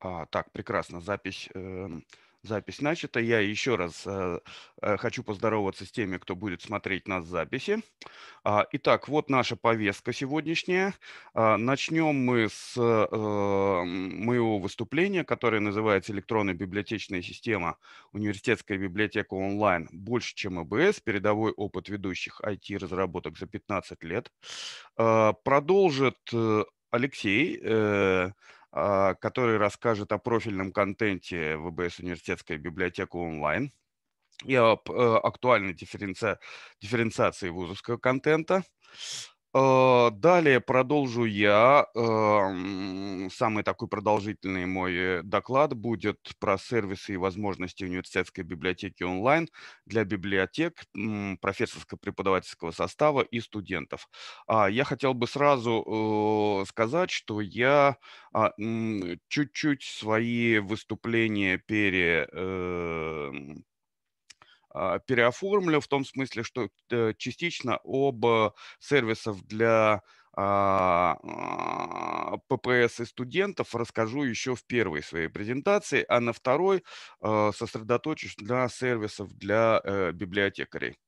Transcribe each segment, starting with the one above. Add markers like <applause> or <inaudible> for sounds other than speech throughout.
А, так, прекрасно, запись, э, запись начата. Я еще раз э, э, хочу поздороваться с теми, кто будет смотреть нас в записи. А, итак, вот наша повестка сегодняшняя. А, начнем мы с э, моего выступления, которое называется «Электронная библиотечная система. Университетская библиотека онлайн. Больше, чем ЭБС. Передовой опыт ведущих IT-разработок за 15 лет». А, продолжит э, Алексей, э, а, который расскажет о профильном контенте ВБС университетской библиотеки онлайн и об э, актуальной дифференци... дифференциации вузовского контента. Э, далее продолжу я. Эм, самый такой продолжительный мой доклад будет про сервисы и возможности университетской библиотеки онлайн для библиотек профессорско-преподавательского состава и студентов. А, я хотел бы сразу э, сказать, что я а, чуть-чуть свои выступления пере э, а, переоформлю в том смысле, что э, частично оба сервисов для а, а, а, ППС и студентов расскажу еще в первой своей презентации, а на второй сосредоточусь на сервисов для э, библиотекарей.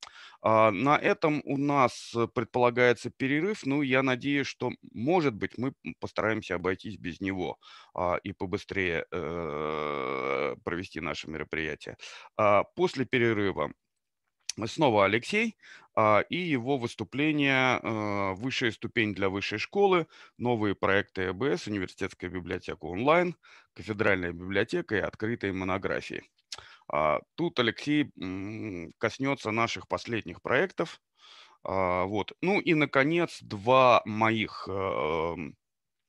На этом у нас э, предполагается перерыв, ну я надеюсь, что, может быть, мы постараемся обойтись без него и побыстрее э, провести наше мероприятие. После перерыва мы снова Алексей а, и его выступление а, «Высшая ступень для высшей школы», новые проекты ЭБС, университетская библиотека онлайн, кафедральная библиотека и открытые монографии. А, тут Алексей коснется наших последних проектов. Вот. Ну и, наконец, два моих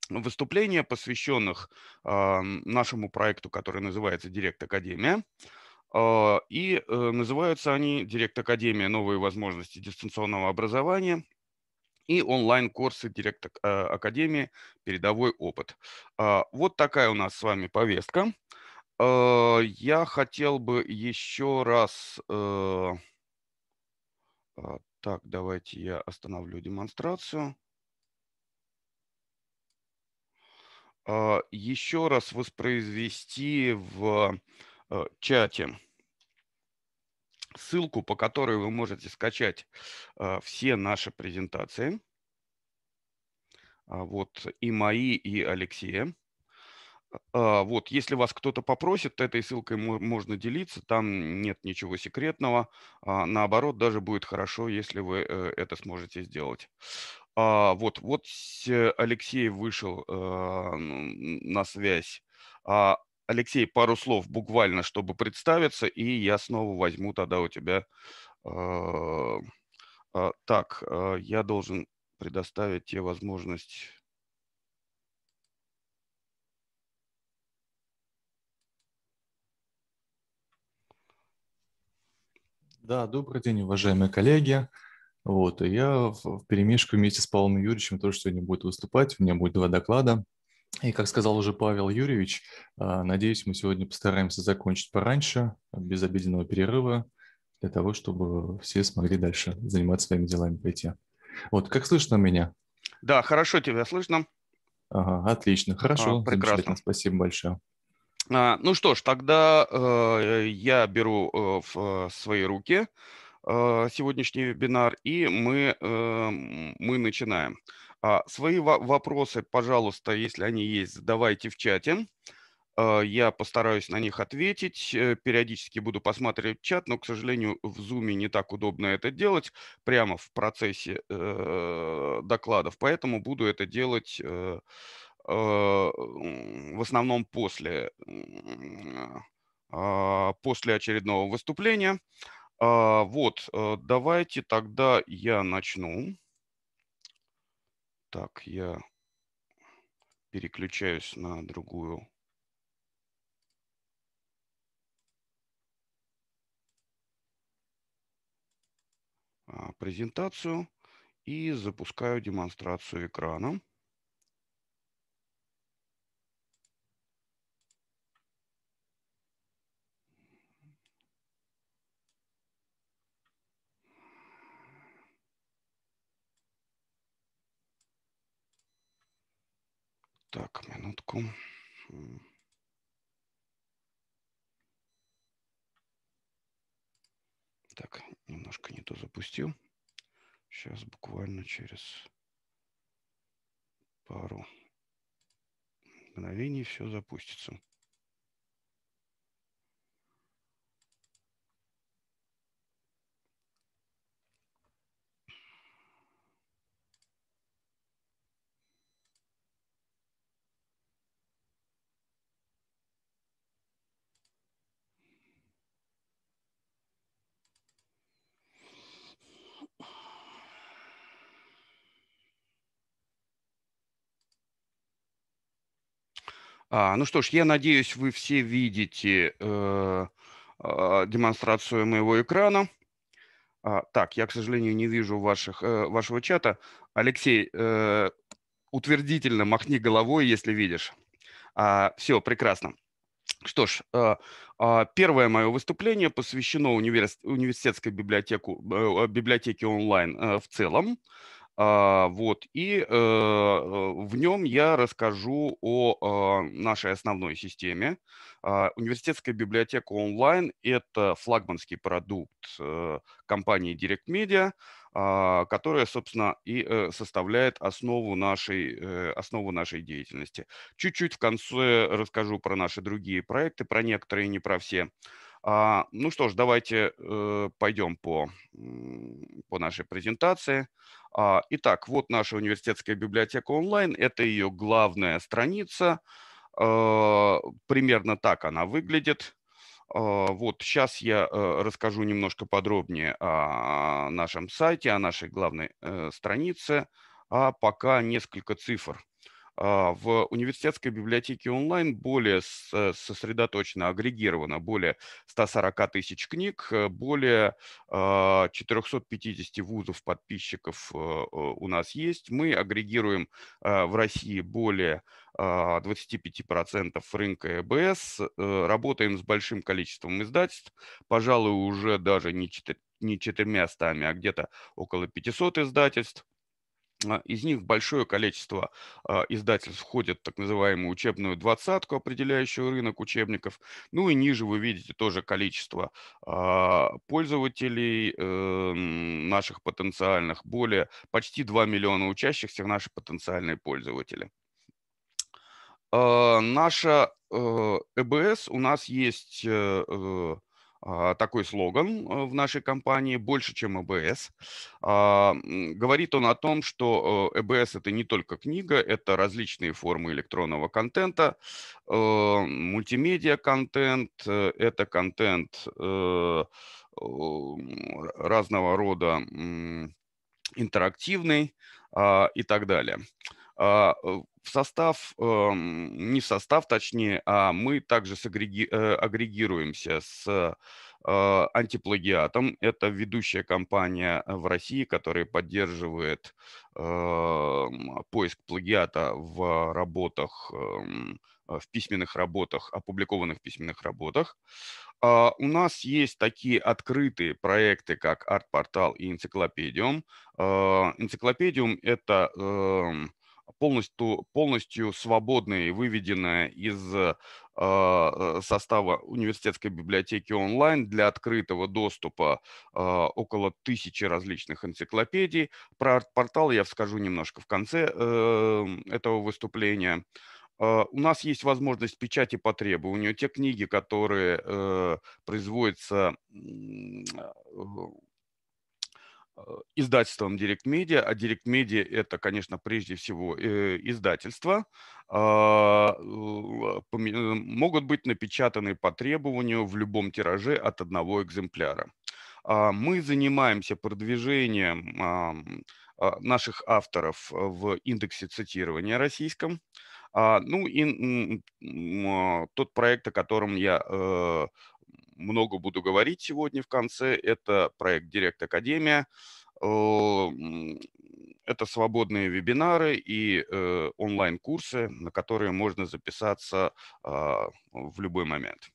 выступления, посвященных нашему проекту, который называется «Директ Академия». А, и э, называются они «Директ Академия. Новые возможности дистанционного образования» и онлайн-курсы Директ э, Академии «Передовой опыт». А, вот такая у нас с вами повестка. А, я хотел бы еще раз... Э, так, давайте я остановлю демонстрацию. Еще раз воспроизвести в Э, чате ссылку, по которой вы можете скачать э, все наши презентации. А, вот и мои, и Алексея. А, вот, если вас кто-то попросит, этой ссылкой можно делиться, там нет ничего секретного. А, наоборот, даже будет хорошо, если вы э, это сможете сделать. Вот, вот Алексей вышел на связь. Алексей, пару слов буквально, чтобы представиться, и я снова возьму тогда у тебя. А, а, так, а, я должен предоставить тебе возможность Да, добрый день, уважаемые коллеги. Вот, и я в, перемешку вместе с Павлом Юрьевичем тоже сегодня буду выступать. У меня будет два доклада. И, как сказал уже Павел Юрьевич, а, надеюсь, мы сегодня постараемся закончить пораньше, без обеденного перерыва, для того, чтобы все смогли дальше заниматься своими делами пойти. Вот, как слышно меня? Да, хорошо тебя слышно. Ага, отлично, хорошо, а, прекрасно. Спасибо большое. А, ну что ж, тогда э, я беру э, в э, свои руки э, сегодняшний вебинар, и мы, э, мы начинаем. А свои вопросы, пожалуйста, если они есть, задавайте в чате. А, я постараюсь на них ответить. Э, периодически буду посматривать чат, но, к сожалению, в Zoom не так удобно это делать прямо в процессе э, докладов, поэтому буду это делать э, в основном после, а, после очередного выступления. Вот, давайте тогда я начну. Так, я переключаюсь на другую а, презентацию и запускаю демонстрацию экрана. Так, минутку. Так, немножко не то запустил. Сейчас буквально через пару мгновений все запустится. А, ну что ж, я надеюсь, вы все видите э, э, демонстрацию моего экрана. А, так, я, к сожалению, не вижу ваших, э, вашего чата. Алексей, э, утвердительно махни головой, если видишь. А, все, прекрасно. Что ж, э, а, первое мое выступление посвящено университетской библиотеку, э, библиотеке онлайн э, в целом. А, вот, и э, в нем я расскажу о а, нашей основной системе. А, университетская библиотека онлайн – это флагманский продукт э, компании Direct Media, которая, собственно, и э, составляет основу нашей, основу нашей деятельности. Чуть-чуть в конце расскажу про наши другие проекты, про некоторые, не про все. А, ну что ж, давайте э, пойдем по, по нашей презентации. А, итак, вот наша университетская библиотека онлайн. Это ее главная страница. Э, примерно так она выглядит. А, вот сейчас я э, расскажу немножко подробнее о нашем сайте, о нашей главной э, странице, а пока несколько цифр а, в университетской библиотеке онлайн более сосредоточено, агрегировано более 140 тысяч книг, э, более 450 а, вузов подписчиков э, э, у нас есть. Мы агрегируем в России более 25% а, рынка ЭБС, работаем с большим количеством издательств, пожалуй, уже даже не четырьмя стами, а где-то около 500 издательств. А, из них большое количество а, издательств входит в так называемую учебную двадцатку, определяющую рынок учебников. Ну и ниже вы видите тоже количество а, пользователей эм, наших потенциальных. Более почти 2 миллиона учащихся наши потенциальные пользователи. Наша ЭБС э у нас есть э, э, а, такой слоган э, в нашей компании «Больше, чем ЭБС». А, говорит он о том, что э, ЭБС – это не только книга, это различные формы электронного контента, э, мультимедиа-контент, это контент разного рода интерактивный а, и так далее. А, э, в состав, эм, не в состав, точнее, а мы также э, агрегируемся с э, антиплагиатом. Это ведущая компания в России, которая поддерживает эм, поиск плагиата в работах эм, в письменных работах, опубликованных письменных работах. А, у нас есть такие открытые проекты, как арт-портал и энциклопедиум. А, энциклопедиум – это полностью, полностью свободная и выведенная из э, а, э, состава университетской библиотеки онлайн для открытого доступа а, около тысячи различных энциклопедий. Про портал я скажу немножко в конце эм, этого выступления. А, у нас есть возможность печати по требованию. Те книги, которые э, производятся Э, издательством Direct Media, а Direct Media это, конечно, прежде всего э, издательство, а, э, могут быть напечатаны по требованию в любом тираже от одного экземпляра. А, мы занимаемся продвижением а, наших авторов в индексе цитирования российском. Ну и тот проект, о котором я много буду говорить сегодня в конце. Это проект Директ Академия. Э, это свободные вебинары и э, онлайн-курсы, на которые можно записаться а, в любой момент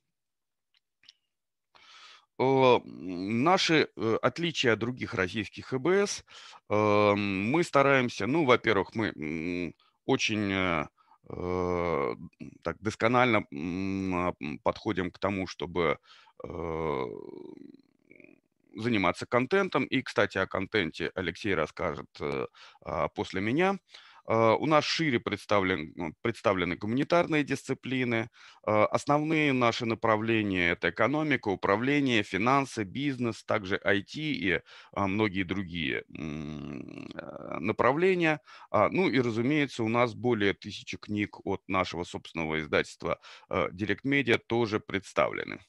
э, наши отличия от других российских ХБС, мы стараемся, ну, во-первых, мы очень Э, так досконально а, подходим к тому, чтобы э, заниматься контентом. И, кстати, о контенте Алексей расскажет э, а, после меня. Э, у нас шире представлен, ну, представлены гуманитарные дисциплины. Э, основные наши направления – это экономика, управление, финансы, бизнес, также IT и э, многие другие направления. А, ну и, разумеется, у нас более тысячи книг от нашего собственного издательства Direct Media тоже представлены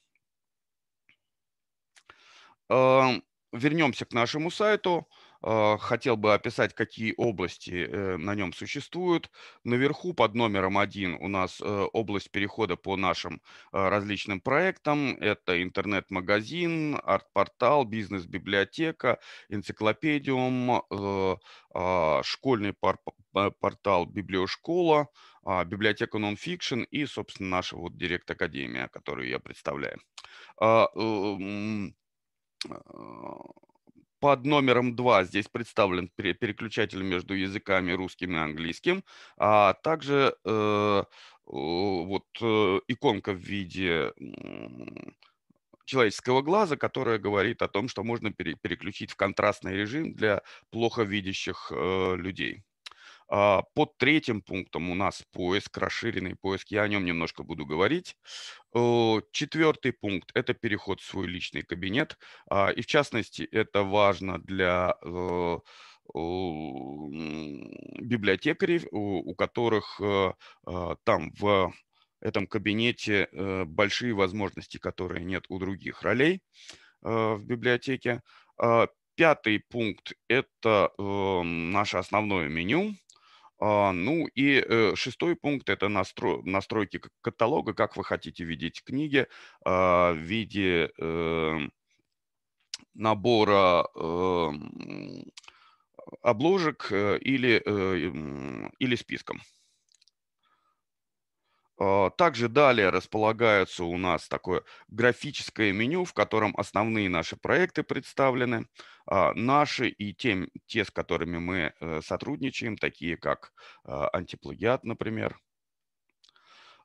эм, вернемся к нашему сайту. Э, хотел бы описать, какие области э, на нем существуют. Наверху под номером один у нас э, область перехода по нашим различным проектам. Это интернет-магазин, арт-портал, бизнес-библиотека, энциклопедиум, а, школьный портал «Библиошкола», а, библиотека нонфикшн и, собственно, наша вот Директ Академия, которую я представляю а, под номером 2 здесь представлен переключатель между языками русским и английским, а также э, вот э, иконка в виде человеческого глаза, которая говорит о том, что можно переключить в контрастный режим для плохо видящих э, людей. А, под третьим пунктом у нас поиск, расширенный поиск. Я о нем немножко буду говорить. Четвертый пункт – это переход в свой личный кабинет. А, и в частности, это важно для э, библиотекарей, у которых э, а, там в этом кабинете э, большие возможности, которые нет у других ролей в библиотеке. Пятый пункт – это эм, наше основное меню. А, ну и э, шестой пункт – это настройки каталога, как вы хотите видеть книги а, в виде эм, набора эм, обложек э, или, э, или списком. А, также далее располагается у нас такое графическое меню, в котором основные наши проекты представлены, а, наши и те, те с которыми мы э, сотрудничаем, такие как а, антиплагиат, например.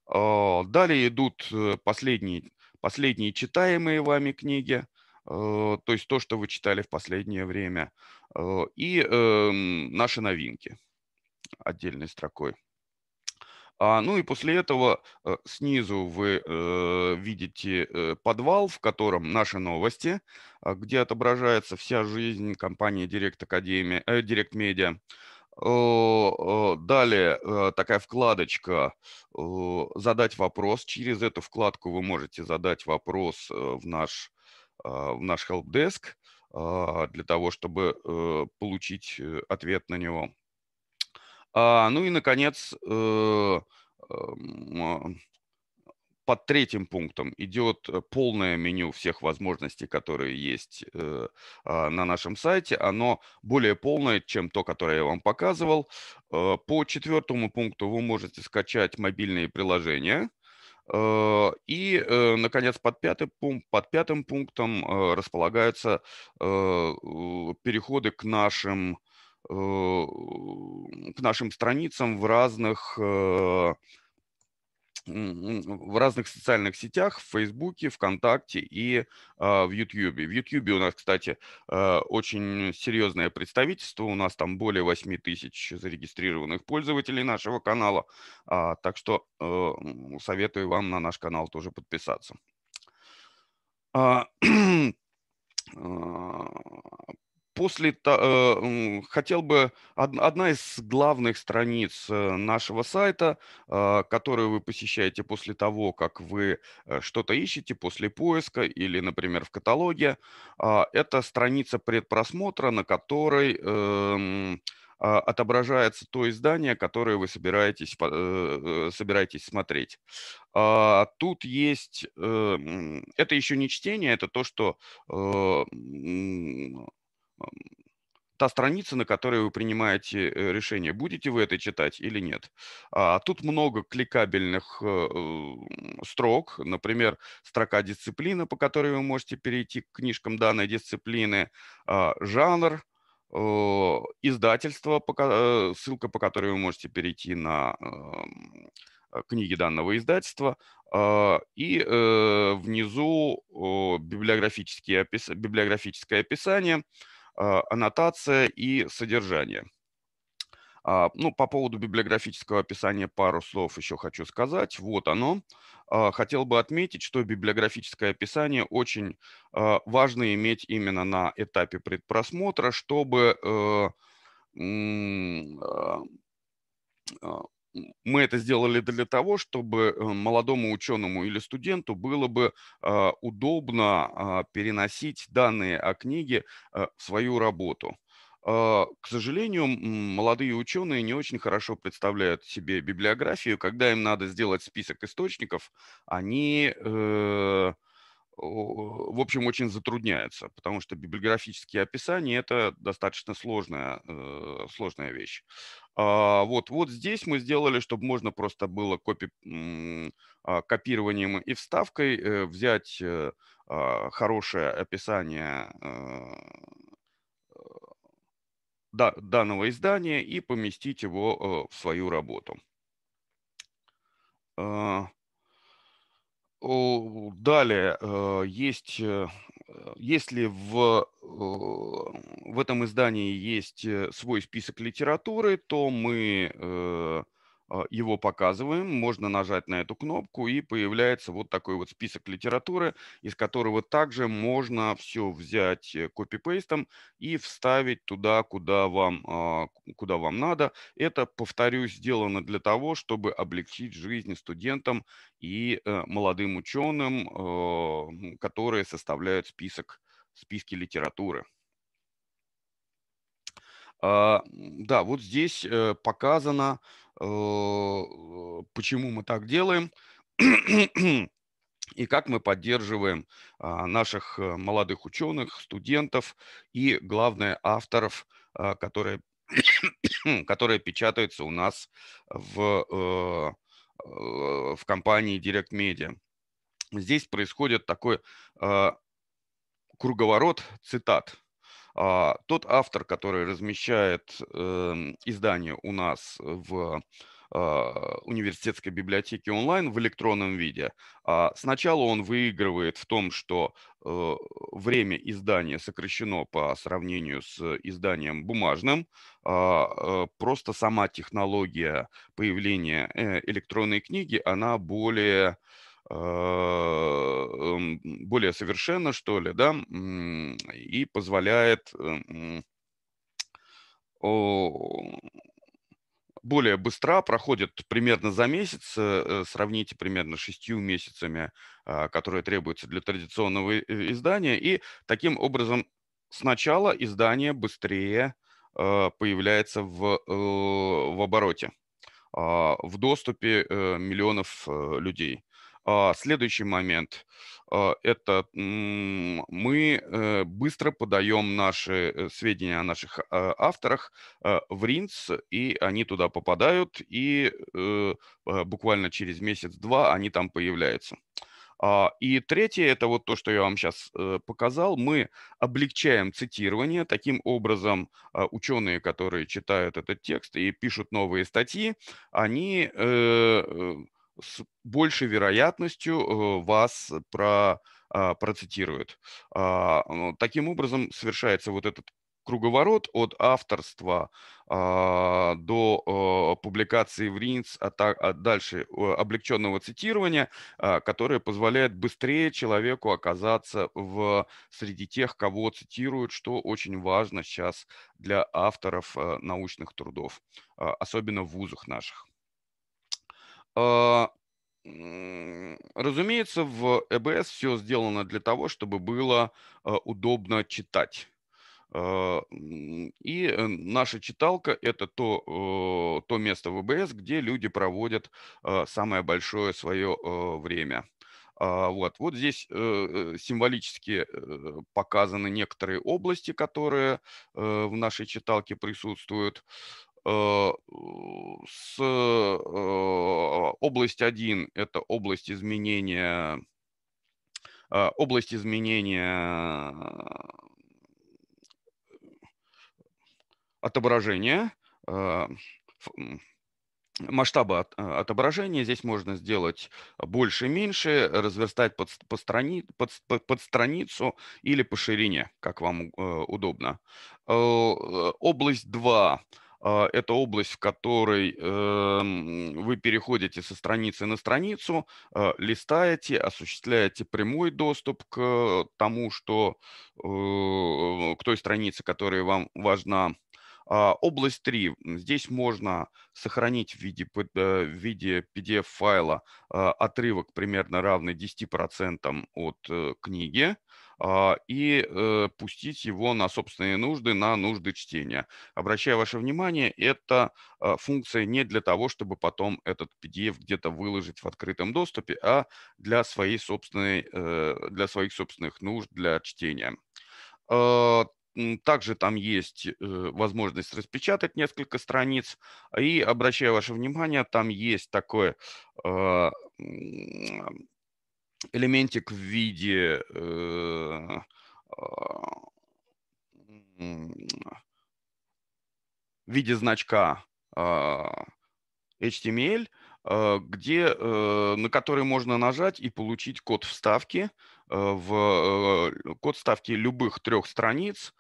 Далее идут э, последние, последние читаемые вами книги, э, то есть то, что вы читали в последнее время, и эм, наши новинки отдельной строкой. А, ну и после этого э, снизу вы э, видите э, подвал, в котором наши новости, а, где отображается вся жизнь компании Direct Academy, Direct Media. Далее такая вкладочка «Задать вопрос». Через эту вкладку вы можете задать вопрос в наш, а, в наш helpdesk для того, чтобы получить ответ на него. А, ну и, наконец, э, эм, под третьим пунктом идет полное меню всех возможностей, которые есть э, а, на нашем сайте. Оно более полное, чем то, которое я вам показывал. Э, по четвертому пункту вы можете скачать мобильные приложения. И, наконец, под, пятый, под пятым пунктом располагаются переходы к нашим Э, к нашим страницам в разных э, в разных социальных сетях, в Фейсбуке, ВКонтакте и а, в Ютьюбе. В Ютьюбе у нас, кстати, э, очень серьезное представительство. У нас там более 8 тысяч зарегистрированных пользователей нашего канала. А, так что советую вам на наш канал тоже подписаться. А, <clears throat> после э, хотел бы одна из главных страниц э, нашего сайта, а, которую вы посещаете после того, как вы э, что-то ищете после поиска или, например, в каталоге, а, это страница предпросмотра, на которой эм, а, отображается то издание, которое вы собираетесь, собираетесь смотреть. Тут есть, это еще не чтение, это то, что та страница, на которой вы принимаете э, решение, будете вы это читать или нет. А, а тут много кликабельных э, э, строк, например, строка дисциплина, по которой вы можете перейти к книжкам данной дисциплины, э, жанр, э, издательство, по, э, ссылка, по которой вы можете перейти на эм, книги данного издательства. А, и внизу библиографические, библиографическое описание – Э, аннотация и содержание. А, ну, по поводу библиографического описания пару слов еще хочу сказать. Вот оно. А, хотел бы отметить, что библиографическое описание очень э, важно иметь именно на этапе предпросмотра, чтобы э, мы это сделали для того, чтобы э, молодому ученому или студенту было бы э, удобно а, переносить данные о книге э, в свою работу. А, к сожалению, молодые ученые не очень хорошо представляют себе библиографию. Когда им надо сделать список источников, они в общем, очень затрудняются, потому что библиографические описания – это достаточно сложная, сложная вещь. А, вот, вот здесь мы сделали, чтобы можно просто было копи, а, копированием и вставкой э, взять э, а, хорошее описание э, данного издания и поместить его в свою работу. Далее есть Э, если в, э, в этом издании есть э, свой список литературы, то мы а, его показываем, можно нажать на эту кнопку и появляется вот такой вот список литературы, из которого также можно все взять э, копипейстом и вставить туда, куда вам, а, куда вам надо. Это, повторюсь, сделано для того, чтобы облегчить жизнь студентам и э, молодым ученым, э, которые составляют список, списки литературы. А, да, вот здесь э, показано, э, почему мы так делаем <clears throat> и как мы поддерживаем а, наших э, молодых ученых, студентов и, главное, авторов, а, которые, <clears throat> которые печатаются у нас в, в компании Direct Media. Здесь происходит такой круговорот цитат. А, тот автор, который размещает эм, издание у нас в а, университетской библиотеке онлайн в электронном виде. А, сначала он выигрывает в том, что э, время издания сокращено по сравнению с изданием бумажным. Э, просто сама технология появления э, электронной книги, она более а, эм, более совершенно, что ли, да, и позволяет эм, более быстро, проходит примерно за месяц, э, сравните примерно шестью месяцами, а, которые требуются для традиционного э, издания, и таким образом сначала издание быстрее а, появляется в, э, в обороте, в доступе миллионов людей. А, следующий момент а, – это мы э, быстро подаем наши э, сведения о наших а, авторах э, в РИНС, и они туда попадают, и буквально через месяц-два они там появляются. И третье, это вот то, что я вам сейчас показал, мы облегчаем цитирование. Таким образом, ученые, которые читают этот текст и пишут новые статьи, они с большей вероятностью э, вас про, а, процитируют. А, ну, таким образом совершается вот этот круговорот от авторства а, до э, публикации в РИНС, а, так, а дальше э, облегченного цитирования, которое позволяет быстрее человеку оказаться в, среди тех, кого цитируют, что очень важно сейчас для авторов научных трудов, особенно в вузах наших. А, разумеется, в ЭБС все сделано для того, чтобы было а, удобно читать. А, и э, наша читалка – это то, э, то место в ВБС, э где люди проводят самое большое свое время. Вот, вот здесь символически показаны некоторые области, которые в нашей читалке присутствуют. Э, с э, область 1 – это область изменения, э, область изменения отображения, масштаба отображения. Здесь можно сделать больше, меньше, разверстать под, по страни, под, под страницу или по ширине, как вам удобно. Область 2 а, это область, в которой эм, вы переходите со страницы на страницу, а, листаете, осуществляете прямой доступ к тому, что э, к той странице, которая вам важна. А, область 3. Здесь можно сохранить в виде, э, в виде PDF-файла отрывок примерно равный 10% от э, книги. А, и э, пустить его на собственные нужды, на нужды чтения. Обращаю ваше внимание, это а, функция не для того, чтобы потом этот PDF где-то выложить в открытом доступе, а для, своей собственной, э, для своих собственных нужд, для чтения. А, также там есть э, возможность распечатать несколько страниц. И обращаю ваше внимание, там есть такое элементик в виде э, а, в виде значка а, HTML, а, где, э, на который можно нажать и получить код вставки э, в код вставки любых трех страниц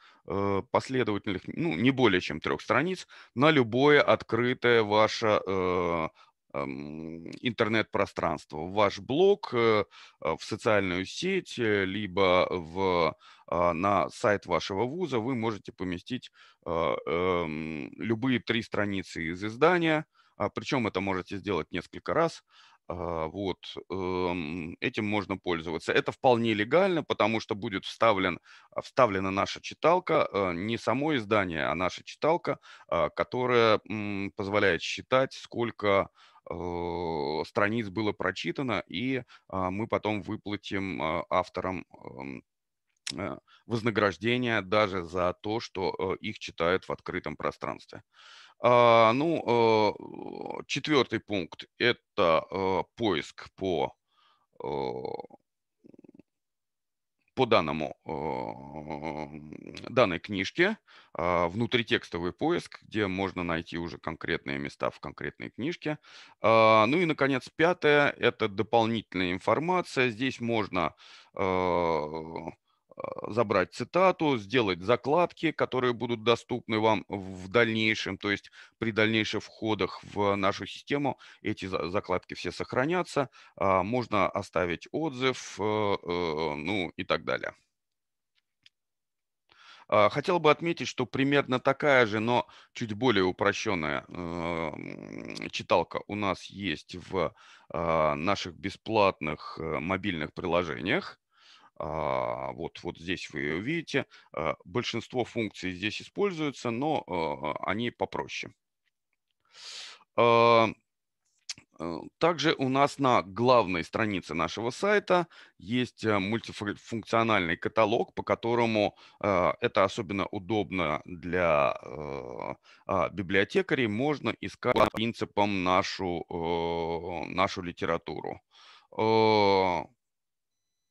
последовательных, ну, не более чем трех страниц, на любое открытое ваше интернет-пространство, в ваш блог, э, э, в социальную сеть, э, либо в, а, на сайт вашего вуза вы можете поместить а, эм, любые три страницы из издания, а, причем это можете сделать несколько раз. Вот, эм, этим можно пользоваться. Это вполне легально, потому что будет вставлен, вставлена наша читалка, не само издание, а наша читалка, которая позволяет считать, сколько Э, страниц было прочитано, и а, мы потом выплатим а, авторам э, вознаграждение даже за то, что э, их читают в открытом пространстве. А, ну, четвертый пункт – это поиск по по данному, э, данной книжке а, внутритекстовый поиск, где можно найти уже конкретные места в конкретной книжке. А, ну и, наконец, пятое – это дополнительная информация. Здесь можно э, а, забрать цитату, сделать закладки, которые будут доступны вам в дальнейшем, то есть при дальнейших входах в нашу систему эти закладки все сохранятся, а, можно оставить отзыв, э, э, ну и так далее. А, хотел бы отметить, что примерно такая же, но чуть более упрощенная э, читалка у нас есть в наших бесплатных мобильных приложениях. А, вот, вот здесь вы ее видите. Э, большинство функций здесь используются, но э, они попроще. Э, также у нас на главной странице нашего сайта есть мультифункциональный каталог, по которому это особенно удобно для а, библиотекарей. Можно искать по принципам нашу, нашу литературу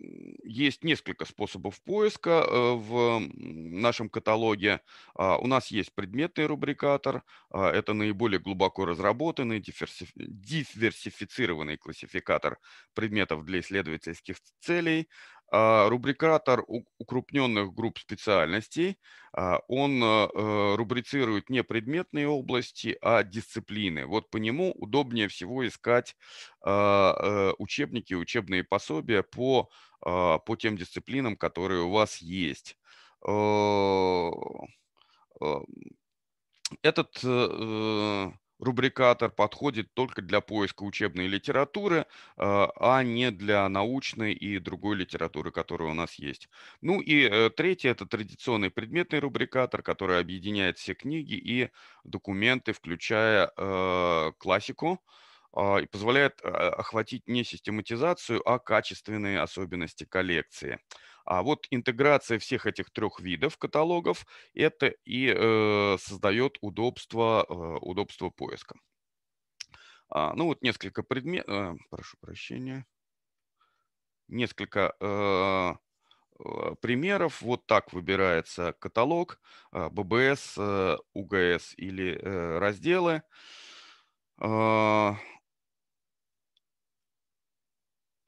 есть несколько способов поиска э, в нашем каталоге. А, у нас есть предметный рубрикатор. А, это наиболее глубоко разработанный, диверсифицированный классификатор предметов для исследовательских целей. А, рубрикатор укрупненных групп специальностей. Он э, э, рубрицирует не предметные области, а дисциплины. Вот по нему удобнее всего искать учебники, учебные пособия по а, по тем дисциплинам, которые у вас есть. Э, а, этот э, рубрикатор подходит только для поиска учебной литературы, а, а не для научной и другой литературы, которая у нас есть. Ну и э, третий – это традиционный предметный рубрикатор, который объединяет все книги и документы, включая классику, а, и позволяет а, охватить не систематизацию, а качественные особенности коллекции. А вот интеграция всех этих трех видов каталогов это и э, создает удобство, э, удобство поиска. А, ну вот несколько предметов, э, прошу прощения, несколько примеров. Вот так выбирается каталог, ББС, УГС или разделы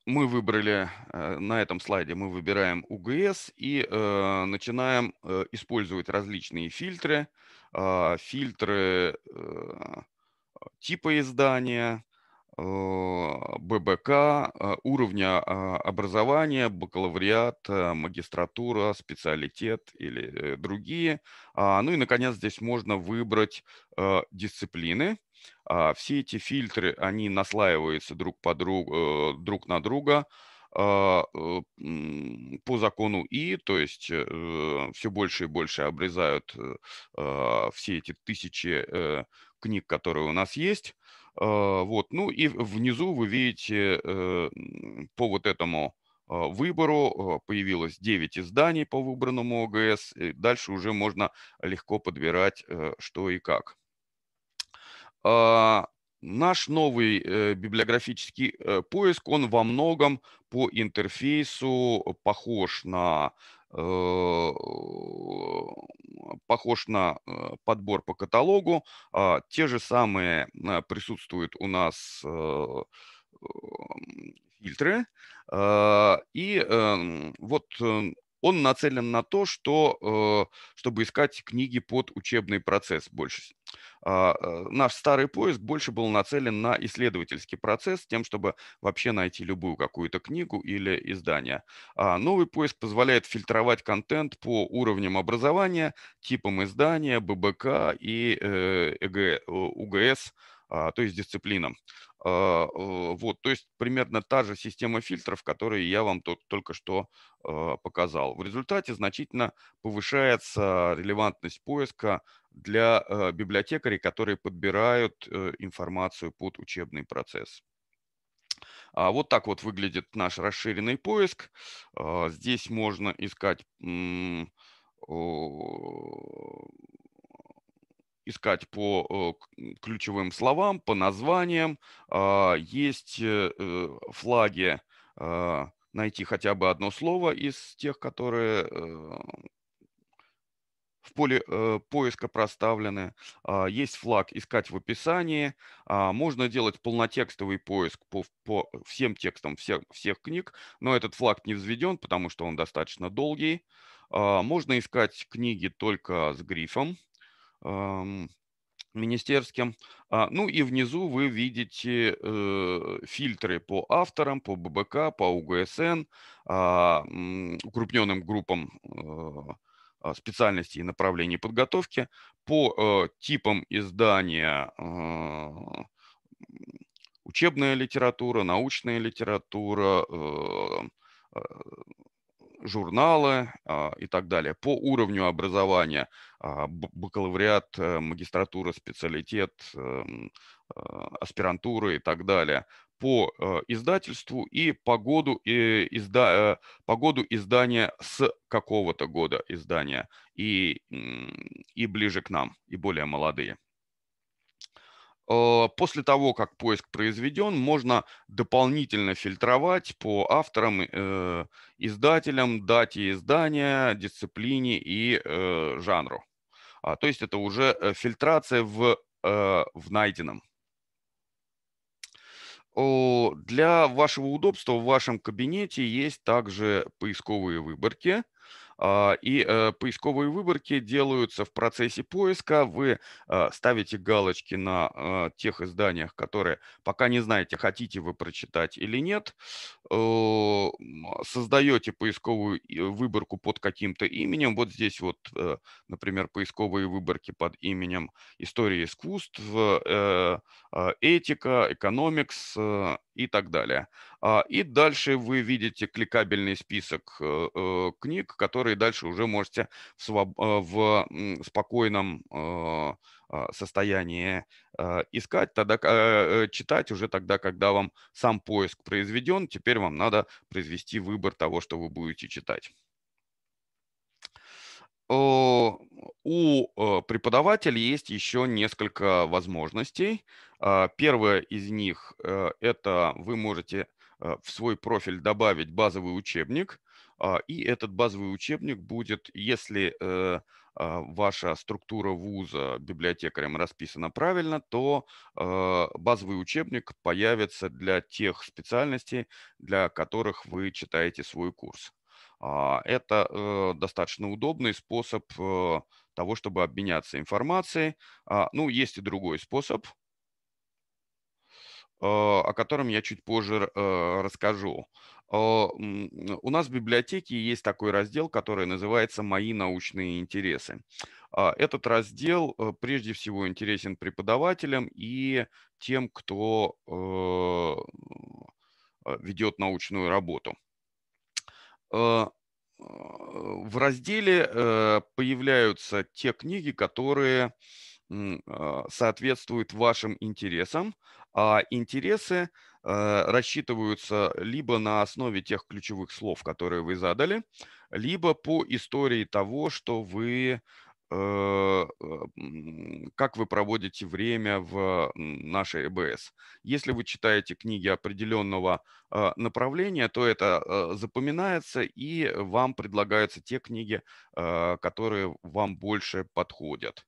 мы выбрали, э, на этом слайде мы выбираем UGS и э, начинаем э, использовать различные фильтры, а, фильтры типа издания, ББК, уровня а, образования, бакалавриат, магистратура, специалитет или другие. А, ну и, наконец, здесь можно выбрать дисциплины, а, все эти фильтры, они наслаиваются друг, по друг, э, друг на друга а, э, по закону И, то есть э, все больше и больше обрезают а, все эти тысячи книг, которые у нас есть. Вот, ну и внизу вы видите по вот этому выбору появилось 9 изданий по выбранному ОГС. И дальше уже можно легко подбирать, что и как. А, наш новый э, библиографический э, поиск, он во многом по интерфейсу похож на э, похож на подбор по каталогу. А, те же самые присутствуют у нас фильтры. А, и эм, вот он нацелен на то, что, чтобы искать книги под учебный процесс больше а, э, наш старый поиск больше был нацелен на исследовательский процесс, тем, чтобы вообще найти любую какую-то книгу или издание. А новый поиск позволяет фильтровать контент по уровням образования, типам издания, ББК и ЭГ, э, УГС, а, то есть дисциплинам. А, э, вот, то есть примерно та же система фильтров, которые я вам только что а, показал. В результате значительно повышается релевантность поиска для э, библиотекарей, которые подбирают э, информацию под учебный процесс. А вот так вот выглядит наш расширенный поиск. Здесь можно искать искать по э, ключевым словам, по названиям. А, есть э, э, флаги а, найти хотя бы одно слово из тех, которые в поле поиска проставлены. А, есть флаг «Искать в описании». Можно делать полнотекстовый поиск по, по всем текстам всех, всех книг, но этот флаг не взведен, потому что он достаточно долгий. Можно искать книги только с грифом министерским. А, ну и внизу вы видите э, фильтры по авторам, по ББК, по УГСН, а, укрупненным группам э, а, специальностей и направлений подготовки, по э, типам издания учебная литература, научная литература, журналы а, и так далее. По уровню образования а, бакалавриат, э, магистратура, специалитет, эм, а, аспирантура и так далее по э, издательству и по году, и э, изда, по году издания с какого-то года издания и, и ближе к нам, и более молодые. Э, после того, как поиск произведен, можно дополнительно фильтровать по авторам, э, издателям, дате издания, дисциплине и э, жанру. А, то есть это уже фильтрация в, в найденном. для вашего удобства в вашем кабинете есть также поисковые выборки, а, и э, поисковые выборки делаются в процессе поиска. Вы э, ставите галочки на э, тех изданиях, которые пока не знаете, хотите вы прочитать или нет. Э, создаете поисковую э, выборку под каким-то именем. Вот здесь вот, э, например, поисковые выборки под именем «История искусств», «Этика», «Экономикс» и так далее. А, и дальше вы видите кликабельный список книг, которые дальше уже можете в, в спокойном а, состоянии э, искать, тогда э, э, читать уже тогда, когда вам сам поиск произведен. Теперь вам надо произвести выбор того, что вы будете читать у преподавателя есть еще несколько возможностей. А, первое из них – это вы можете в свой профиль добавить базовый учебник, а, и этот базовый учебник будет, если а, ваша структура вуза библиотекарем расписана правильно, то а, базовый учебник появится для тех специальностей, для которых вы читаете свой курс. А, это э, достаточно удобный способ э, того, чтобы обменяться информацией. Ну, есть и другой способ – Э, о котором я чуть позже э, расскажу. Э, у нас в библиотеке есть такой раздел, который называется «Мои научные интересы». А этот раздел прежде всего интересен преподавателям и тем, кто ведет научную работу. В разделе появляются те книги, которые а, соответствует вашим интересам, а интересы э, рассчитываются либо на основе тех ключевых слов, которые вы задали, либо по истории того, что вы э, э, как вы проводите время в нашей ЭБС. Если вы читаете книги определенного направления, то это запоминается, и вам предлагаются те книги, которые вам больше подходят.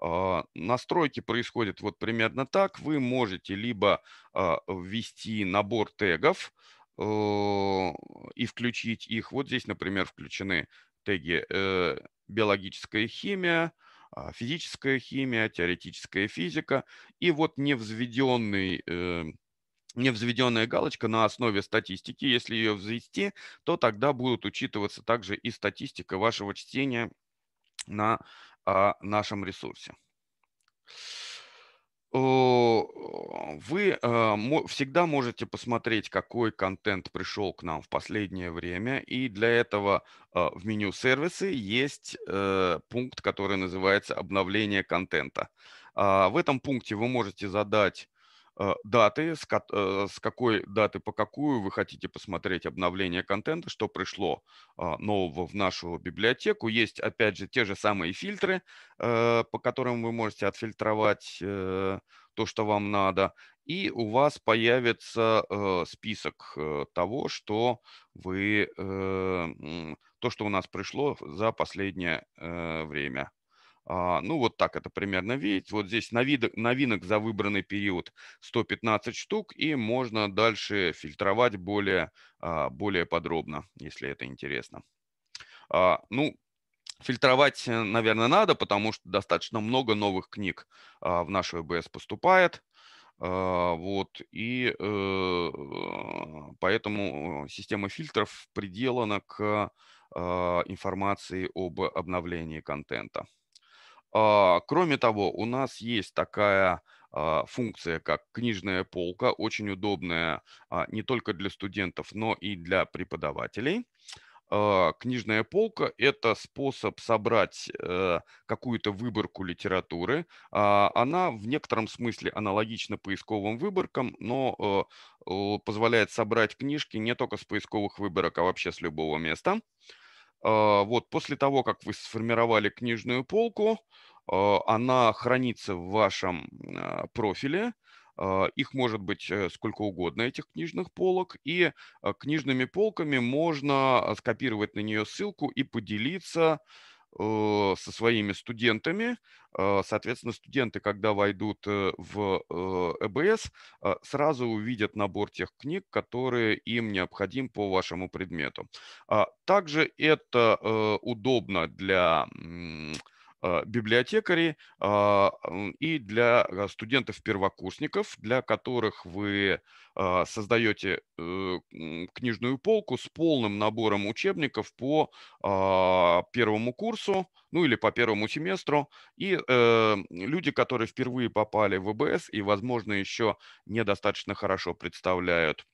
А, настройки происходят вот примерно так. Вы можете либо а, ввести набор тегов э, и включить их. Вот здесь, например, включены теги э, биологическая химия, а, физическая химия, теоретическая физика. И вот невзведенный э, невзведенная галочка на основе статистики. Если ее взвести, то тогда будут учитываться также и статистика вашего чтения на о нашем ресурсе. Вы э, всегда можете посмотреть, какой контент пришел к нам в последнее время. И для этого э, в меню сервисы есть э, пункт, который называется обновление контента. А, в этом пункте вы можете задать Э, даты, э, с, какой даты по какую вы хотите посмотреть обновление контента, что пришло а, нового в нашу библиотеку. Есть, опять же, те же самые фильтры, э, по которым вы можете отфильтровать то, что вам надо, и у вас появится список того, что вы, то, что у нас пришло за последнее время. А, ну, вот так это примерно видеть. Вот здесь новинок, новинок за выбранный период 115 штук, и можно дальше фильтровать более, а, более подробно, если это интересно. А, ну, фильтровать, э, наверное, надо, потому что достаточно много новых книг в нашу ЭБС поступает. Вот, и э, поэтому э, система фильтров приделана к информации об обновлении контента. А, кроме того, у нас есть такая а, функция, как книжная полка, очень удобная а, не только для студентов, но и для преподавателей. Книжная полка – это способ собрать э, какую-то выборку литературы. Она в некотором смысле аналогична поисковым выборкам, но э, позволяет собрать книжки не только с поисковых выборок, а вообще с любого места. А, вот после того, как вы сформировали книжную полку, а, она хранится в вашем а, профиле. Их может быть э, сколько угодно, этих книжных полок. И книжными полками можно скопировать на нее ссылку и поделиться Э, со своими студентами. Э, соответственно, студенты, когда войдут э, в ЭБС, сразу увидят набор тех книг, которые им необходим по вашему предмету. А также это удобно для а, библиотекари а, и для а, студентов-первокурсников, для которых вы создаете э, книжную полку с полным набором учебников по первому курсу, ну или по первому семестру. И э, люди, которые впервые попали в ВБС и, возможно, еще недостаточно хорошо представляют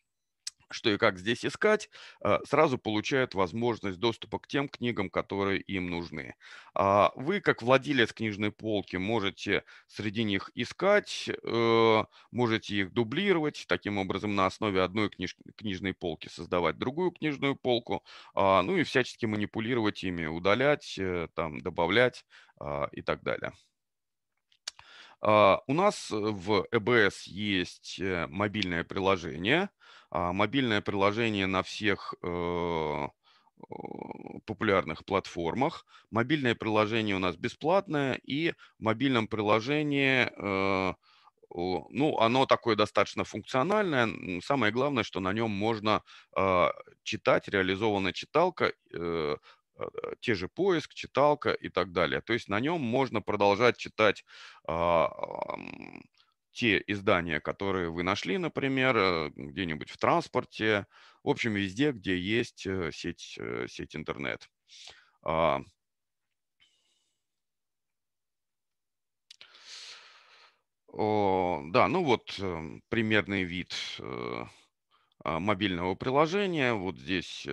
что и как здесь искать, э, сразу получают возможность доступа к тем книгам, которые им нужны. А вы, как владелец книжной полки, можете среди них искать, э, можете их дублировать, таким образом на основе одной книж... книжной полки создавать другую книжную полку, а, ну и всячески манипулировать ими, удалять, э, там, добавлять а, и так далее. У нас в ЭБС есть мобильное приложение, а, мобильное приложение на всех э, популярных платформах. Мобильное приложение у нас бесплатное, и в мобильном приложении, э, ну, оно такое достаточно функциональное. Самое главное, что на нем можно а, читать, реализована читалка, э, а, те же поиск, читалка и так далее. То есть на нем можно продолжать читать те издания, которые вы нашли, например, э, где-нибудь в транспорте, в общем, везде, где есть э, сеть, э, сеть интернет. А, да, ну вот эм, примерный вид а, мобильного приложения. Вот здесь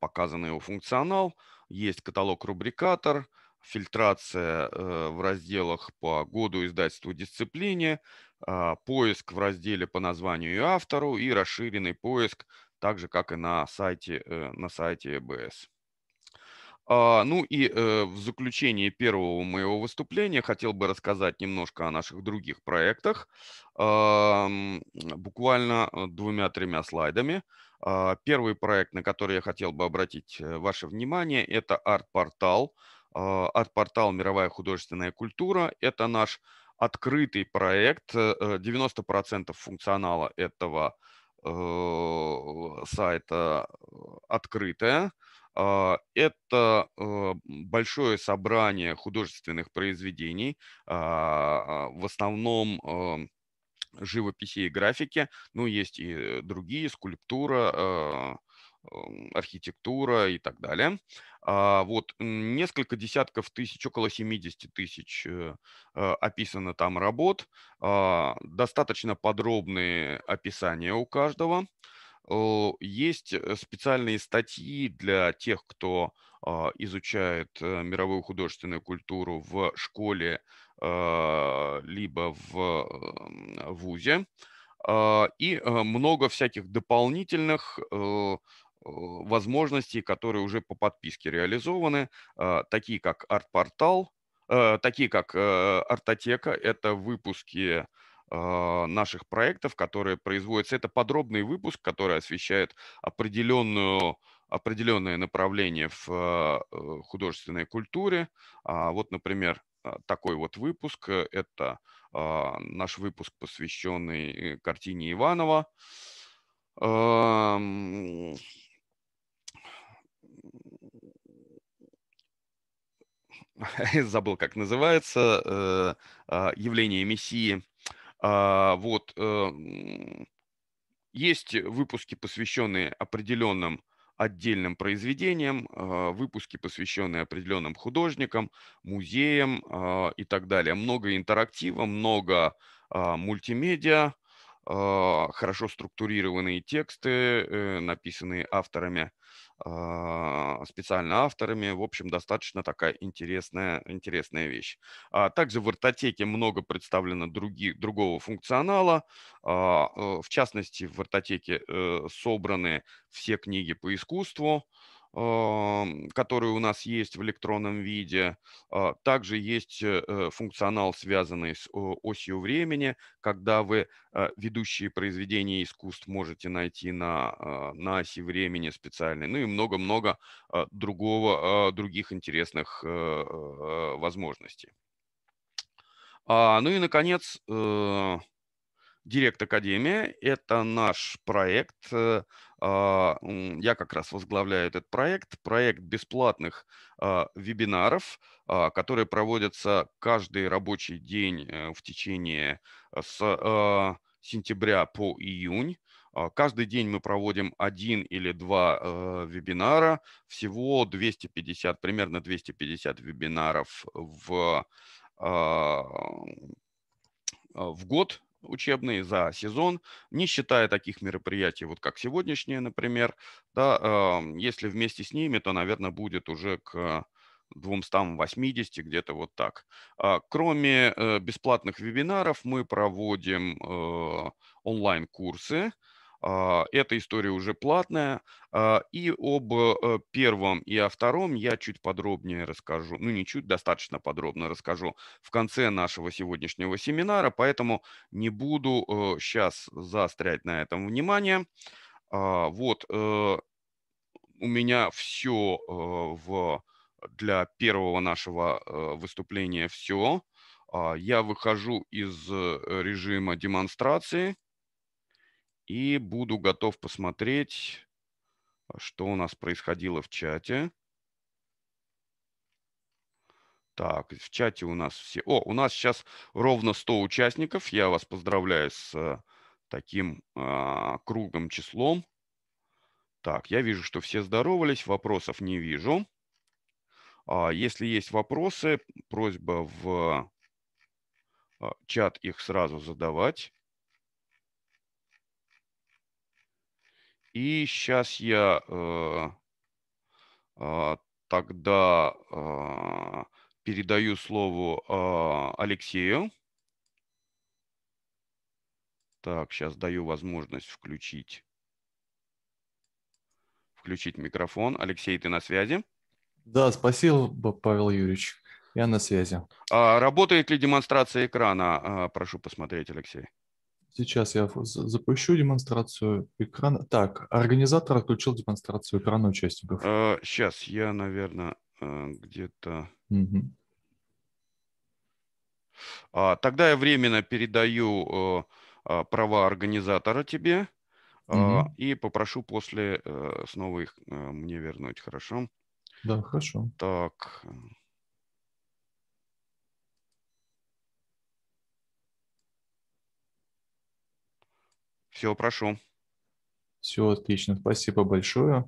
показан его функционал. Есть каталог-рубрикатор, фильтрация в разделах по году, издательству, дисциплине, а, поиск в разделе по названию и автору и расширенный поиск, так же, как и на сайте, э, на сайте ЭБС. А, ну и э, в заключение первого моего выступления хотел бы рассказать немножко о наших других проектах, а, буквально э, двумя-тремя слайдами. Первый проект, на который я хотел бы обратить ваше внимание, это арт-портал. Арт-портал «Мировая художественная культура» – это наш открытый проект, 90% э, э, функционала этого э, сайта открытое. А, это большое собрание художественных произведений, а, в основном живописи и графики, ну, есть и другие, скульптура, архитектура и так далее. А, вот несколько десятков тысяч, около 70 тысяч э, э, описано там работ. А, достаточно подробные описания у каждого. Есть э, специальные статьи для тех, кто а, изучает мировую художественную культуру в школе либо в вузе. И много всяких дополнительных Э, возможности, которые уже по подписке реализованы, а, такие как арт-портал, э, такие как э, артотека, это выпуски а, наших проектов, которые производятся. Это подробный выпуск, который освещает определенную определенное направление в а, художественной культуре. Вот, например, такой вот выпуск. Это наш выпуск, посвященный картине Иванова. <laughs> забыл, как называется, э, а, явление Мессии. А, вот эм, есть выпуски, посвященные определенным отдельным произведениям, а, выпуски, посвященные определенным художникам, музеям и так далее. Много интерактива, много мультимедиа, хорошо структурированные тексты, э, написанные авторами а, специально авторами. В общем, достаточно такая интересная, интересная вещь. А также в ортотеке много представлено других, другого функционала. А, э, в частности, в ортотеке э, собраны все книги по искусству, а, который у нас есть в электронном виде. А, также есть э, э, функционал, связанный с осью времени, когда вы а, ведущие произведения искусств можете найти на, на оси времени специальной, ну и много-много другого, других интересных э, возможностей. Ну и, наконец, Директ Академия – это наш проект, а, я как раз возглавляю этот проект. Проект бесплатных а, вебинаров, а, которые проводятся каждый рабочий день э, в течение э, с сентября по июнь. Каждый день мы проводим один или два э, вебинара, всего 250, примерно 250 вебинаров в, э, в год учебный за сезон, не считая таких мероприятий, вот как сегодняшние, например. Да, если вместе с ними, то, наверное, будет уже к 280, где-то вот так. А, кроме э, бесплатных вебинаров мы проводим э, онлайн-курсы, а, эта история уже платная. А, и об э, первом и о втором я чуть подробнее расскажу. Ну, не чуть, достаточно подробно расскажу в конце нашего сегодняшнего семинара, поэтому не буду сейчас э, заострять на этом внимание. А, вот э, у меня все в, для первого нашего выступления все. Я выхожу из режима демонстрации – и буду готов посмотреть, что у нас происходило в чате. Так, в чате у нас все... О, у нас сейчас ровно 100 участников. Я вас поздравляю с э, таким а, круглым числом. Так, я вижу, что все здоровались, вопросов не вижу. А, если есть вопросы, просьба в э, чат их сразу задавать. И сейчас я э, э, тогда э, передаю слово э, Алексею. Так, сейчас даю возможность включить, включить микрофон. Алексей, ты на связи? Да, спасибо, Павел Юрьевич. Я на связи. А, работает ли демонстрация экрана? А, прошу посмотреть, Алексей. Сейчас я запущу демонстрацию экрана. Так, организатор отключил демонстрацию экрана участников. А, сейчас я, наверное, а, где-то... Угу. А, тогда я временно передаю а, а права организатора тебе угу. и попрошу после э, снова их мне вернуть, хорошо? Да, хорошо. Так, Все, прошу. Все отлично, спасибо большое.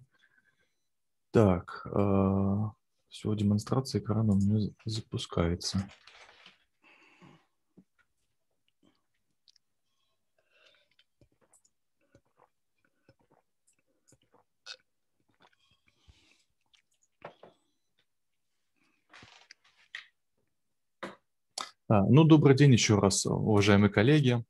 Так, э, все, демонстрация экрана у меня запускается. А, ну, добрый день еще раз, уважаемые коллеги.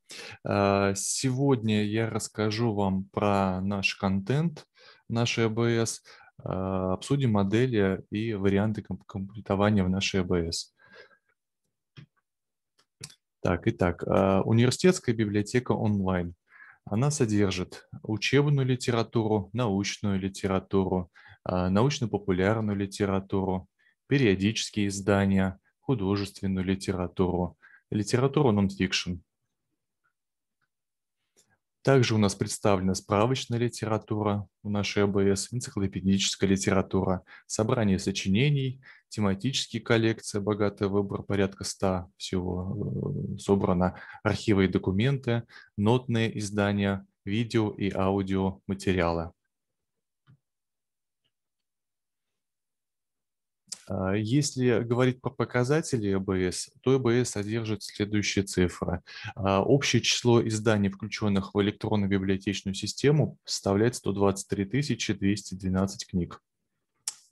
А, сегодня я расскажу вам про наш контент, нашей э АБС, обсудим модели и варианты комплектования в нашей АБС. Э так, итак, а, университетская библиотека онлайн. Она содержит учебную литературу, научную литературу, научно-популярную литературу, периодические издания – художественную литературу, литературу нонфикшн. Также у нас представлена справочная литература в нашей АБС, энциклопедическая литература, собрание сочинений, тематические коллекции, богатый выбор, порядка ста всего э, собрано, архивы и документы, нотные издания, видео и аудиоматериалы. А, если говорить про показатели ЭБС, то ЭБС содержит следующие цифры. А, общее число изданий, включенных в электронную библиотечную систему, составляет 123 212 книг.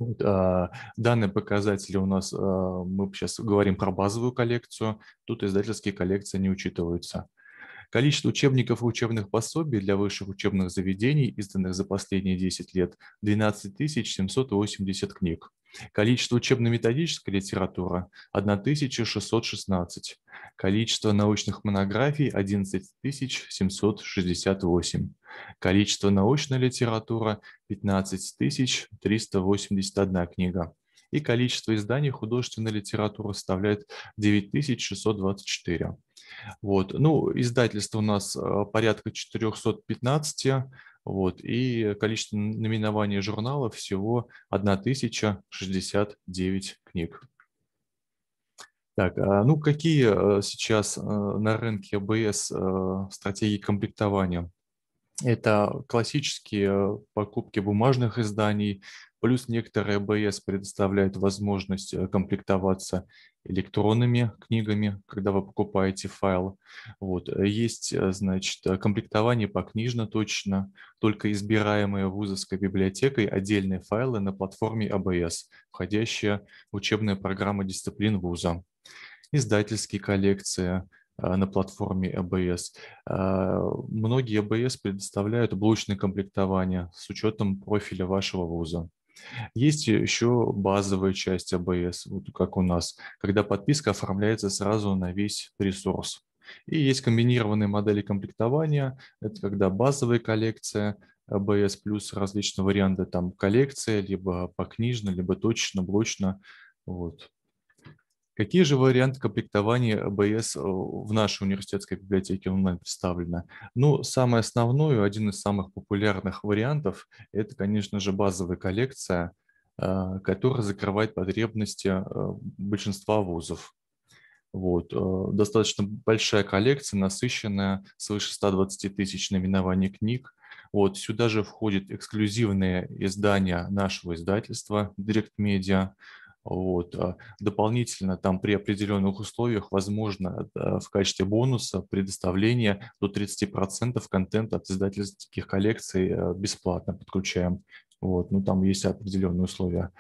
Вот, а, данные показатели у нас, а, мы сейчас говорим про базовую коллекцию, тут издательские коллекции не учитываются. Количество учебников и учебных пособий для высших учебных заведений, изданных за последние 10 лет, 12 780 книг. Количество учебно-методической литературы – 1616. Количество научных монографий – 11768. Количество научной литературы – 15381 книга. И количество изданий художественной литературы составляет 9624. Вот. Ну, издательство у нас э, порядка 415, вот, и количество наименований журнала всего 1069 книг. Так, а, ну какие э, сейчас э, на рынке БС э, стратегии комплектования? Это классические покупки бумажных изданий, Плюс некоторые БС предоставляют возможность э, комплектоваться электронными книгами, когда вы покупаете файл. Вот. Э, есть, э, значит, комплектование по книжно точно, только избираемые вузовской библиотекой отдельные файлы на платформе АБС, входящие в учебные программы дисциплин вуза. Издательские коллекции, на платформе ABS. Многие ABS предоставляют блочное комплектование с учетом профиля вашего вуза. Есть еще базовая часть АБС, вот как у нас, когда подписка оформляется сразу на весь ресурс. И есть комбинированные модели комплектования, это когда базовая коллекция, АБС плюс различные варианты там коллекция, либо покнижно, либо точно, блочно. Вот. Какие же варианты комплектования БС э, в нашей университетской библиотеке онлайн представлены? Ну, самое основное, один из самых популярных вариантов – это, конечно же, базовая коллекция, э, которая закрывает потребности э, большинства вузов. Вот. Достаточно большая коллекция, насыщенная, свыше 120 тысяч наименований книг. Вот. Сюда же входят эксклюзивные издания нашего издательства Direct Media, вот. А дополнительно там при определенных условиях возможно в качестве бонуса предоставление до 30% контента от издательских коллекций э, бесплатно подключаем. Вот, ну там есть определенные условия.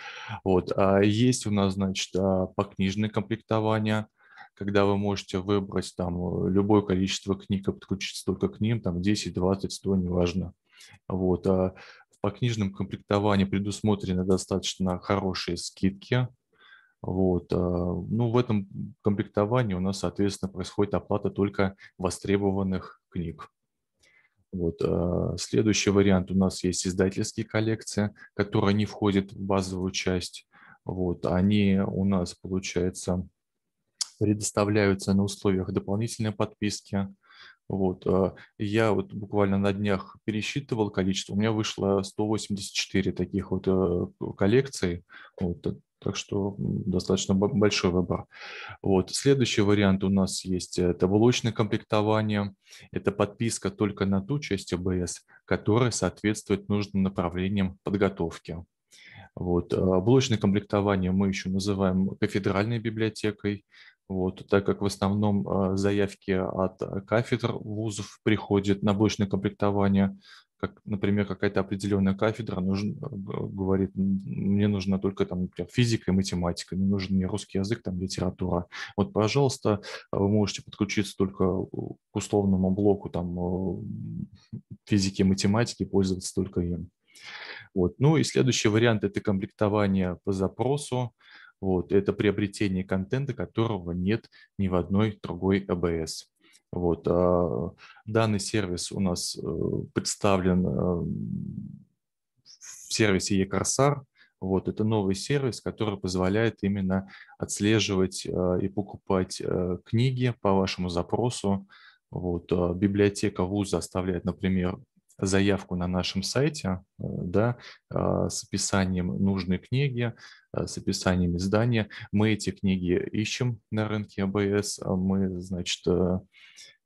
Вот, а есть у нас, значит, а, книжное комплектование, когда вы можете выбрать там э, любое количество книг и подключиться только к ним, там 10, 20, 100, неважно. Вот, а по книжным комплектованиям предусмотрены достаточно хорошие скидки. Вот. Э, ну, в этом комплектовании у нас, соответственно, происходит оплата только востребованных книг. Вот. Э, следующий вариант у нас есть издательские коллекции, которые не входят в базовую часть. Вот. Они у нас, получается, предоставляются на условиях дополнительной подписки. Вот. А, я вот буквально на днях пересчитывал количество, у меня вышло 184 таких вот э, коллекций, вот. так что достаточно большой выбор. Вот. Следующий вариант у нас есть, это блочное комплектование, это подписка только на ту часть АБС, которая соответствует нужным направлениям подготовки. Вот. А, блочное комплектование мы еще называем кафедральной библиотекой. Вот, так как в основном а, заявки от а, кафедр вузов приходят на блочное комплектование, как, например, какая-то определенная кафедра нужен, а, говорит, мне нужна только там, например, физика и математика, не нужен мне русский язык, там, литература. Вот, пожалуйста, вы можете подключиться только к условному блоку там физики и математики, пользоваться только им. Вот. Ну и следующий вариант – это комплектование по запросу. Вот, это приобретение контента, которого нет ни в одной другой АБС. Э вот, а, данный сервис у нас э, представлен эм, в сервисе eCorsar. А вот, это новый сервис, который позволяет именно отслеживать а, и покупать э, книги по вашему запросу. Вот, библиотека вуза оставляет, например, заявку на нашем сайте э, да, а, с описанием нужной книги, э, с описанием издания. Мы эти книги ищем на рынке АБС, а мы, значит, э,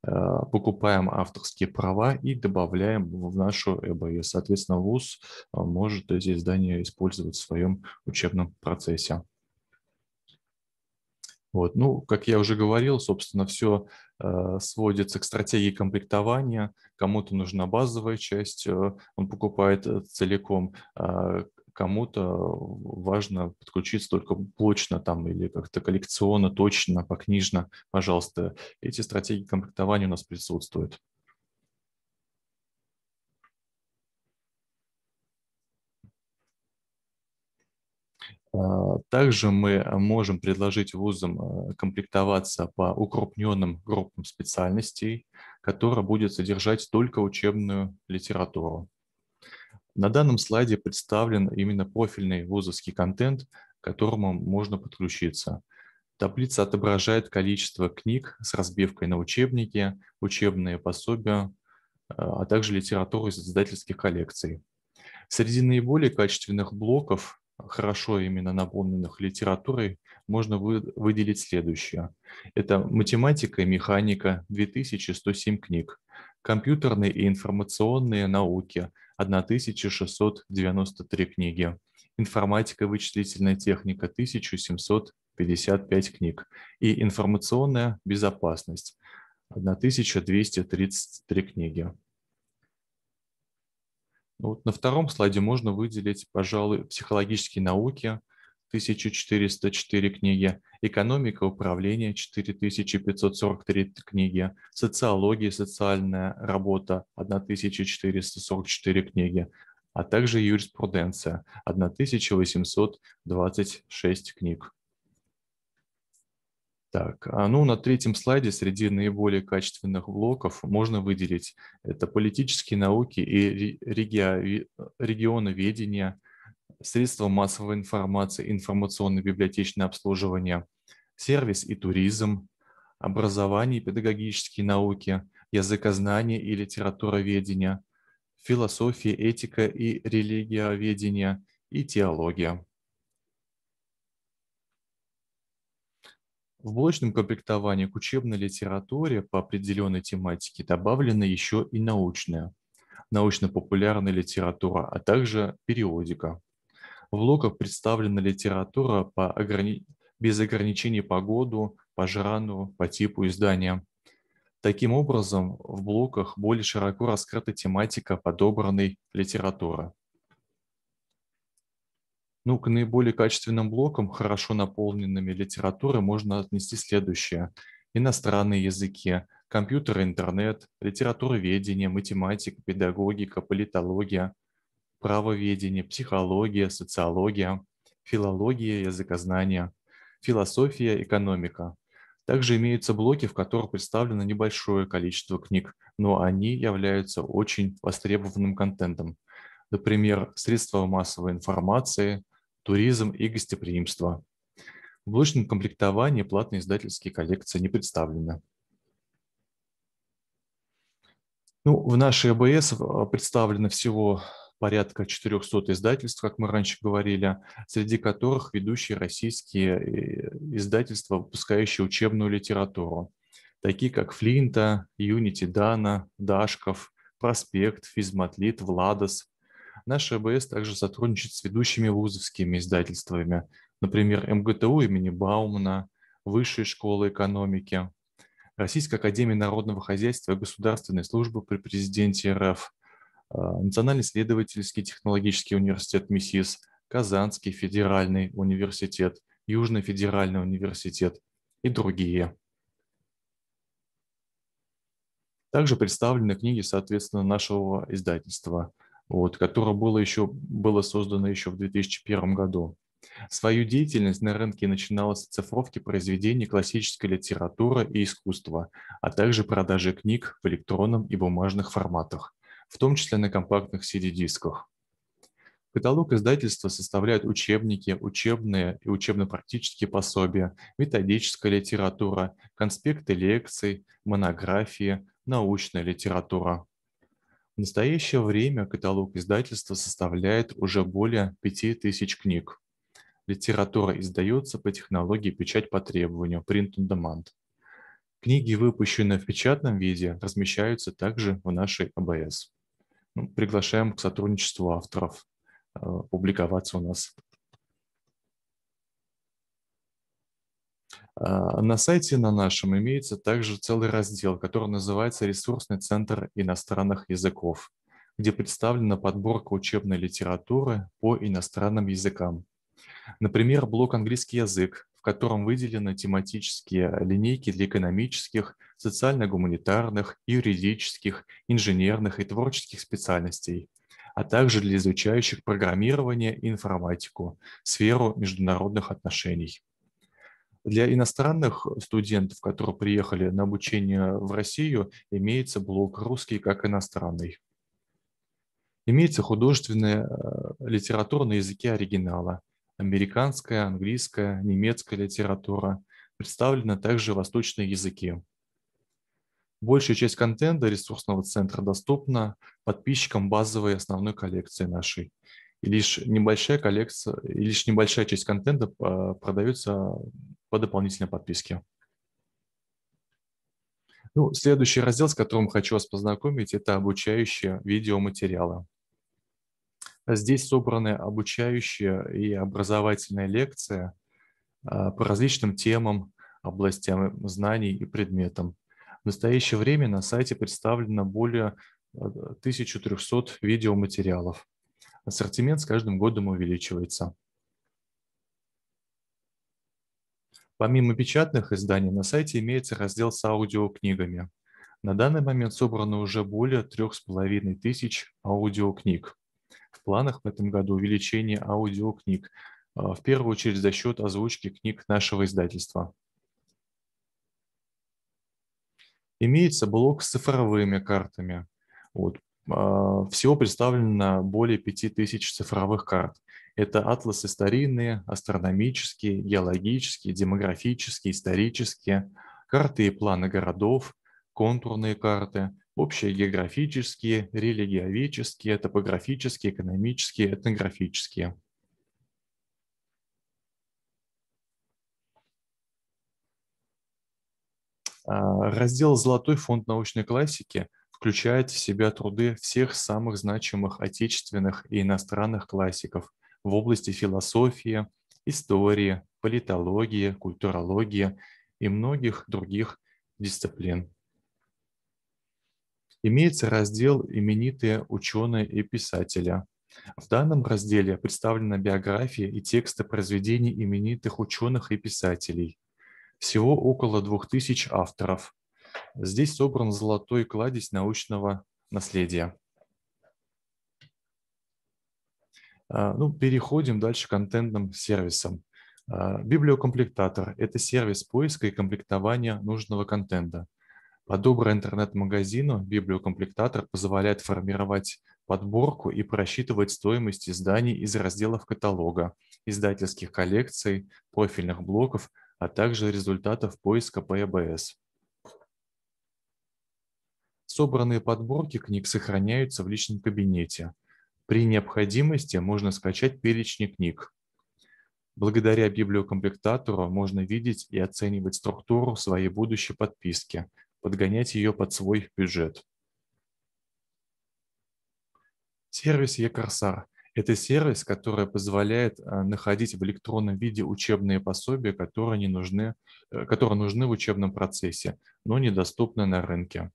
покупаем авторские права и добавляем в нашу ЭБС. Соответственно, ВУЗ а, может эти издания использовать в своем учебном процессе. Вот. Ну, как я уже говорил, собственно, все э, сводится к стратегии комплектования. Кому-то нужна базовая часть, э, он покупает э, целиком, э, кому-то важно подключиться только блочно там или как-то коллекционно, точно, покнижно, пожалуйста. Эти стратегии комплектования у нас присутствуют. А, также мы а, можем предложить вузам э, комплектоваться по укрупненным группам специальностей, которая будет содержать только учебную литературу. На данном слайде представлен именно профильный вузовский контент, к которому можно подключиться. Таблица отображает количество книг с разбивкой на учебники, учебные пособия, а, а также литературу из издательских коллекций. Среди наиболее качественных блоков хорошо именно наполненных литературой, можно вы, выделить следующее. Это математика и механика 2107 книг, компьютерные и информационные науки 1693 книги, информатика и вычислительная техника 1755 книг и информационная безопасность 1233 книги. Ну, вот на втором слайде можно выделить, пожалуй, психологические науки, 1404 книги, экономика управления 4543 книги, социология и социальная работа 1444 книги, а также юриспруденция 1826 книг. Так, а, ну на третьем слайде среди наиболее качественных блоков можно выделить это политические науки и реги... регионоведение, средства массовой информации, информационно-библиотечное обслуживание, сервис и туризм, образование и педагогические науки, языкознание и литературоведение, философия, этика и религиоведение и теология. В блочном комплектовании к учебной литературе по определенной тематике добавлена еще и научная, научно-популярная литература, а также периодика. В блоках представлена литература по ограни... без ограничений по году, по жанру, по типу издания. Таким образом, в блоках более широко раскрыта тематика подобранной литературы. Ну, к наиболее качественным блокам, хорошо наполненными литературой, можно отнести следующее. Иностранные языки, компьютер и интернет, литературоведение, математика, педагогика, политология, правоведение, психология, социология, филология, языкознание, философия, экономика. Также имеются блоки, в которых представлено небольшое количество книг, но они являются очень востребованным контентом. Например, средства массовой информации, туризм и гостеприимство. В блочном комплектовании платные издательские коллекции не представлены. Ну, в нашей АБС э, представлено всего порядка 400 издательств, как мы раньше говорили, среди которых ведущие российские э, издательства, выпускающие учебную литературу, такие как Флинта, Юнити Дана, Дашков, Проспект, Физматлит, Владос, Наш АБС также сотрудничает с ведущими вузовскими издательствами, например, МГТУ имени Баумана, Высшей школы экономики, Российской академии народного хозяйства и государственной службы при президенте РФ, э, Национальный исследовательский технологический университет МИСИС, Казанский федеральный университет, Южный федеральный университет и другие. Также представлены книги, соответственно, нашего издательства вот, которое было, еще, было создано еще в 2001 году. Свою деятельность на рынке начиналась с оцифровки произведений классической литературы и искусства, а также продажи книг в электронном и бумажных форматах, в том числе на компактных CD-дисках. Каталог издательства составляют учебники, учебные и учебно-практические пособия, методическая литература, конспекты лекций, монографии, научная литература. В настоящее время каталог издательства составляет уже более 5000 книг. Литература издается по технологии печать по требованию print on demand. Книги, выпущенные в печатном виде, размещаются также в нашей АБС. Ну, приглашаем к сотрудничеству авторов э, публиковаться у нас А, на сайте на нашем имеется также целый раздел, который называется «Ресурсный центр иностранных языков», где представлена подборка учебной литературы по иностранным языкам. Например, блок «Английский язык», в котором выделены тематические линейки для экономических, социально-гуманитарных, юридических, инженерных и творческих специальностей, а также для изучающих программирование и информатику, сферу международных отношений. Для иностранных студентов, которые приехали на обучение в Россию, имеется блок «Русский как иностранный». Имеется художественная э, литература на языке оригинала, американская, английская, немецкая литература, представлена также восточные языки. Большая часть контента ресурсного центра доступна подписчикам базовой и основной коллекции нашей и лишь небольшая коллекция, и лишь небольшая часть контента а, продается по дополнительной подписке. Ну, следующий раздел, с которым хочу вас познакомить, это обучающие видеоматериалы. Здесь собраны обучающие и образовательные лекции а, по различным темам, областям знаний и предметам. В настоящее время на сайте представлено более 1300 а, видеоматериалов ассортимент с каждым годом увеличивается. Помимо печатных изданий, на сайте имеется раздел с аудиокнигами. На данный момент собрано уже более трех с половиной тысяч аудиокниг. В планах в этом году увеличение аудиокниг, а, в первую очередь за счет озвучки книг нашего издательства. Имеется блок с цифровыми картами. Вот, а, всего представлено более 5000 цифровых карт. Это атласы старинные, астрономические, геологические, демографические, исторические, карты и планы городов, контурные карты, общие географические, религиоведческие, топографические, экономические, этнографические. А, раздел «Золотой фонд научной классики» включает в себя труды всех самых значимых отечественных и иностранных классиков в области философии, истории, политологии, культурологии и многих других дисциплин. Имеется раздел «Именитые ученые и писатели». В данном разделе представлена биография и тексты произведений именитых ученых и писателей. Всего около 2000 авторов, Здесь собран золотой кладезь научного наследия. А, ну, переходим дальше к контентным сервисам. А, библиокомплектатор – это сервис поиска и комплектования нужного контента. Подобранный интернет-магазину библиокомплектатор позволяет формировать подборку и просчитывать стоимость изданий из разделов каталога, издательских коллекций, профильных блоков, а также результатов поиска по ЭБС. Собранные подборки книг сохраняются в личном кабинете. При необходимости можно скачать перечни книг. Благодаря библиокомплектатору можно видеть и оценивать структуру своей будущей подписки, подгонять ее под свой бюджет. Сервис eCorsar – это сервис, который позволяет э, находить в электронном виде учебные пособия, которые, не нужны, э, которые нужны в учебном процессе, но недоступны на рынке.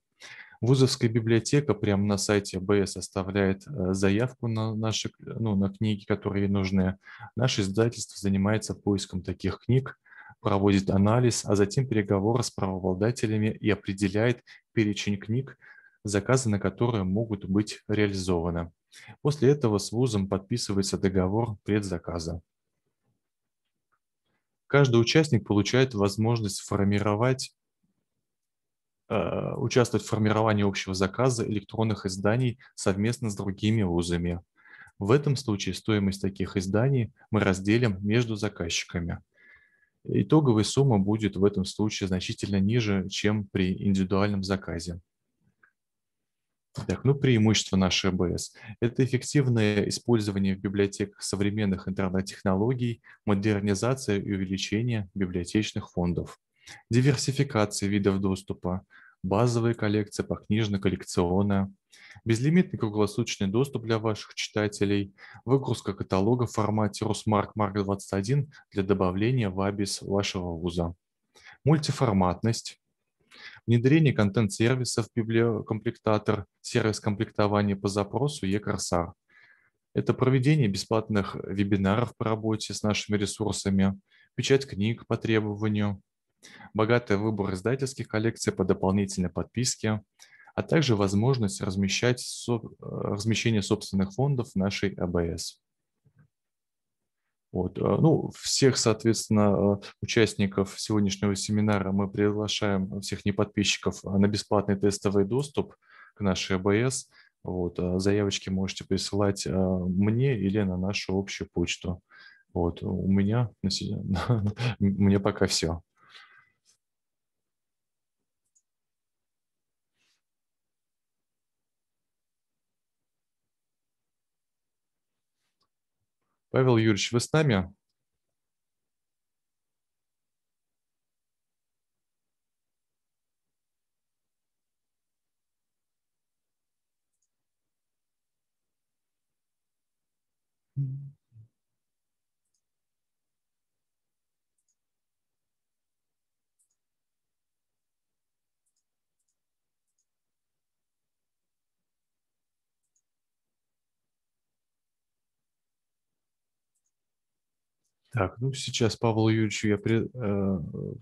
Вузовская библиотека прямо на сайте БС оставляет э, заявку на наши, ну, на книги, которые нужны. Наше издательство занимается поиском таких книг, проводит анализ, а затем переговоры с правообладателями и определяет перечень книг, заказы на которые могут быть реализованы. После этого с вузом подписывается договор предзаказа. Каждый участник получает возможность формировать Э, участвовать в формировании общего заказа электронных изданий совместно с другими вузами. В этом случае стоимость таких изданий мы разделим между заказчиками. Итоговая сумма будет в этом случае значительно ниже, чем при индивидуальном заказе. Так, ну преимущество нашей АБС – это эффективное использование в библиотеках современных интернет-технологий, модернизация и увеличение библиотечных фондов диверсификации видов доступа, базовые коллекции по книжно-коллекционная, безлимитный круглосуточный доступ для ваших читателей, выгрузка каталога в формате Росмарк Марк 21 для добавления в абис вашего вуза, мультиформатность, внедрение контент-сервисов в библиокомплектатор, сервис комплектования по запросу e Это проведение бесплатных вебинаров по работе с нашими ресурсами, печать книг по требованию, богатый выбор издательских коллекций по дополнительной подписке, а также возможность размещать со... Э, размещение собственных фондов в нашей АБС. Э вот. Э, ну, всех, соответственно, участников сегодняшнего семинара мы приглашаем, всех неподписчиков, на бесплатный тестовый доступ к нашей АБС. Вот. Заявочки можете присылать мне или на нашу общую почту. Вот. У меня, у <laughs> меня пока все. Павел Юрьевич, вы с нами? Так, ну сейчас Павлу Юрьевичу я при, э,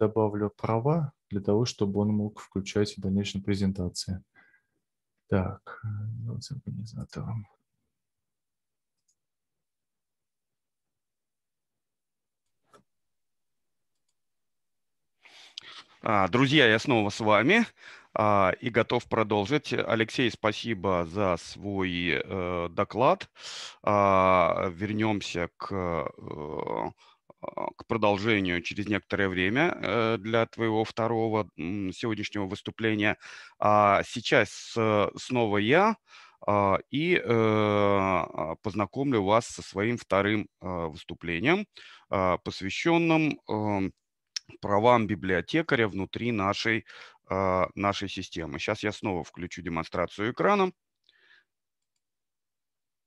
добавлю права для того, чтобы он мог включать в дальнейшем презентации. Так, ну, с организатором. А, друзья, я снова с вами. А, и готов продолжить. Алексей, спасибо за свой э, доклад. А, вернемся к э, к продолжению через некоторое время э, для твоего второго сегодняшнего выступления. А, сейчас снова я и познакомлю вас со своим вторым выступлением, посвященным эм, правам библиотекаря внутри нашей Э, нашей системы. Сейчас я снова включу демонстрацию экрана.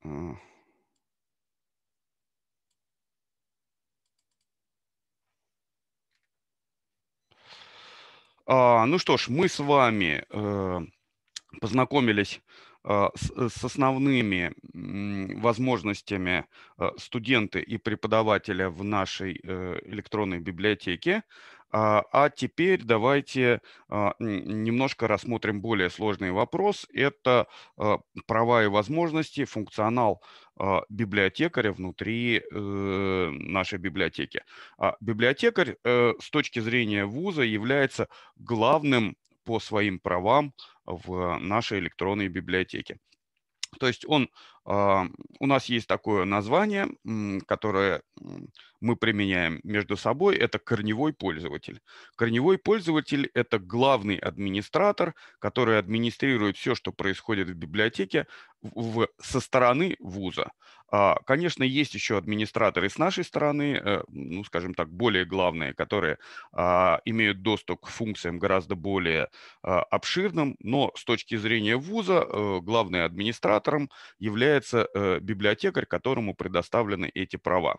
Э. Ну что ж, мы с вами э, познакомились с основными возможностями студенты и преподавателя в нашей электронной библиотеке. А, а теперь давайте а, немножко рассмотрим более сложный вопрос. Это а, права и возможности, функционал библиотекаря внутри э, нашей библиотеки. Библиотекарь э, с точки зрения вуза является главным по своим правам в нашей электронной библиотеке. То есть он а, у нас есть такое название, которое мы применяем между собой, это корневой пользователь. Корневой пользователь – это главный администратор, который администрирует все, что происходит в библиотеке в, со стороны вуза. А, конечно, есть еще администраторы с нашей стороны, э, ну, скажем так, более главные, которые а, имеют доступ к функциям гораздо более а, обширным, но с точки зрения вуза э, главным администратором является э, библиотекарь, которому предоставлены эти права.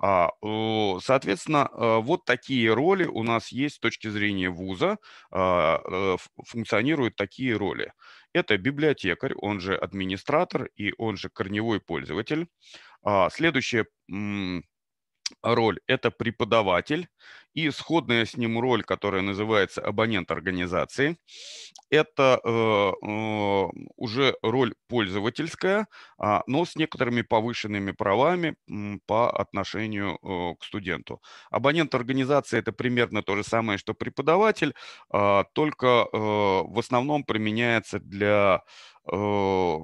Соответственно, вот такие роли у нас есть с точки зрения вуза, функционируют такие роли. Это библиотекарь, он же администратор и он же корневой пользователь. А следующая роль – это преподаватель и исходная с ним роль, которая называется абонент организации. Это э, э, уже роль пользовательская, а, но с некоторыми повышенными правами по отношению э, к студенту. Абонент организации – это примерно то же самое, что преподаватель, а, только в основном применяется для Э,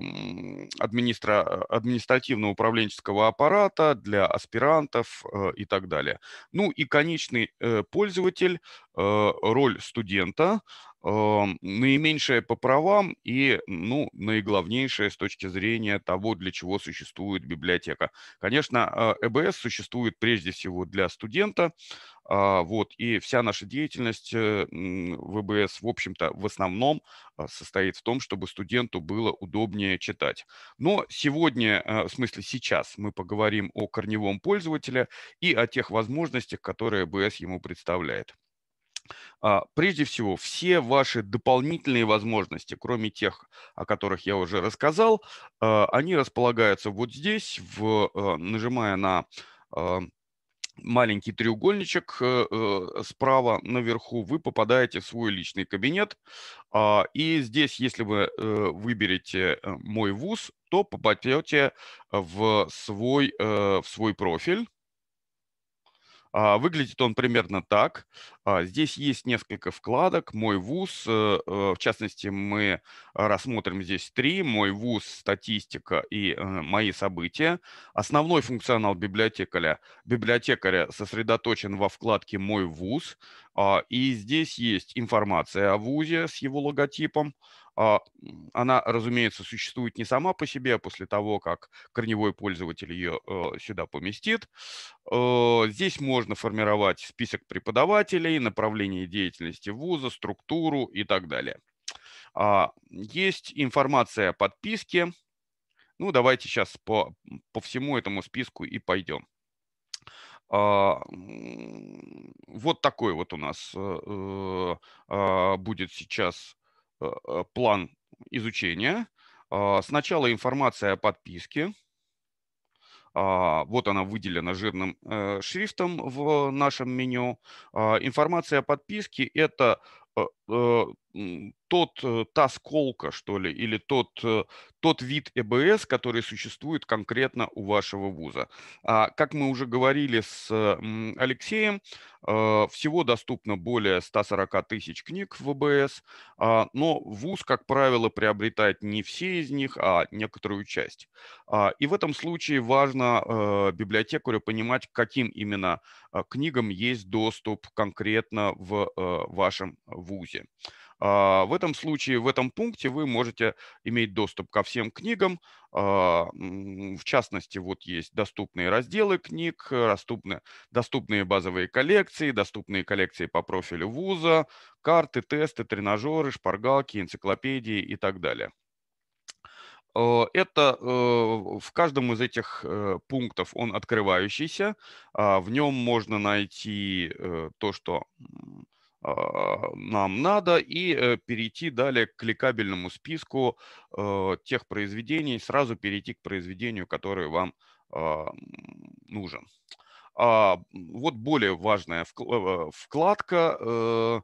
администра... административно-управленческого аппарата, для аспирантов э, и так далее. Ну и конечный э, пользователь, роль студента, а, наименьшее по правам и, ну, наиглавнейшее с точки зрения того, для чего существует библиотека. Конечно, а, ЭБС существует прежде всего для студента, а, вот, и вся наша деятельность э, в ЭБС, в общем-то, в основном состоит в том, чтобы студенту было удобнее читать. Но сегодня, в смысле сейчас, мы поговорим о корневом пользователе и о тех возможностях, которые ЭБС ему представляет. А, прежде всего, все ваши дополнительные возможности, кроме тех, о которых я уже рассказал, а, они располагаются вот здесь, в, э, нажимая на а, маленький треугольничек э, э, справа наверху, вы попадаете в свой личный кабинет. И здесь, если вы выберете «Мой вуз», то попадете в свой, в свой профиль. А, выглядит он примерно так. А, здесь есть несколько вкладок. Мой вуз, э, э, в частности, мы рассмотрим здесь три. Мой вуз, статистика и э, мои события. Основной функционал библиотекаря. Библиотекаря сосредоточен во вкладке «Мой вуз». А, и здесь есть информация о ВУЗе с его логотипом. А, она, разумеется, существует не сама по себе, а после того, как корневой пользователь ее э, сюда поместит. Э, здесь можно формировать список преподавателей, направление деятельности вуза, структуру и так далее. А, есть информация о подписке. Ну, давайте сейчас по, по всему этому списку и пойдем вот такой вот у нас э, э, а, будет сейчас э, план изучения. А, сначала информация о подписке. А, вот она выделена жирным шрифтом в нашем меню. Информация о подписке – это тот, э, та сколка, что ли, или тот, э, тот вид ЭБС, который существует конкретно у вашего вуза. А, как мы уже говорили с э, Алексеем, всего доступно более 140 тысяч книг в ЭБС, а, но вуз, как правило, приобретает не все из них, а некоторую часть. А, и в этом случае важно библиотекарю понимать, к каким именно книгам есть доступ конкретно в вашем вузе. А, в этом случае, в этом пункте вы можете иметь доступ ко всем книгам. А, в частности, вот есть доступные разделы книг, доступны, доступные базовые коллекции, доступные коллекции по профилю вуза, карты, тесты, тренажеры, шпаргалки, энциклопедии и так далее. Э, это э, в каждом из этих э, пунктов он открывающийся. А, в нем можно найти то, что а, нам надо, и э, перейти далее к кликабельному списку э, тех произведений, сразу перейти к произведению, которое вам а, нужен. А, вот более важная э, вкладка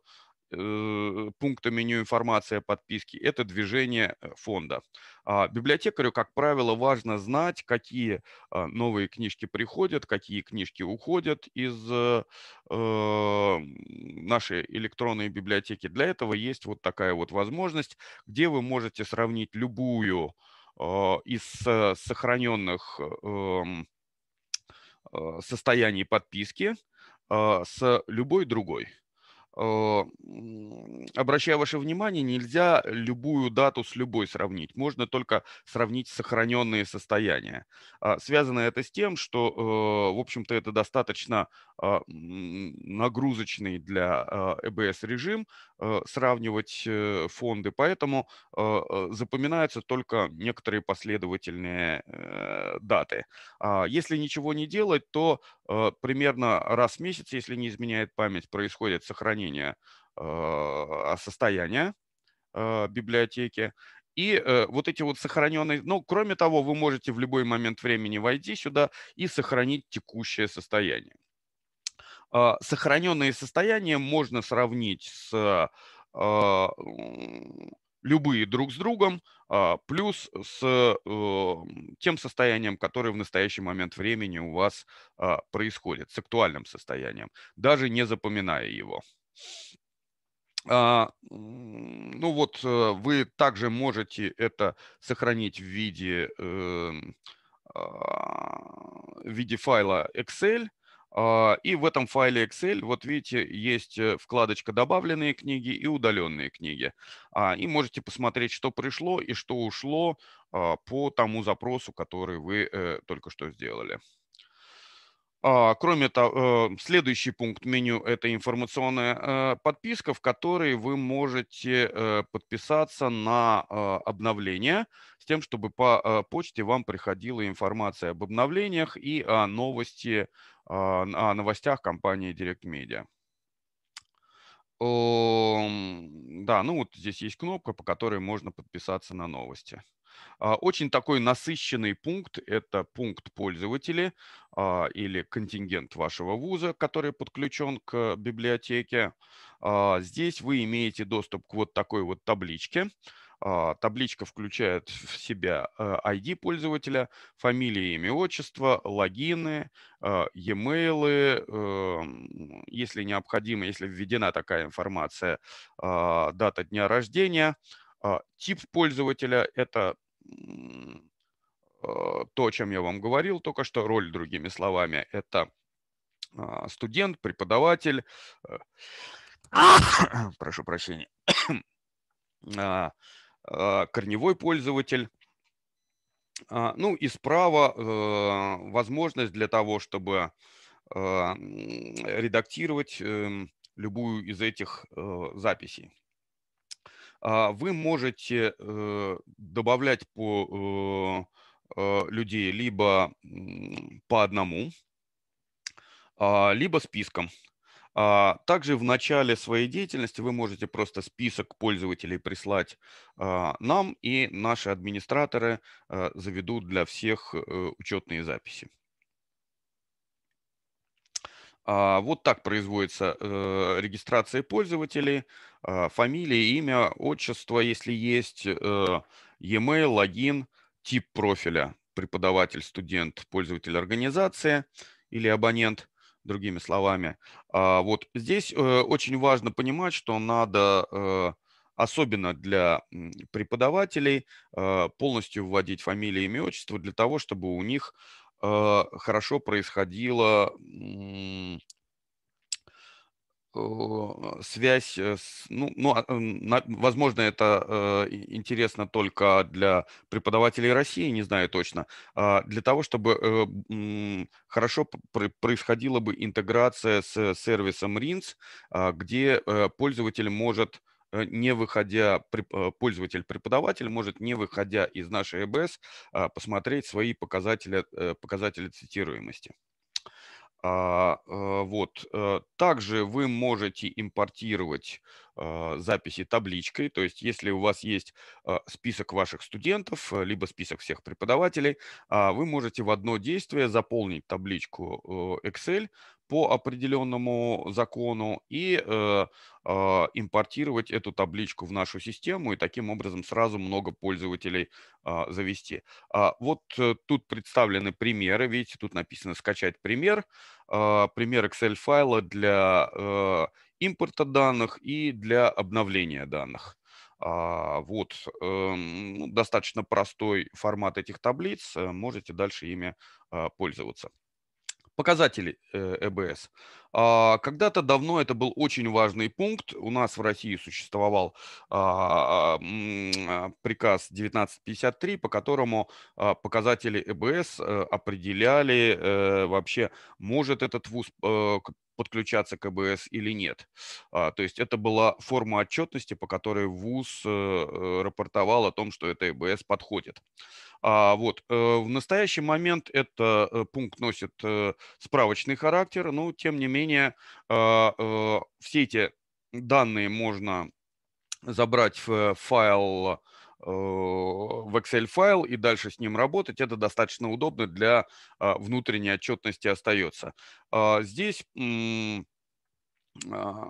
Э, пункта меню информация подписки – это движение э, фонда. А библиотекарю, как правило, важно знать, какие а, новые книжки приходят, какие книжки уходят из э, нашей электронной библиотеки. Для этого есть вот такая вот возможность, где вы можете сравнить любую из сохраненных эм, состояний подписки с любой другой. Э, обращаю ваше внимание, нельзя любую дату с любой сравнить. Можно только сравнить сохраненные состояния. А, связано это с тем, что, э, в общем-то, это достаточно а, нагрузочный для а, ЭБС режим э, сравнивать фонды, поэтому запоминаются только некоторые последовательные даты. Если ничего не делать, то примерно раз в месяц, если не изменяет память, происходит сохранение мнение э, о э, библиотеки. И э, вот эти вот сохраненные, ну, кроме того, вы можете в любой момент времени войти сюда и сохранить текущее состояние. Э, сохраненные состояния можно сравнить с э, любые друг с другом, э, плюс с э, тем состоянием, которое в настоящий момент времени у вас э, происходит, с актуальным состоянием, даже не запоминая его. А, ну вот э, вы также можете это сохранить в виде, эм, а, в виде файла Excel. А, и в этом файле Excel, вот видите, есть э, вкладочка «Добавленные книги» и «Удаленные книги». И можете посмотреть, что пришло и что ушло по тому запросу, который вы э, только что сделали. А, кроме того, э, следующий пункт меню – это информационная э, подписка, в которой вы можете э, подписаться на обновления с тем, чтобы по почте вам приходила информация об обновлениях и о, новости, а, о новостях компании Direct Media. Да, ну вот здесь есть кнопка, по которой можно подписаться на новости. А, очень такой насыщенный пункт – это пункт пользователи а, или контингент вашего вуза, который подключен к библиотеке. А, здесь вы имеете доступ к вот такой вот табличке. Табличка включает в себя э, ID пользователя, фамилия, имя, отчество, логины, э, e-mail, эм, если необходимо, если введена такая информация, дата дня рождения, тип пользователя – это Э, то, о чем я вам говорил только что, роль, другими словами, это а, студент, преподаватель, э, <coughs> прошу прощения, <coughs> а, а, корневой пользователь, ну и справа э, возможность для того, чтобы редактировать эм, любую из этих записей. А, вы можете э, добавлять по э, э, людей либо по одному, а, либо списком. А, также в начале своей деятельности вы можете просто список пользователей прислать нам, и наши администраторы заведут для всех учетные записи. А, вот так производится э, регистрация пользователей, а, фамилия, имя, отчество, если есть, э, e-mail, логин, тип профиля, преподаватель, студент, пользователь организации или абонент, другими словами. А, вот здесь э, очень важно понимать, что надо особенно для преподавателей, полностью вводить фамилии, имя, отчество для того, чтобы у них Э, хорошо происходила связь, э, с, ну, ну, а, возможно, это э, интересно только для преподавателей России, не знаю точно, а для того, чтобы хорошо происходила бы интеграция с сервисом RINS, а, где пользователь может Э, не выходя, э, пользователь-преподаватель может, не выходя из нашей ЭБС, а, посмотреть свои показатели, э, показатели цитируемости. А, вот. Также вы можете импортировать а, записи табличкой. То есть если у вас есть а, список ваших студентов, э, либо список всех преподавателей, а, вы можете в одно действие заполнить табличку э, Excel по определенному закону и э, э, импортировать эту табличку в нашу систему и таким образом сразу много пользователей э, завести. А, вот э, тут представлены примеры, видите, тут написано скачать пример, э, пример Excel файла для э, импорта данных и для обновления данных. А, вот, эм, ну, достаточно простой формат этих таблиц, э, можете дальше ими э, пользоваться. Показатели ЭБС. Э а, когда-то давно это был очень важный пункт. У нас в России существовал а, приказ 1953, по которому показатели ЭБС определяли вообще, может этот вуз подключаться к КБС или нет. А, то есть это была форма отчетности, по которой ВУЗ э, э, рапортовал о том, что это ЭБС подходит. А, вот. Э, в настоящий момент этот пункт носит справочный характер, но ну, тем не менее а, все эти данные можно забрать в файл в Excel-файл и дальше с ним работать. Это достаточно удобно для а, внутренней отчетности остается. А, здесь а,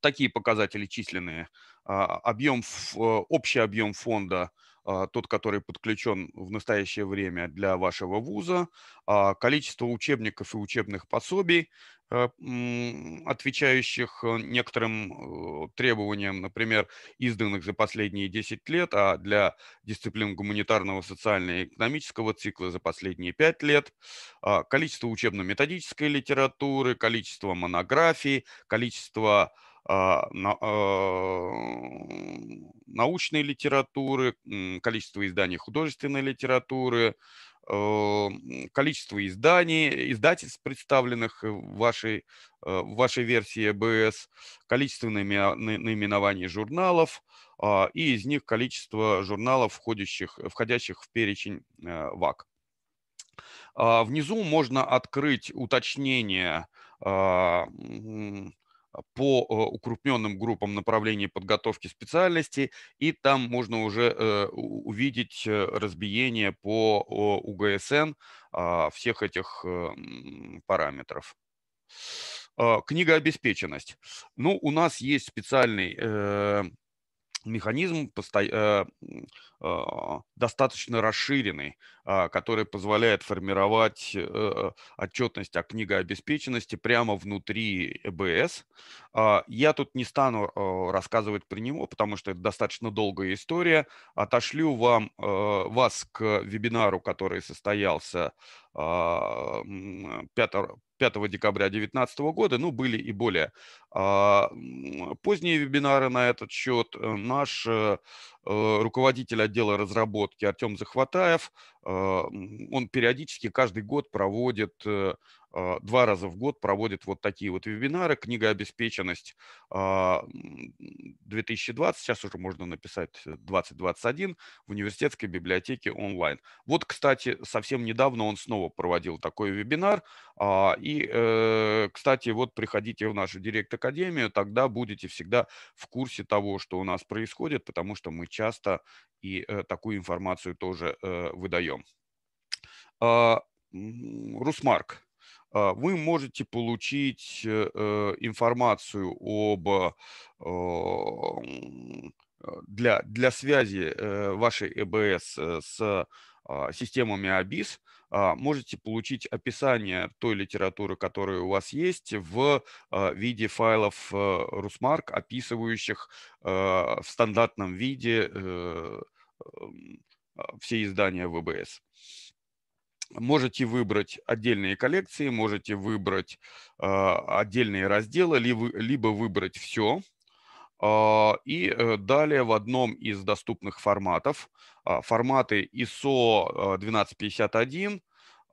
такие показатели численные. Объем, общий объем фонда тот, который подключен в настоящее время для вашего вуза, количество учебников и учебных пособий, Э, отвечающих э, некоторым э, требованиям, например, изданных за последние 10 лет, а для дисциплин гуманитарного, социального и экономического цикла за последние 5 лет, а, количество учебно-методической литературы, количество монографий, количество а, научной литературы, количество изданий художественной литературы, Э, количество изданий, издательств, представленных в вашей, э, в вашей версии БС, количество наименований журналов а, и из них количество журналов, входящих, входящих в перечень э, ВАК. А, внизу можно открыть уточнение а, по э, укрупненным группам направлений подготовки специальностей, и там можно уже э, увидеть э, разбиение по УГСН а, всех этих эм, параметров. А, Книга «Обеспеченность». Ну, у нас есть специальный механизм достаточно расширенный, а, который позволяет формировать э, отчетность о книгообеспеченности прямо внутри ЭБС. А, я тут не стану э, рассказывать про него, потому что это достаточно долгая история. Отошлю вам, э, вас к вебинару, который состоялся 5, а, 5 декабря 2019 года, ну, были и более поздние вебинары на этот счет. Наш Э, руководитель отдела разработки Артем Захватаев. Э, он периодически каждый год проводит э, а, два раза в год проводит вот такие вот вебинары. Книга «Обеспеченность 2020», а, сейчас уже можно написать 2021, э, в университетской библиотеке онлайн. Вот, кстати, совсем недавно он снова проводил такой вебинар. А, и, э, кстати, вот приходите в нашу Директ-академию, тогда будете всегда в курсе того, что у нас происходит, потому что мы часто и э, такую информацию тоже выдаем. Русмарк а, вы можете получить э, э, информацию об э, а, для, для связи вашей ЭБС с а, системами АБИС. можете получить описание той литературы, которая у вас есть, в виде файлов Русмарк, описывающих в стандартном виде все издания ВБС. Можете выбрать отдельные коллекции, можете выбрать э, отдельные разделы, либо, либо выбрать все. А, э, и далее в одном из доступных форматов, э, форматы ISO 1251,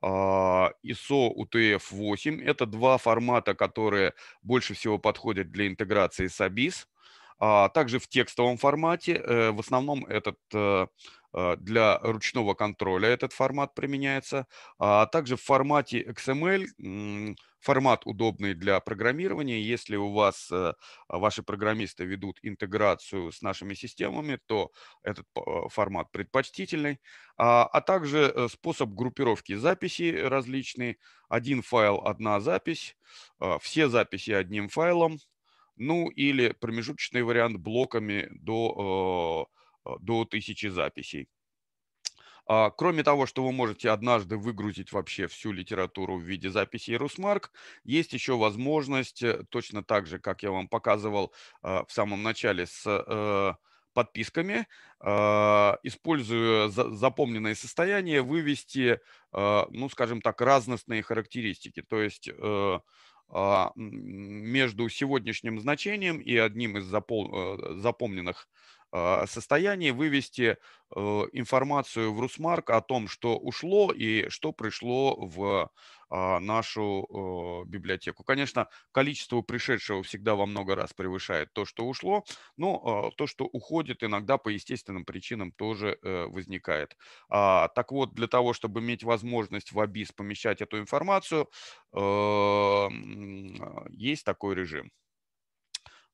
ISO UTF-8. Это два формата, которые больше всего подходят для интеграции с ABIS. Также в текстовом формате, э, в основном этот э, Э, для ручного контроля этот формат применяется, а также в формате XML формат удобный для программирования. Если у вас э, ваши программисты ведут интеграцию с нашими системами, то этот э, формат предпочтительный. А, а также способ группировки записей различный. Один файл, одна запись. Все записи одним файлом. Ну или промежуточный вариант блоками до Э, до 1000 записей. А, кроме того, что вы можете однажды выгрузить вообще всю литературу в виде записей Русмарк, есть еще возможность, э, точно так же, как я вам показывал э, в самом начале с подписками, используя запомненное состояние, вывести, ну, скажем так, разностные характеристики. То есть а, между сегодняшним значением и одним из запомненных а, состоянии вывести э, информацию в Русмарк о том, что ушло и что пришло в а, нашу э, библиотеку. Конечно, количество пришедшего всегда во много раз превышает то, что ушло, но а, то, что уходит, иногда по естественным причинам тоже э, возникает. Так вот, для того, чтобы иметь возможность в АБИС помещать эту информацию, есть такой режим.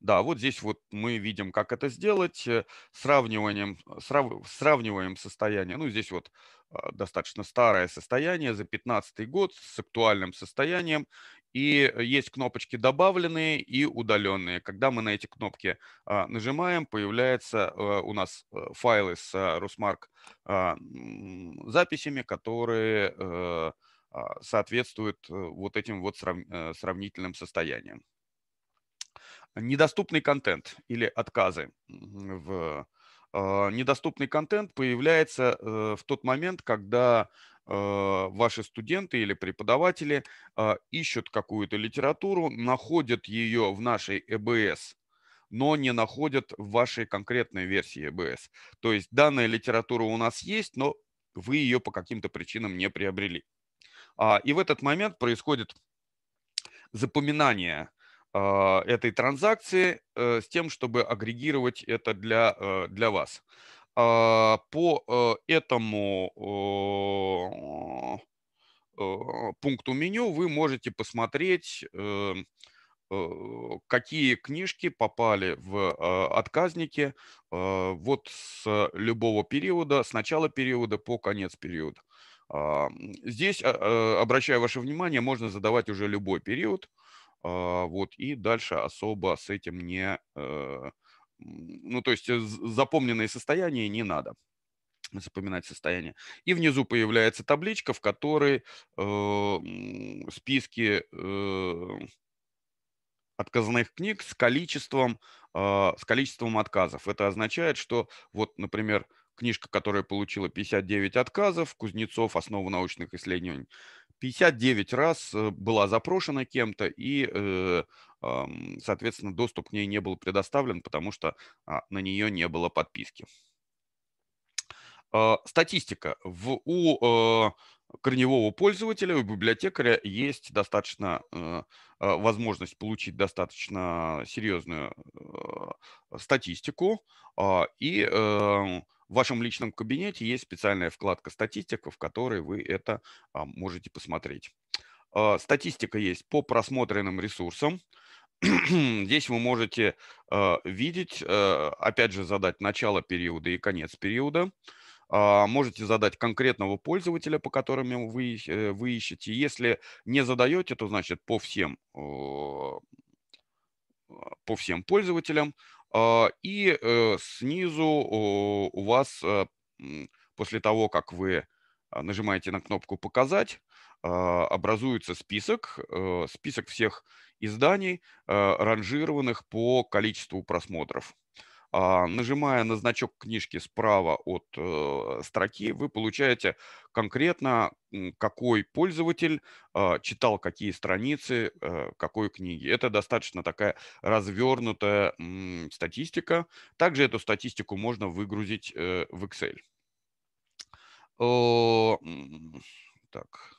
Да, вот здесь вот мы видим, как это сделать, э, сравниваем, э, срав, сравниваем состояние, ну здесь вот а, достаточно старое состояние за 2015 год с актуальным состоянием, и есть кнопочки добавленные и удаленные. Когда мы на эти кнопки а, нажимаем, появляются э, у нас файлы с Русмарк а, записями, которые соответствуют вот этим вот сравнительным состояниям недоступный контент или отказы в э, недоступный контент появляется э, в тот момент, когда э, ваши студенты или преподаватели ищут какую-то литературу, находят ее в нашей ЭБС, но не находят в вашей конкретной версии ЭБС. То есть данная литература у нас есть, но вы ее по каким-то причинам не приобрели. А, и в этот момент происходит запоминание а, этой транзакции э, с тем, чтобы агрегировать это для, э, для вас. А, по э, этому пункту меню вы можете посмотреть, какие книжки попали в отказники вот с любого периода, с начала периода по конец периода. А, здесь, обращаю ваше внимание, можно задавать уже любой период. А, вот, и дальше особо с этим не, э, ну, то есть э, запомненные состояния не надо запоминать состояние. И внизу появляется табличка, в которой э, списки э, отказанных книг с количеством, э, с количеством отказов. Это означает, что вот, например, книжка, которая получила 59 отказов, Кузнецов «Основы научных исследований 59 раз э, была запрошена кем-то, и, э, соответственно, доступ к ней не был предоставлен, потому что а, на нее не было подписки. А, статистика. В, у э, корневого пользователя, у библиотекаря есть достаточно а, возможность получить достаточно серьезную статистику и в вашем личном кабинете есть специальная вкладка «Статистика», в которой вы это а, можете посмотреть. А, статистика есть по просмотренным ресурсам. <clears throat> Здесь вы можете а, видеть, опять же, задать начало периода и конец периода. Можете задать конкретного пользователя, по которым вы, э, вы ищете. Если не задаете, то значит по всем по всем пользователям а, и э, снизу у вас, э, после того, как вы а, нажимаете на кнопку «Показать», а, образуется список, э, список всех изданий, ранжированных по количеству просмотров. А, нажимая на значок книжки справа от э, строки, вы получаете конкретно, какой пользователь а, читал какие страницы э, какой книги. Это достаточно такая развернутая статистика. Также эту статистику можно выгрузить э, в Excel. Так,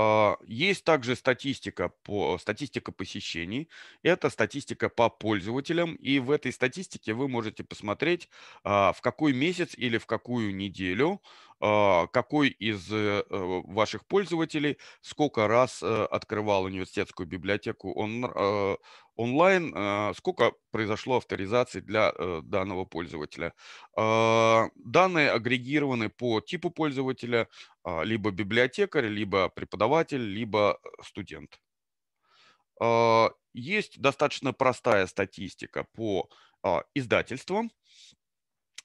а, есть также статистика, по, статистика посещений, это статистика по пользователям, и в этой статистике вы можете посмотреть, а, в какой месяц или в какую неделю а, какой из э, э, ваших пользователей сколько раз э, открывал университетскую библиотеку он, онлайн, а, сколько произошло авторизаций для э, данного пользователя. А, данные агрегированы по типу пользователя, а, либо библиотекарь, либо преподаватель, либо э, студент. Есть достаточно простая статистика по издательствам.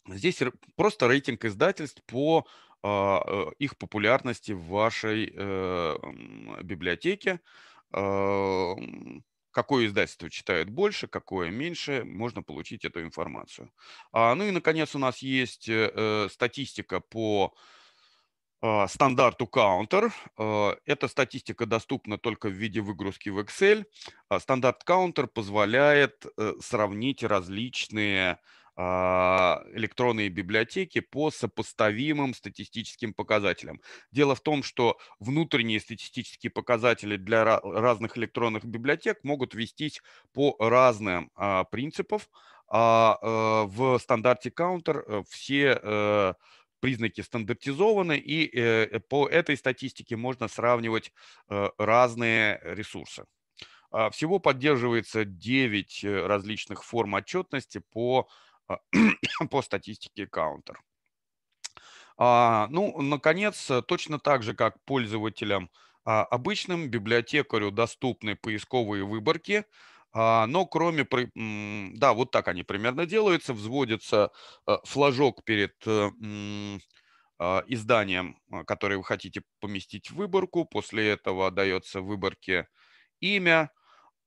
Здесь просто рейтинг издательств по э, их популярности в вашей библиотеке какое издательство читает больше, какое меньше, можно получить эту информацию. А, ну и, наконец, у нас есть э, э статистика по а, стандарту Counter. А, эта статистика доступна только в виде выгрузки в Excel. А, стандарт Counter позволяет э, сравнить различные а, электронные библиотеки по сопоставимым статистическим показателям. Дело в том, что внутренние статистические показатели для разных электронных библиотек могут вестись по разным а, принципам, а э, в стандарте Counter э, все э, признаки стандартизованы, и по этой статистике можно сравнивать разные ресурсы. А, всего поддерживается 9 различных форм отчетности по а, <clears throat> по статистике Counter. А, ну, наконец, точно так же, как пользователям а, обычным, библиотекарю доступны поисковые выборки, а, но кроме, да, вот так они примерно делаются, взводится э, флажок перед э, а, изданием, а, которое вы хотите поместить в выборку, после этого дается выборке имя,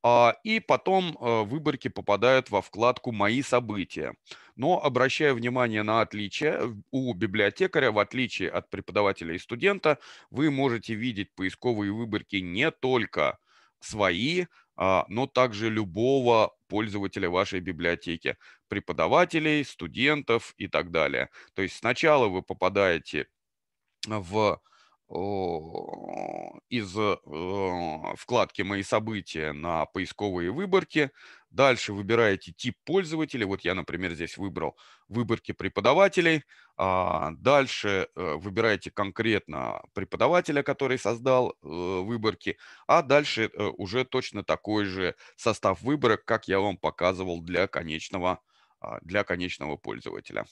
а, и потом э, выборки попадают во вкладку «Мои события». Но обращаю внимание на отличие. У библиотекаря, в отличие от преподавателя и студента, вы можете видеть поисковые выборки не только свои, а, но также любого пользователя вашей библиотеки, преподавателей, студентов и так далее. То есть сначала вы попадаете в из э, вкладки «Мои события» на поисковые выборки. Дальше выбираете тип пользователя. Вот я, например, здесь выбрал выборки преподавателей. А, дальше э, выбираете конкретно преподавателя, который создал э, выборки. А дальше уже точно такой же состав выборок, как я вам показывал для конечного, а, для конечного пользователя.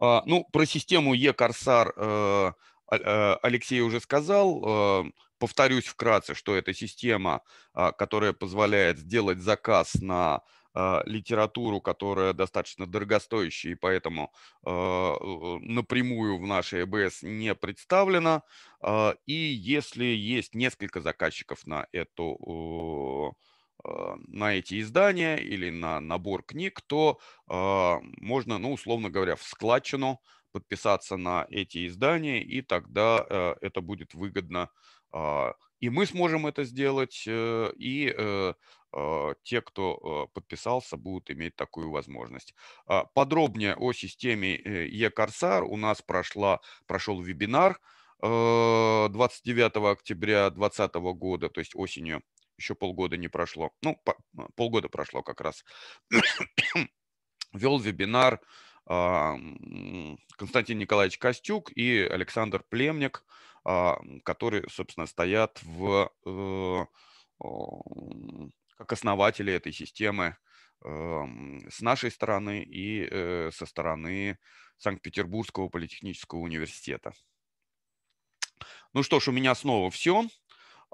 А, ну, про систему e corsar Э, Алексей уже сказал, э, повторюсь вкратце, что это система, а, которая позволяет сделать заказ на э, литературу, которая достаточно дорогостоящая, и поэтому напрямую в нашей ЭБС не представлена. И если есть несколько заказчиков на эту на эти издания или на набор книг, то э, можно, ну, условно говоря, в складчину подписаться на эти издания, и тогда э, это будет выгодно. А, и мы сможем это сделать, э, и э, а, те, кто подписался, будут иметь такую возможность. А, подробнее о системе e-Corsair у нас прошла, прошел вебинар 29 октября 2020 года, то есть осенью, еще полгода не прошло, ну, полгода прошло как раз, <coughs> вел вебинар а, Константин Николаевич Костюк и Александр Племник, а, которые, собственно, стоят в, э, как основатели этой системы э, с нашей стороны и э, со стороны Санкт-Петербургского политехнического университета. Ну что ж, у меня снова все.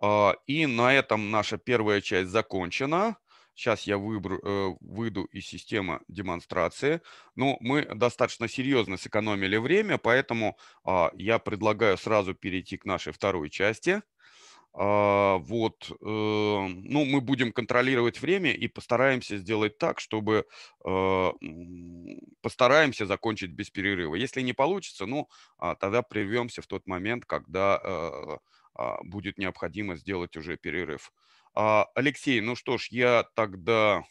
А, и на этом наша первая часть закончена. Сейчас я выбру, э, выйду из системы демонстрации. Но мы достаточно серьезно сэкономили время, поэтому а, я предлагаю сразу перейти к нашей второй части. А, вот, э, ну, мы будем контролировать время и постараемся сделать так, чтобы э, постараемся закончить без перерыва. Если не получится, ну, а, тогда прервемся в тот момент, когда будет необходимо сделать уже перерыв. А, Алексей, ну что ж, я тогда...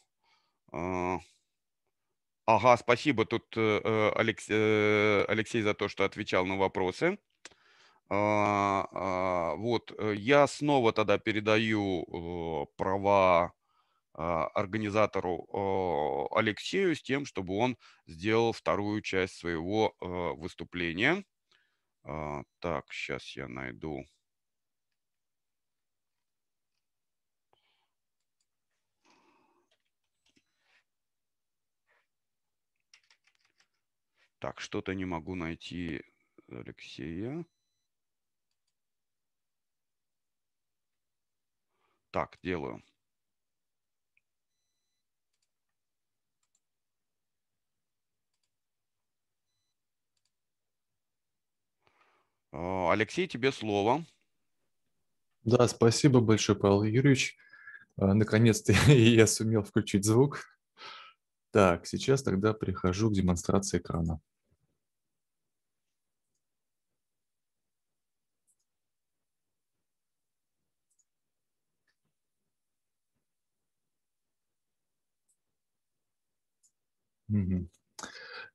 А, ага, спасибо тут э, э, Алексей, э, Алексей за то, что отвечал на вопросы. А, вот, я снова тогда передаю права организатору Алексею с тем, чтобы он сделал вторую часть своего выступления. Так, сейчас я найду. Так, что-то не могу найти Алексея. Так, делаю. А, Алексей, тебе слово. Да, спасибо большое, Павел Юрьевич. А, наконец-то <laughs> я сумел включить звук. Так, сейчас тогда прихожу к демонстрации экрана.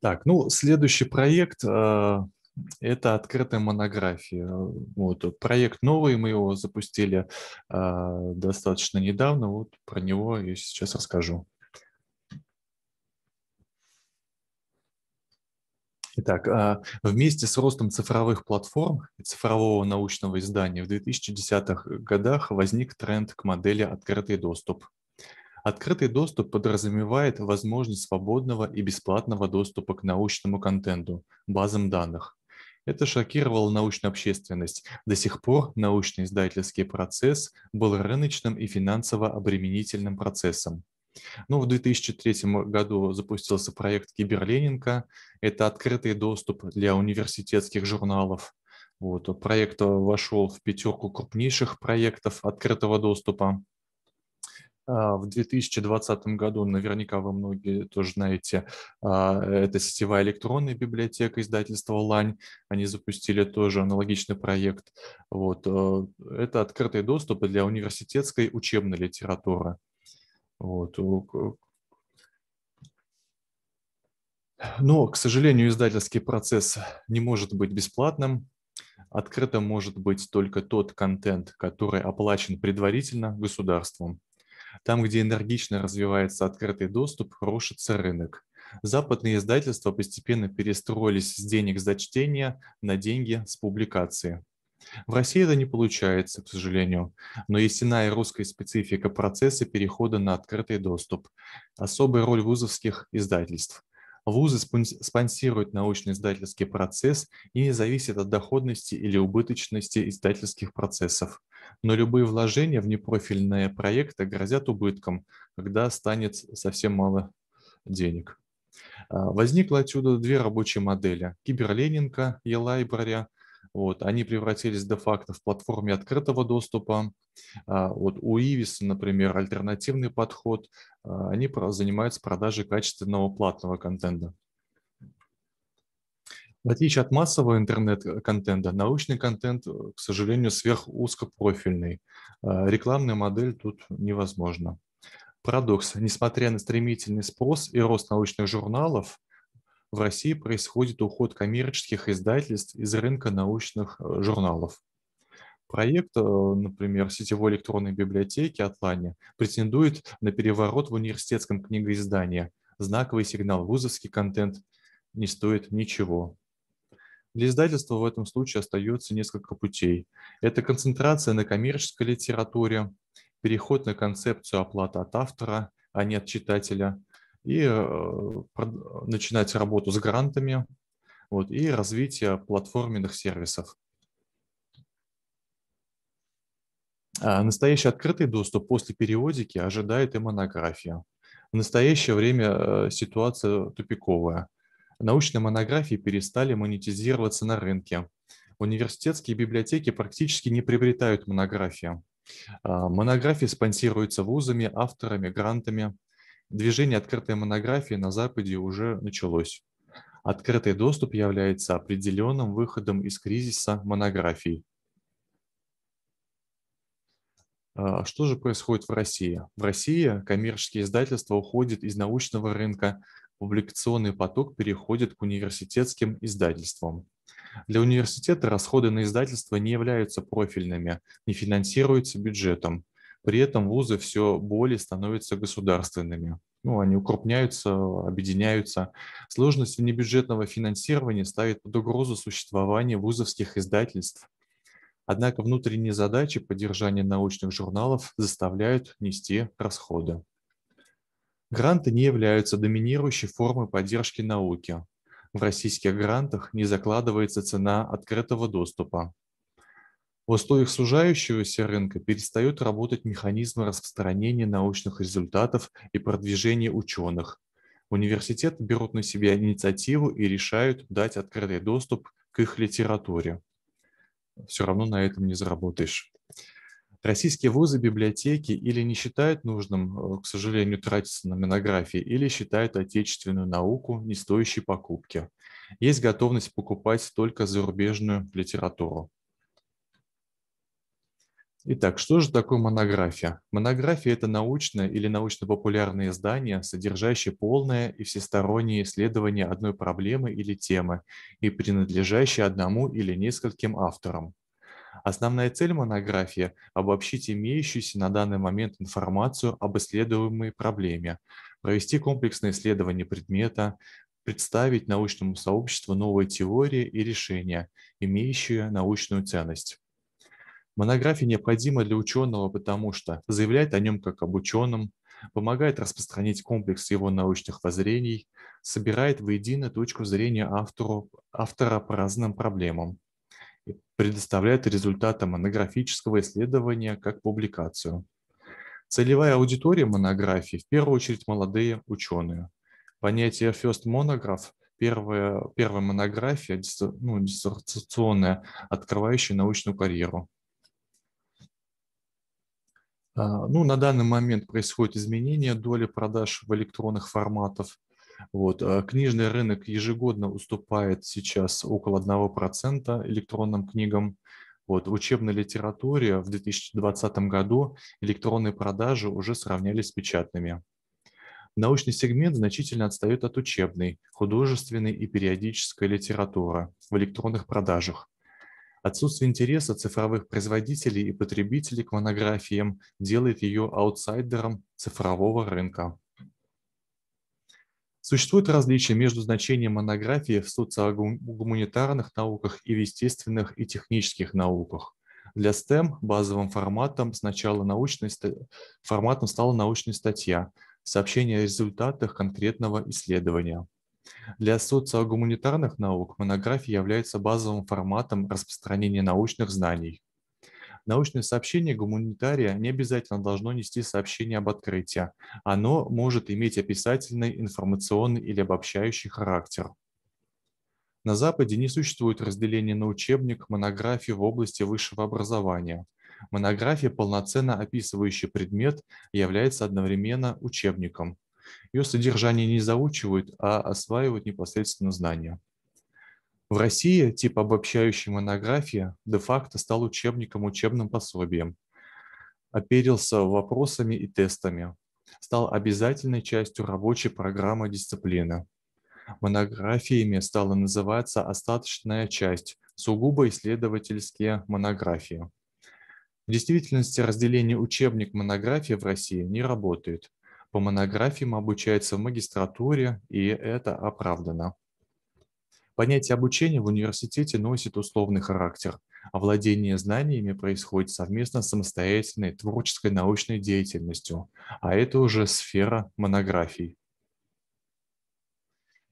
Так, ну, следующий проект э, – это открытая монография. Вот, проект новый, мы его запустили э, достаточно недавно, вот про него я сейчас расскажу. Итак, а, вместе с ростом цифровых платформ и цифрового научного издания в 2010-х годах возник тренд к модели «Открытый доступ», Открытый доступ подразумевает возможность свободного и бесплатного доступа к научному контенту, базам данных. Это шокировало научную общественность. До сих пор научно-издательский процесс был рыночным и финансово обременительным процессом. Но ну, в 2003 году запустился проект Киберленинка. Это открытый доступ для университетских журналов. Вот, проект вошел в пятерку крупнейших проектов открытого доступа. А, в 2020 году, наверняка вы многие тоже знаете, а, это сетевая электронная библиотека издательства «Лань». Они запустили тоже аналогичный проект. Вот. А, это открытый доступы для университетской учебной литературы. Вот. Но, к сожалению, издательский процесс не может быть бесплатным. Открытым может быть только тот контент, который оплачен предварительно государством. Там, где энергично развивается открытый доступ, рушится рынок. Западные издательства постепенно перестроились с денег за чтение на деньги с публикации. В России это не получается, к сожалению, но есть иная русская специфика процесса перехода на открытый доступ, особая роль вузовских издательств. Вузы спонсируют научно-издательский процесс и не зависят от доходности или убыточности издательских процессов. Но любые вложения в непрофильные проекты грозят убытком, когда станет совсем мало денег. А, возникло отсюда две рабочие модели – киберленинка e-library вот, они превратились де-факто в платформе открытого доступа. А, вот у Ивис, например, альтернативный подход, а, они занимаются продажей качественного платного контента. В отличие от массового интернет-контента, научный контент, э, к сожалению, сверхузкопрофильный. А, рекламная модель тут невозможна. Парадокс. Несмотря на стремительный спрос и рост научных журналов, в России происходит уход коммерческих издательств из рынка научных э, журналов. Проект, э, например, сетевой электронной библиотеки «Атлания» претендует на переворот в университетском книгоиздании. Знаковый сигнал вузовский контент не стоит ничего. Для издательства в этом случае остается несколько путей. Это концентрация на коммерческой литературе, переход на концепцию оплаты от автора, а не от читателя, и э, начинать работу с грантами вот, и развитие платформенных сервисов. А, настоящий открытый доступ после периодики ожидает и монография. В настоящее время э, ситуация тупиковая. Научные монографии перестали монетизироваться на рынке. Университетские библиотеки практически не приобретают монографии. А, монографии спонсируются вузами, авторами, грантами – Движение открытой монографии на Западе уже началось. Открытый доступ является определенным выходом из кризиса монографий. А, что же происходит в России? В России коммерческие издательства уходят из научного рынка, публикационный поток переходит к университетским издательствам. Для университета расходы на издательство не являются профильными, не финансируются бюджетом. При этом вузы все более становятся государственными. Ну, они укрупняются, объединяются. Сложность небюджетного финансирования ставит под угрозу существование вузовских издательств. Однако внутренние задачи поддержания научных журналов заставляют нести расходы. Гранты не являются доминирующей формой поддержки науки. В российских грантах не закладывается цена открытого доступа. В условиях сужающегося рынка перестают работать механизмы распространения научных результатов и продвижения ученых. Университеты берут на себя инициативу и решают дать открытый доступ к их литературе. Все равно на этом не заработаешь. Российские вузы, библиотеки или не считают нужным, э, к сожалению, тратиться на монографии, или считают отечественную науку не стоящей покупки. Есть готовность покупать только зарубежную литературу. Итак, что же такое монография? Монография – это научное или научно-популярное издание, содержащее полное и всестороннее исследование одной проблемы или темы и принадлежащее одному или нескольким авторам. Основная цель монографии – обобщить имеющуюся на данный момент информацию об исследуемой проблеме, провести комплексное исследование предмета, представить научному сообществу новые теории и решения, имеющие научную ценность. Монография необходима для ученого, потому что заявляет о нем как об ученом, помогает распространить комплекс его научных воззрений, собирает воедино точку зрения автору, автора по разным проблемам предоставляет результаты монографического исследования как публикацию. Целевая аудитория монографии в первую очередь молодые ученые. Понятие first monograph первая, первая монография, ну, диссертационная, открывающая научную карьеру. А, ну, на данный момент происходит изменение доли продаж в электронных форматах. Вот. А, книжный рынок ежегодно уступает сейчас около 1% электронным книгам. Вот. учебная литература в 2020 году электронные продажи уже сравнялись с печатными. Научный сегмент значительно отстает от учебной, художественной и периодической литературы в электронных продажах. Отсутствие интереса цифровых производителей и потребителей к монографиям делает ее аутсайдером цифрового рынка. Существует различие между значением монографии в социогуманитарных науках и в естественных и технических науках. Для STEM базовым форматом, сначала научной, форматом стала научная статья, сообщение о результатах конкретного исследования – для социогуманитарных наук монография является базовым форматом распространения научных знаний. Научное сообщение гуманитария не обязательно должно нести сообщение об открытии. Оно может иметь описательный, информационный или обобщающий характер. На Западе не существует разделения на учебник, монографию в области высшего образования. Монография, полноценно описывающая предмет, является одновременно учебником. Ее содержание не заучивают, а осваивают непосредственно знания. В России тип обобщающей монографии де-факто стал учебником, учебным пособием, оперился вопросами и тестами, стал обязательной частью рабочей программы дисциплины. Монографиями стала называться остаточная часть, сугубо исследовательские монографии. В действительности разделение учебник-монография в России не работает. По монографиям обучается в магистратуре, и это оправдано. Понятие обучения в университете носит условный характер. Овладение знаниями происходит совместно с самостоятельной творческой научной деятельностью, а это уже сфера монографий.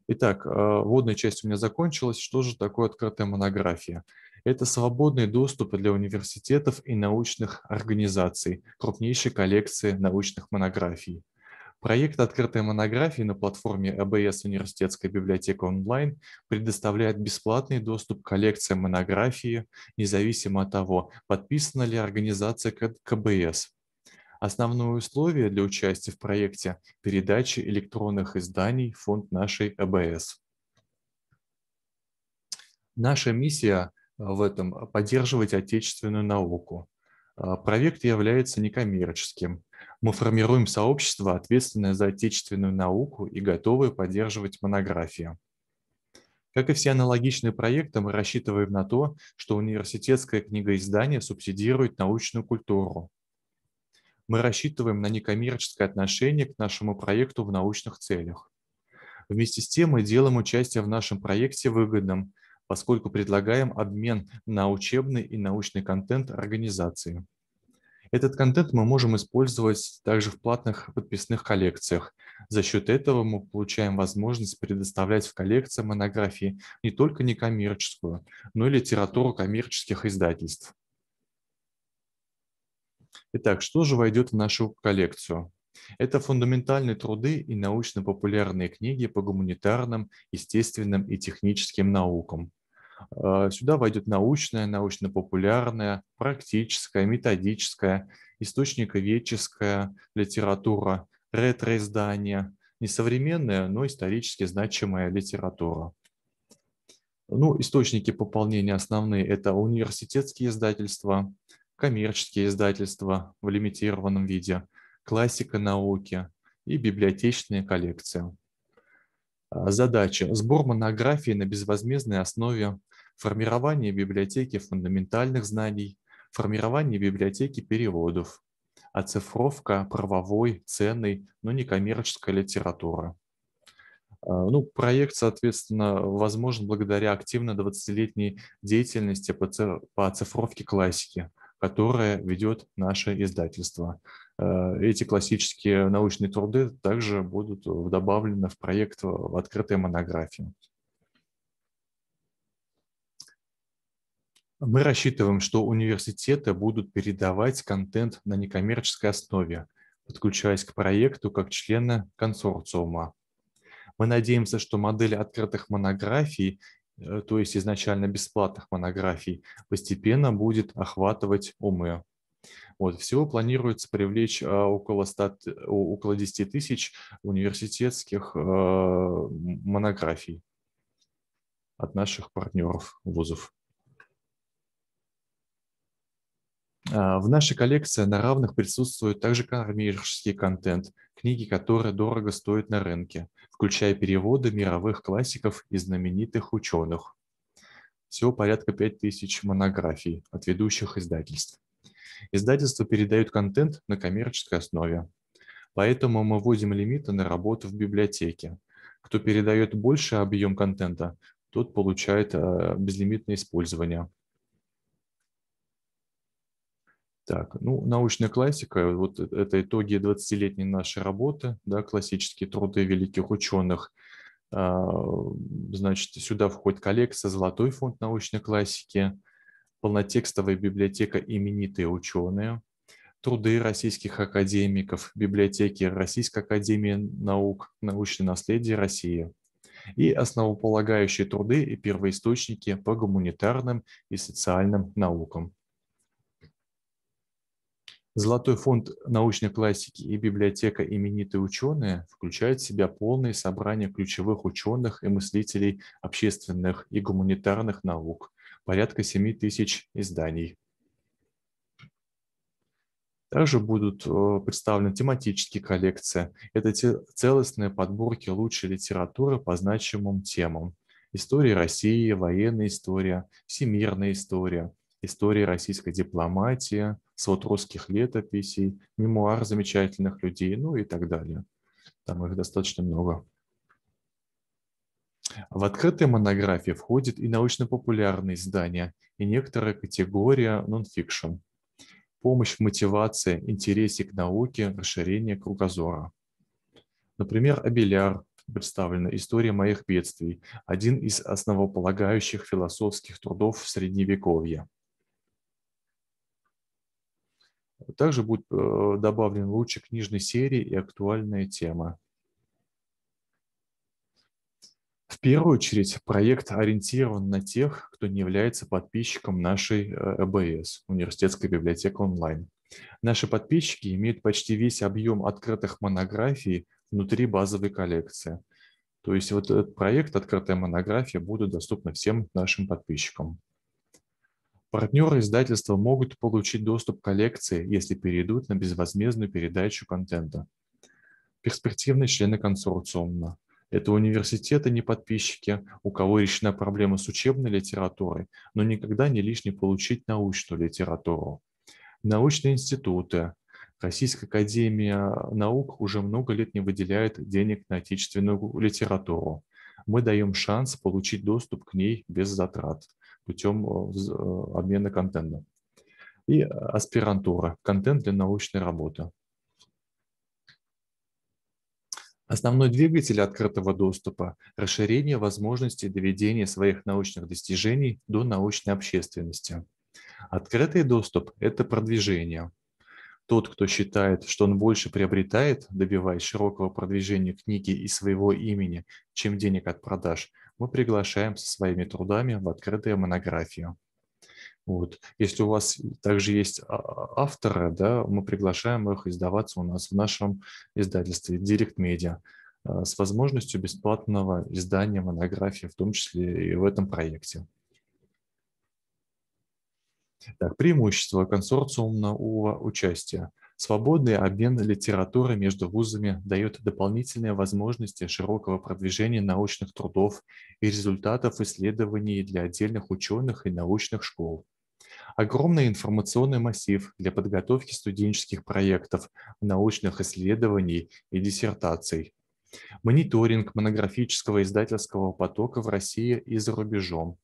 Итак, э, вводная часть у меня закончилась. Что же такое открытая монография? Это свободный доступ для университетов и научных организаций, крупнейшей коллекции научных монографий. Проект открытой монографии на платформе АБС Университетская библиотека онлайн предоставляет бесплатный доступ к коллекциям монографии, независимо от того, подписана ли организация к АБС. Основное условие для участия в проекте – передачи электронных изданий в фонд нашей АБС. Наша миссия в этом – поддерживать отечественную науку. А, проект является некоммерческим – мы формируем сообщество, ответственное за отечественную науку и готовое поддерживать монографию. Как и все аналогичные проекты, мы рассчитываем на то, что университетское книгоиздание субсидирует научную культуру. Мы рассчитываем на некоммерческое отношение к нашему проекту в научных целях. Вместе с тем мы делаем участие в нашем проекте выгодным, поскольку предлагаем обмен на учебный и научный контент организации. Этот контент мы можем использовать также в платных подписных коллекциях. За счет этого мы получаем возможность предоставлять в коллекции монографии не только некоммерческую, но и литературу коммерческих издательств. Итак, что же войдет в нашу коллекцию? Это фундаментальные труды и научно-популярные книги по гуманитарным, естественным и техническим наукам, Э, сюда войдет научная, научно-популярная, практическая, методическая, источниковедческая литература, ретроиздания, несовременная, но исторически значимая литература. Ну, источники пополнения основные – это университетские издательства, коммерческие издательства в лимитированном виде, классика науки и библиотечная коллекция. А, Задача. Сбор монографий на безвозмездной основе, формирование библиотеки фундаментальных знаний, формирование библиотеки переводов, оцифровка правовой, ценной, но не некоммерческой литературы. А, ну, проект, соответственно, возможен благодаря активной 20-летней деятельности по оцифровке классики – которое ведет наше издательство. Э, эти классические научные труды также будут добавлены в проект в открытая монографии. Мы рассчитываем, что университеты будут передавать контент на некоммерческой основе, подключаясь к проекту как члены консорциума. Мы надеемся, что модель открытых монографий Э, то есть изначально бесплатных монографий, постепенно будет охватывать умы. Вот, всего планируется привлечь э, около, 100, около 10 тысяч университетских э, монографий от наших партнеров вузов. А, в нашей коллекции на равных присутствует также коммерческий контент, книги, которые дорого стоят на рынке, включая переводы мировых классиков и знаменитых ученых. Всего порядка 5000 монографий от ведущих издательств. Издательства передают контент на коммерческой основе. Поэтому мы вводим лимиты на работу в библиотеке. Кто передает больше объем контента, тот получает а, безлимитное использование – так, ну, научная классика, вот э, это итоги 20-летней нашей работы, да, классические труды великих ученых. А, значит, сюда входит коллекция «Золотой фонд научной классики», полнотекстовая библиотека «Именитые ученые», труды российских академиков, библиотеки Российской академии наук, научное наследие России и основополагающие труды и первоисточники по гуманитарным и социальным наукам. Золотой фонд научной классики и библиотека «Именитые ученые» включают в себя полное собрание ключевых ученых и мыслителей общественных и гуманитарных наук, порядка 7 тысяч изданий. Также будут э, представлены тематические коллекции. Это целостные подборки лучшей литературы по значимым темам. История России, военная история, всемирная история – истории российской дипломатии, свод русских летописей, мемуар замечательных людей, ну и так далее. Там их достаточно много. В открытые монографии входят и научно-популярные издания, и некоторая категория нонфикшн. Помощь в мотивации, интересе к науке, расширение кругозора. Например, Абеляр, представлена «История моих бедствий», один из основополагающих философских трудов Средневековья. Также будет э, добавлен лучик книжной серии и актуальная тема. В первую очередь проект ориентирован на тех, кто не является подписчиком нашей ЭБС, э университетской библиотеки онлайн. Наши подписчики имеют почти весь объем открытых монографий внутри базовой коллекции. То есть вот этот проект, открытая монография, будет доступна всем нашим подписчикам. Партнеры издательства могут получить доступ к коллекции, если перейдут на безвозмездную передачу контента. Перспективные члены консорциума. Это университеты, не подписчики, у кого решена проблема с учебной литературой, но никогда не лишний получить научную литературу. Научные институты. Российская академия наук уже много лет не выделяет денег на отечественную литературу. Мы даем шанс получить доступ к ней без затрат путем э, э, обмена контентом. И аспирантура, контент для научной работы. Основной двигатель открытого доступа – расширение возможностей доведения своих научных достижений до научной общественности. Открытый доступ – это продвижение. Тот, кто считает, что он больше приобретает, добиваясь широкого продвижения книги и своего имени, чем денег от продаж – мы приглашаем со своими трудами в открытую монографию. Вот. Если у вас также есть а, а, авторы, да, мы приглашаем их издаваться у нас в нашем издательстве Direct Media а, с возможностью бесплатного издания монографии, в том числе и в этом проекте. Так, преимущество консорциумного участия – Свободный обмен литературы между вузами дает дополнительные возможности широкого продвижения научных трудов и результатов исследований для отдельных ученых и научных школ. Огромный информационный массив для подготовки студенческих проектов, научных исследований и диссертаций. Мониторинг монографического издательского потока в России и за рубежом,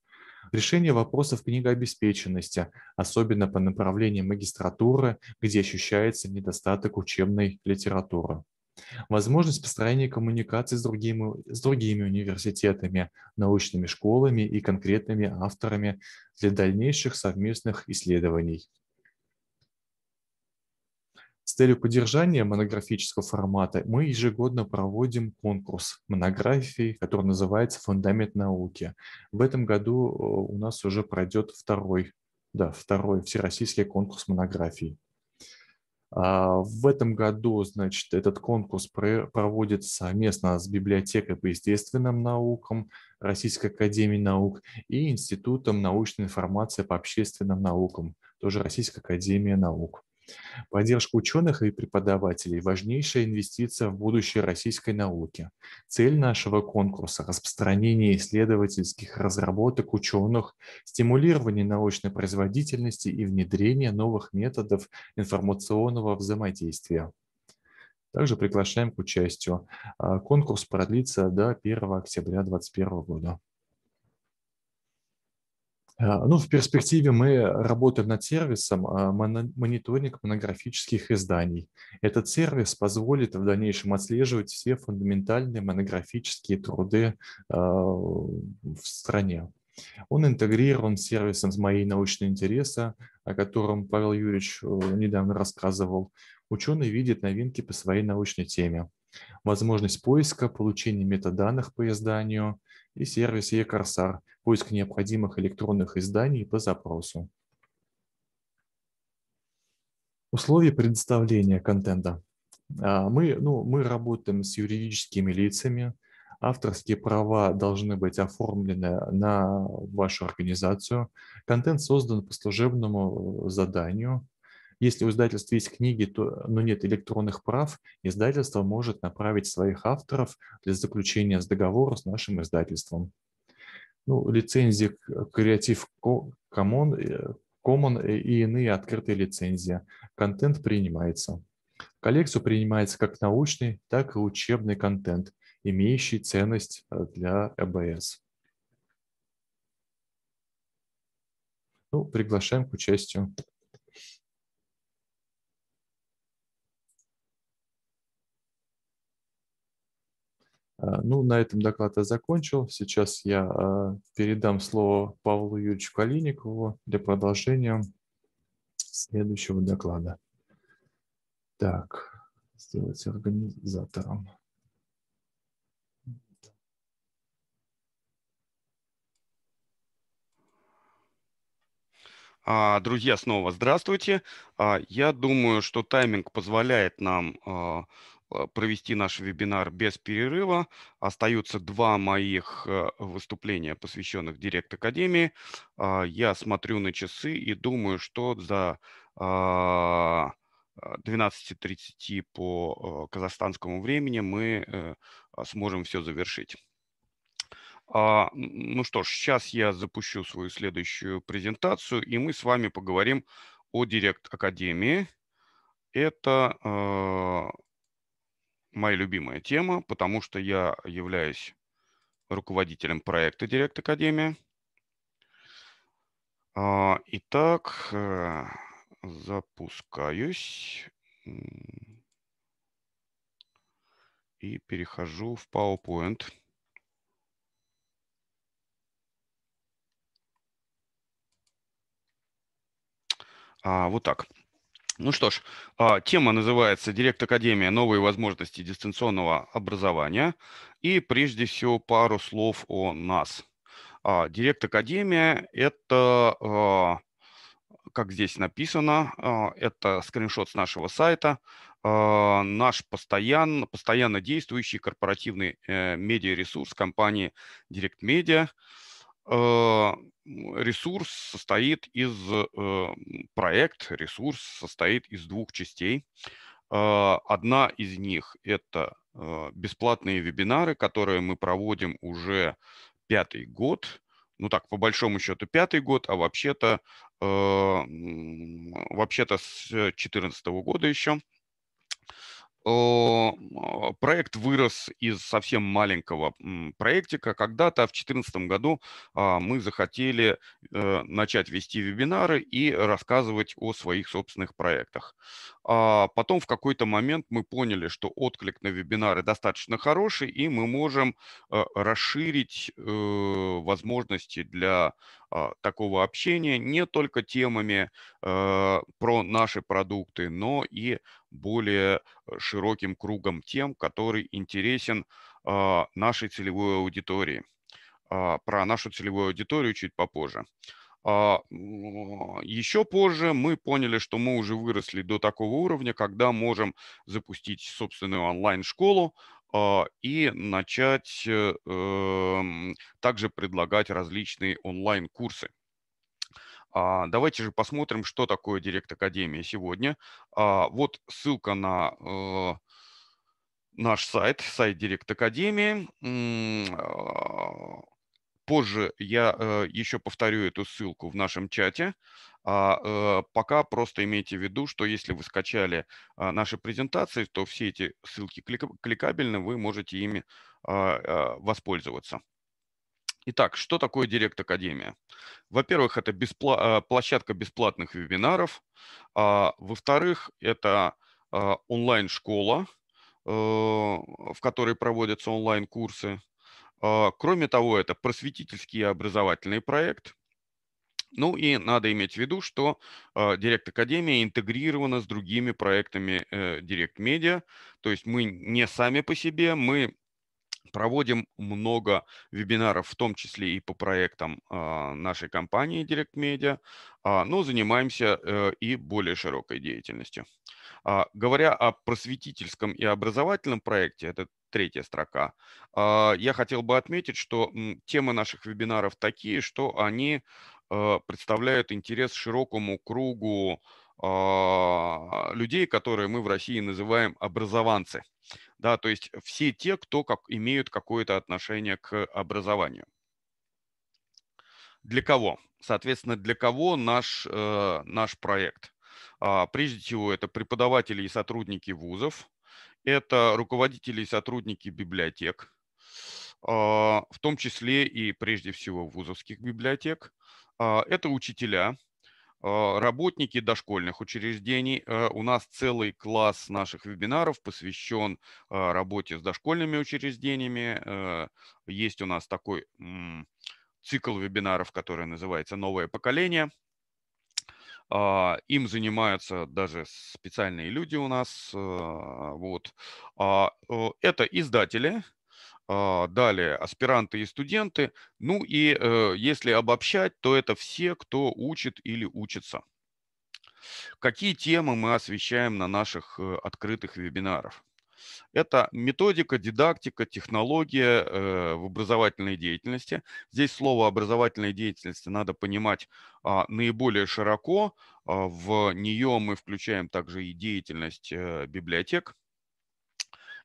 решение вопросов книгообеспеченности, особенно по направлению магистратуры, где ощущается недостаток учебной литературы. Возможность построения коммуникации с другими, с другими университетами, научными школами и конкретными авторами для дальнейших совместных исследований. С целью поддержания монографического формата мы ежегодно проводим конкурс монографий, который называется «Фундамент науки». В этом году э, у нас уже пройдет второй, да, второй всероссийский конкурс монографий. А, в этом году, значит, этот конкурс проводится совместно с библиотекой по естественным наукам Российской академии наук и Институтом научной информации по общественным наукам, тоже Российской академии наук. Поддержка ученых и преподавателей – важнейшая инвестиция в будущее российской науки. Цель нашего конкурса – распространение исследовательских разработок ученых, стимулирование научной производительности и внедрение новых методов информационного взаимодействия. Также приглашаем к участию. А, конкурс продлится до 1 октября 2021 года. А, ну, в перспективе мы работаем над сервисом а, мониторинг монографических изданий. Этот сервис позволит в дальнейшем отслеживать все фундаментальные монографические труды а, в стране. Он интегрирован с сервисом с моей научной интереса, о котором Павел Юрьевич э, недавно рассказывал. Ученый видит новинки по своей научной теме. Возможность поиска, получения метаданных по изданию – и сервис e поиск необходимых электронных изданий по запросу. Условия предоставления контента. А, мы, ну, мы работаем с юридическими лицами. Авторские права должны быть оформлены на вашу организацию. Контент создан по служебному э, заданию. Если у издательства есть книги, то, но нет электронных прав, издательство может направить своих авторов для заключения с договора с нашим издательством. Ну, лицензии Creative Commons, Common э, и иные открытые лицензии. Контент принимается. Коллекцию принимается как научный, так и учебный контент, имеющий ценность э, для ЭБС. Ну, приглашаем к участию. А, ну, на этом доклад я закончил. Сейчас я а, передам слово Павлу Юрьевичу Калиникову для продолжения следующего доклада. Так, сделать организатором. А, друзья, снова здравствуйте. Я думаю, что тайминг позволяет нам Э, провести наш вебинар без перерыва. Остаются два моих э, выступления, посвященных Директ Академии. А, я смотрю на часы и думаю, что за 12.30 а, э, по казахстанскому времени мы сможем все завершить. А, ну что ж, сейчас я запущу свою следующую презентацию, и мы с вами поговорим о Директ Академии. Это моя любимая тема, потому что я являюсь руководителем проекта Директ Академия. А, итак, э, запускаюсь и перехожу в PowerPoint. А, вот так. Ну что ж, а, тема называется «Директ Академия. Новые возможности дистанционного образования». И прежде всего пару слов о нас. А, Директ Академия – это, а, как здесь написано, это скриншот с нашего сайта, наш постоянно, постоянно действующий корпоративный э, медиаресурс компании Direct Media – Э, ресурс состоит из, э, проект, ресурс состоит из двух частей. Э, одна из них – это бесплатные вебинары, которые мы проводим уже пятый год. Ну так, по большому счету, пятый год, а вообще-то вообще-то с 2014 года еще – а, проект вырос из совсем маленького проектика. Когда-то в 2014 году а, мы захотели э, начать вести вебинары и рассказывать о своих собственных проектах. А потом в какой-то момент мы поняли, что отклик на вебинары достаточно хороший, и мы можем э, расширить э, возможности для такого общения не только темами про наши продукты, но и более э, широким кругом тем, который интересен а, нашей целевой аудитории. А, про нашу целевую аудиторию чуть попозже. А, Еще позже мы поняли, что мы уже выросли до такого уровня, когда можем запустить собственную онлайн-школу и начать э, эм, также предлагать различные онлайн-курсы. А, давайте же посмотрим, что такое Директ Академия сегодня. А, вот ссылка на э, наш сайт, сайт Директ Академии. А, позже я э, еще повторю эту ссылку в нашем чате. А э, пока просто имейте в виду, что если вы скачали наши презентации, то все эти ссылки кликабельны, вы можете ими воспользоваться. Итак, что такое Директ Академия? Во-первых, это беспла э, площадка бесплатных вебинаров. А, Во-вторых, это а, онлайн-школа, э, в которой проводятся онлайн-курсы. А, кроме того, это просветительский и образовательный проект. Ну и надо иметь в виду, что а, Директ Академия интегрирована с другими проектами э, Директ Медиа. То есть мы не сами по себе, мы проводим много вебинаров, в том числе и по проектам а, нашей компании Direct Media, а, но занимаемся э, и более широкой деятельностью. А, говоря о просветительском и образовательном проекте, это третья строка, я хотел бы отметить, что темы наших вебинаров такие, что они э, представляют интерес широкому кругу а, людей, которые мы в России называем образованцы. Да, то есть все те, кто как, имеют какое-то отношение к образованию. Для кого? Соответственно, для кого наш, э, наш проект? А, прежде всего, это преподаватели и сотрудники вузов, это руководители и сотрудники библиотек, а, в том числе и прежде всего вузовских библиотек, это учителя, а, работники дошкольных учреждений. Э, у нас целый класс наших вебинаров посвящен а, работе с дошкольными учреждениями. Э, есть у нас такой цикл вебинаров, который называется «Новое поколение». А, им занимаются даже специальные люди у нас. Э, вот. Это издатели, а, далее аспиранты и студенты. Ну и э, если обобщать, то это все, кто учит или учится. Какие темы мы освещаем на наших э, открытых вебинарах? Это методика, дидактика, технология э, в образовательной деятельности. Здесь слово образовательной деятельности надо понимать а, наиболее широко. А, в нее мы включаем также и деятельность библиотек,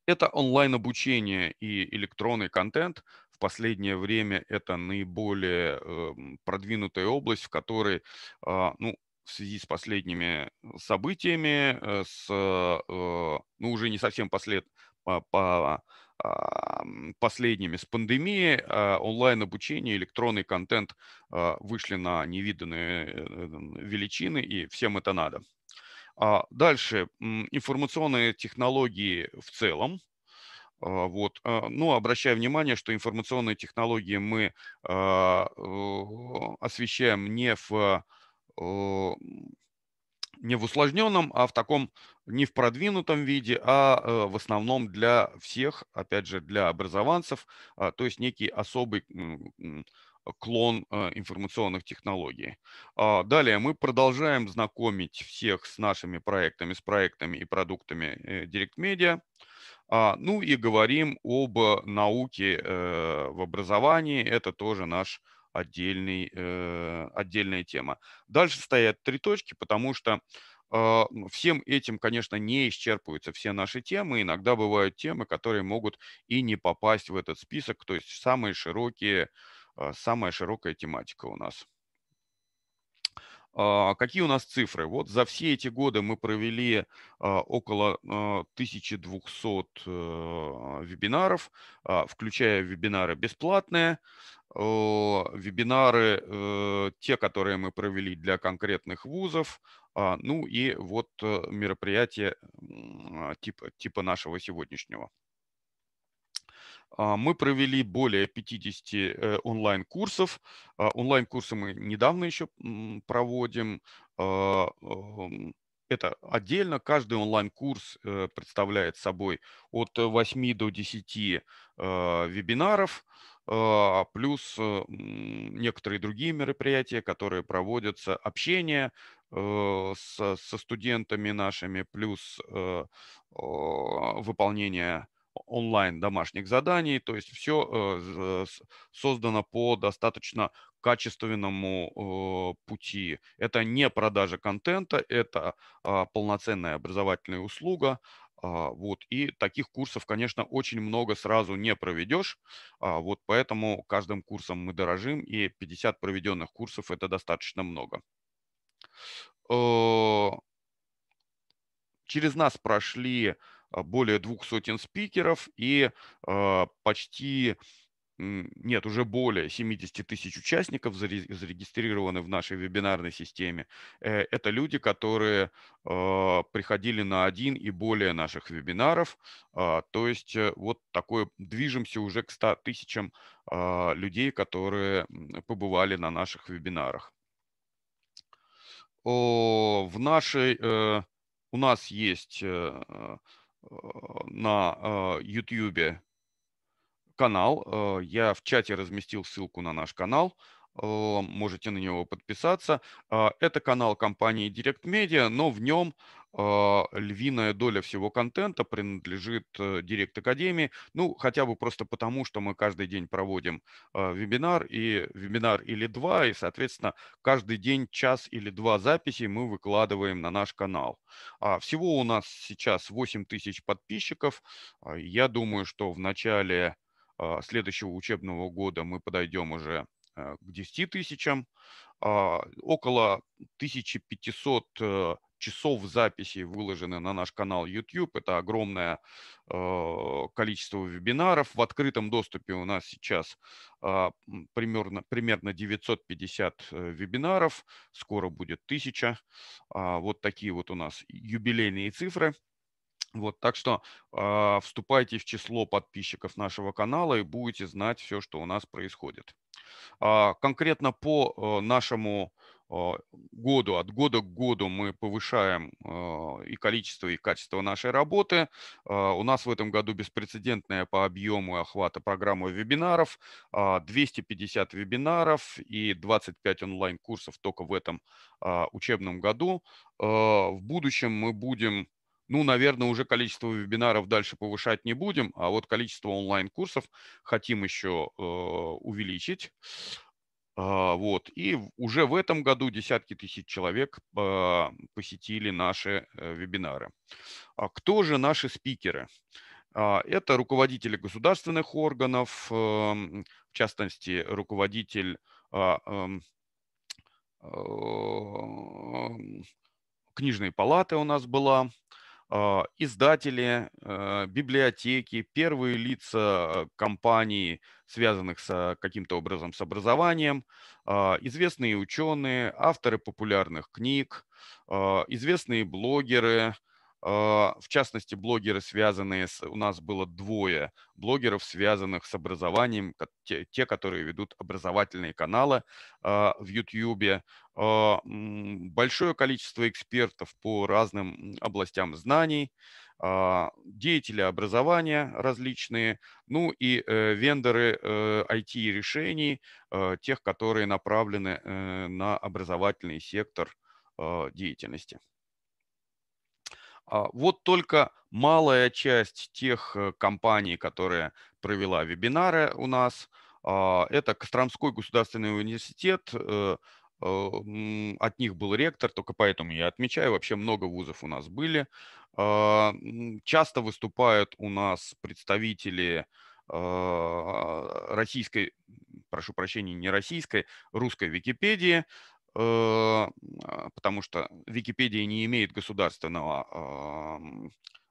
это онлайн-обучение и электронный контент. В последнее время это наиболее эм, продвинутая область, в которой а, ну, в связи с последними событиями, э, с, э, ну, уже не совсем послед, а, по а, последними с пандемией, онлайн-обучение, электронный контент вышли на невиданные э, величины, и всем это надо а Дальше информационные технологии в целом. А, вот. А, Но ну, обращаю внимание, что информационные технологии мы а, освещаем не в не в усложненном, а в таком не в продвинутом виде, а э, в основном для всех, опять же, для образованцев, то есть некий особый клон а, информационных технологий. А, далее мы продолжаем знакомить всех с нашими проектами, с проектами и продуктами э, Direct Media. А, ну и говорим об науке э, в образовании. Это тоже наш отдельный, э, отдельная тема. Дальше стоят три точки, потому что всем этим, конечно, не исчерпываются все наши темы. Иногда бывают темы, которые могут и не попасть в этот список, то есть самые широкие, а, самая широкая тематика у нас. А, какие у нас цифры? Вот за все эти годы мы провели а, около 1200 э, вебинаров, включая вебинары бесплатные, вебинары, э, те, которые мы провели для конкретных вузов, ну и вот э, мероприятия типа, типа нашего сегодняшнего. А, мы провели более 50 э, онлайн-курсов. А, онлайн-курсы мы недавно еще проводим. А, эм, это отдельно. Каждый онлайн-курс э, представляет собой от 8 до 10 вебинаров, плюс э, некоторые другие мероприятия, которые проводятся, общение со студентами нашими, плюс выполнение онлайн домашних заданий, то есть все э, э, создано по достаточно качественному пути. Это не продажа контента, это а, полноценная образовательная услуга, а, вот, и таких курсов, конечно, очень много сразу не проведешь. А вот поэтому каждым курсом мы дорожим, и 50 проведенных курсов это достаточно много. Э, через нас прошли а, более двух сотен спикеров и а, почти нет, уже более 70 тысяч участников зарегистрированы в нашей вебинарной системе. Э, это люди, которые а, приходили на один и более наших вебинаров. То есть э, вот такое движемся уже к 100 тысячам людей, которые побывали на наших вебинарах. В нашей, э, у нас есть Э, на YouTube э, канал. Э, я в чате разместил ссылку на наш канал. Можете на него подписаться. Это канал компании Direct Media, но в нем а, львиная доля всего контента принадлежит Директ э, Академии, ну, хотя бы просто потому, что мы каждый день проводим а, вебинар, и вебинар или два, и, соответственно, каждый день час или два записей мы выкладываем на наш канал. А всего у нас сейчас 8 тысяч подписчиков. Я думаю, что в начале следующего учебного года мы подойдем уже э, к 10 тысячам. Около 1500 часов записей выложены на наш канал YouTube. Это огромное э, количество вебинаров. В открытом доступе у нас сейчас а, примерно, примерно 950 э, вебинаров. Скоро будет 1000. А, вот такие вот у нас юбилейные цифры. Вот, так что э, вступайте в число подписчиков нашего канала и будете знать все, что у нас происходит. Э, конкретно по э, нашему э, а, году, от года к году мы повышаем а, и количество, и качество нашей работы. А, у нас в этом году беспрецедентная по объему и охвата программа вебинаров, 250 вебинаров и 25 онлайн-курсов только в этом учебном году. В будущем мы будем ну, наверное, уже количество вебинаров дальше повышать не будем, а вот количество онлайн-курсов хотим еще увеличить. А, вот. И уже в этом году десятки тысяч человек а, посетили наши э, вебинары. А кто же наши спикеры? Это руководители государственных органов, эм, в частности, руководитель эм, книжной палаты у нас была, а, издатели, а, библиотеки, первые лица а, компаний, связанных с каким-то образом с образованием, известные ученые, авторы популярных книг, известные блогеры, а, в частности, блогеры, связанные с... У нас было двое блогеров, связанных с образованием, те, те которые ведут образовательные каналы а, в YouTube. А, большое количество экспертов по разным областям знаний, деятели образования различные, ну и э, вендоры IT-решений, э, э, тех, которые направлены на образовательный сектор деятельности. А, вот только малая часть тех э, компаний, которые провела вебинары у нас, а, это Костромской государственный университет, э, э, от них был ректор, только поэтому я отмечаю, вообще много вузов у нас были. А, часто выступают у нас представители российской, прошу прощения, не российской, русской Википедии. Э, а, потому что Википедия не имеет государственного а,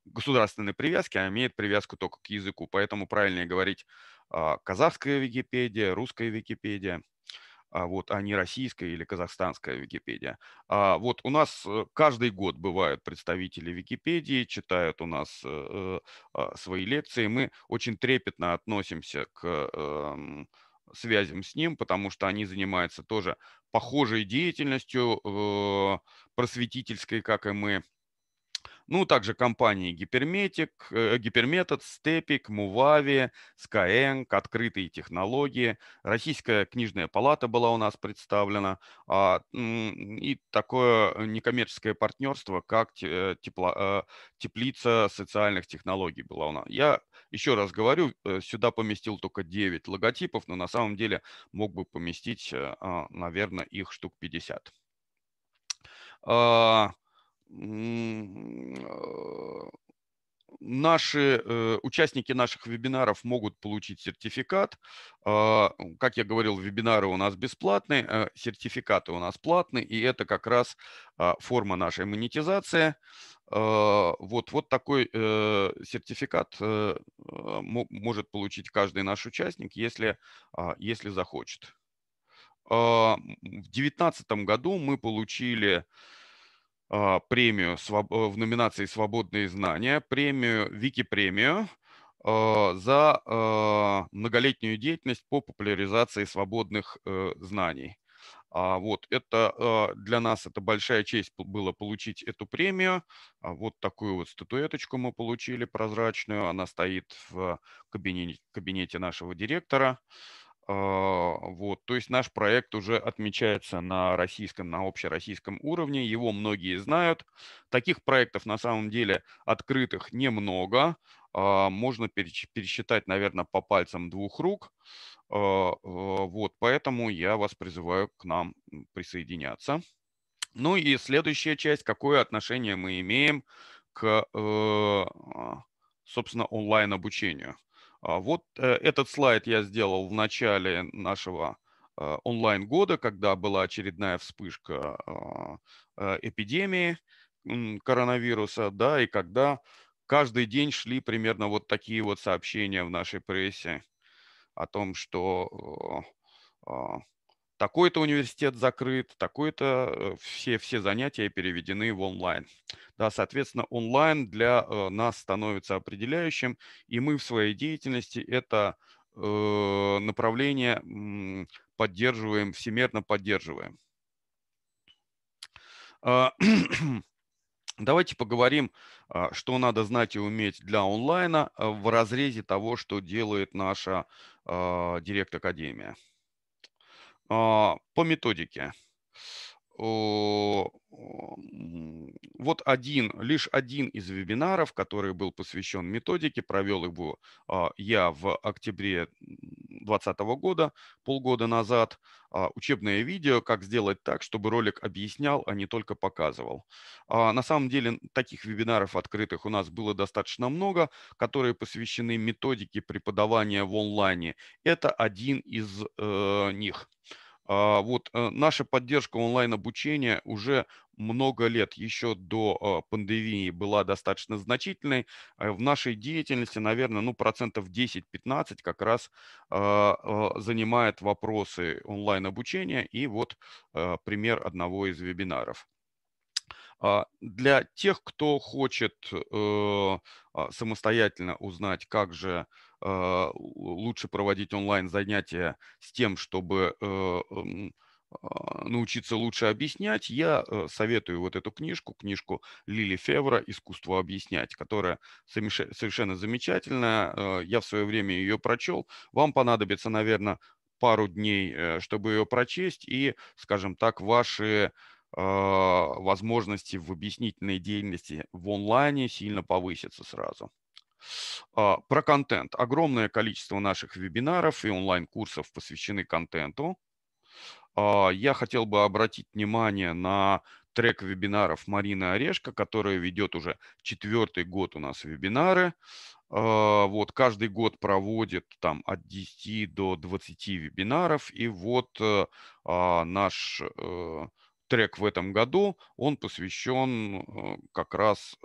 государственной привязки, а имеет привязку только к языку. Поэтому правильнее говорить а, казахская Википедия, русская Википедия, вот, а не российская или казахстанская Википедия. Вот у нас э, каждый год бывают представители Википедии, читают у нас э, свои лекции. Мы очень трепетно относимся к эм, связям с ним, потому что они занимаются тоже похожей деятельностью э, просветительской, как и мы. Ну, также компании Гиперметик, э, Гиперметод, Степик, Мувави, Skyeng, Открытые технологии. Российская книжная палата была у нас представлена. А, и такое некоммерческое партнерство, как э, тепло, теплица социальных технологий была у нас. Я еще раз говорю, э, сюда поместил только 9 логотипов, но на самом деле мог бы поместить, э, а, наверное, их штук 50 наши э, участники наших вебинаров могут получить сертификат. Э, как я говорил, вебинары у нас бесплатные, э, сертификаты у нас платные, и это как раз э, форма нашей монетизации. Э, вот, вот такой э, сертификат э, может получить каждый наш участник, если, э, если захочет. Э, в 2019 году мы получили а, премию э, в номинации «Свободные знания», премию «Вики-премию» а, за а, многолетнюю деятельность по популяризации свободных э, знаний. Вот, это для нас это большая честь было получить эту премию. Вот такую вот статуэточку мы получили прозрачную. Она стоит в кабинете, кабинете нашего директора. А, вот, то есть наш проект уже отмечается на российском, на общероссийском уровне, его многие знают. Таких проектов на самом деле открытых немного, а, можно пересчитать, наверное, по пальцам двух рук. А, вот, поэтому я вас призываю к нам присоединяться. Ну и следующая часть, какое отношение мы имеем к, э, собственно, онлайн-обучению. А вот э, этот слайд я сделал в начале нашего э, онлайн-года, когда была очередная вспышка а, э, эпидемии коронавируса, да, и когда каждый день шли примерно вот такие вот сообщения в нашей прессе о том, что а, такой-то университет закрыт, такой-то э, все, все занятия переведены в онлайн. Да, соответственно, онлайн для э, нас становится определяющим, и мы в своей деятельности это э, направление поддерживаем, всемерно поддерживаем. А, <clears throat> давайте поговорим, а, что надо знать и уметь для онлайна в разрезе того, что делает наша а, Директ Академия. А, по методике вот один, лишь один из вебинаров, который был посвящен методике, провел его а, я в октябре 2020 года, полгода назад, а, учебное видео, как сделать так, чтобы ролик объяснял, а не только показывал. А, на самом деле таких вебинаров открытых у нас было достаточно много, которые посвящены методике преподавания в онлайне. Это один из э, них. А, вот э, наша поддержка онлайн-обучения уже много лет, еще до э, пандемии, была достаточно значительной. Э, в нашей деятельности, наверное, ну, процентов 10-15 как раз занимает вопросы онлайн-обучения. И вот пример одного из вебинаров. А, для тех, кто хочет а, самостоятельно узнать, как же а, лучше проводить онлайн занятия с тем, чтобы э, эм, а, научиться лучше объяснять, я э, советую вот эту книжку, книжку Лили Февра «Искусство объяснять», которая совершенно замечательная. Э, я в свое время ее прочел. Вам понадобится, наверное, пару дней, чтобы ее прочесть, и, скажем так, ваши а, возможности в объяснительной деятельности в онлайне сильно повысятся сразу. А, про контент. Огромное количество наших вебинаров и онлайн-курсов посвящены контенту. А, я хотел бы обратить внимание на трек вебинаров Марины Орешко, которая ведет уже четвертый год у нас вебинары. А, вот каждый год проводит там от 10 до 20 вебинаров. И вот э, наш э, трек в этом году, он посвящен э, как раз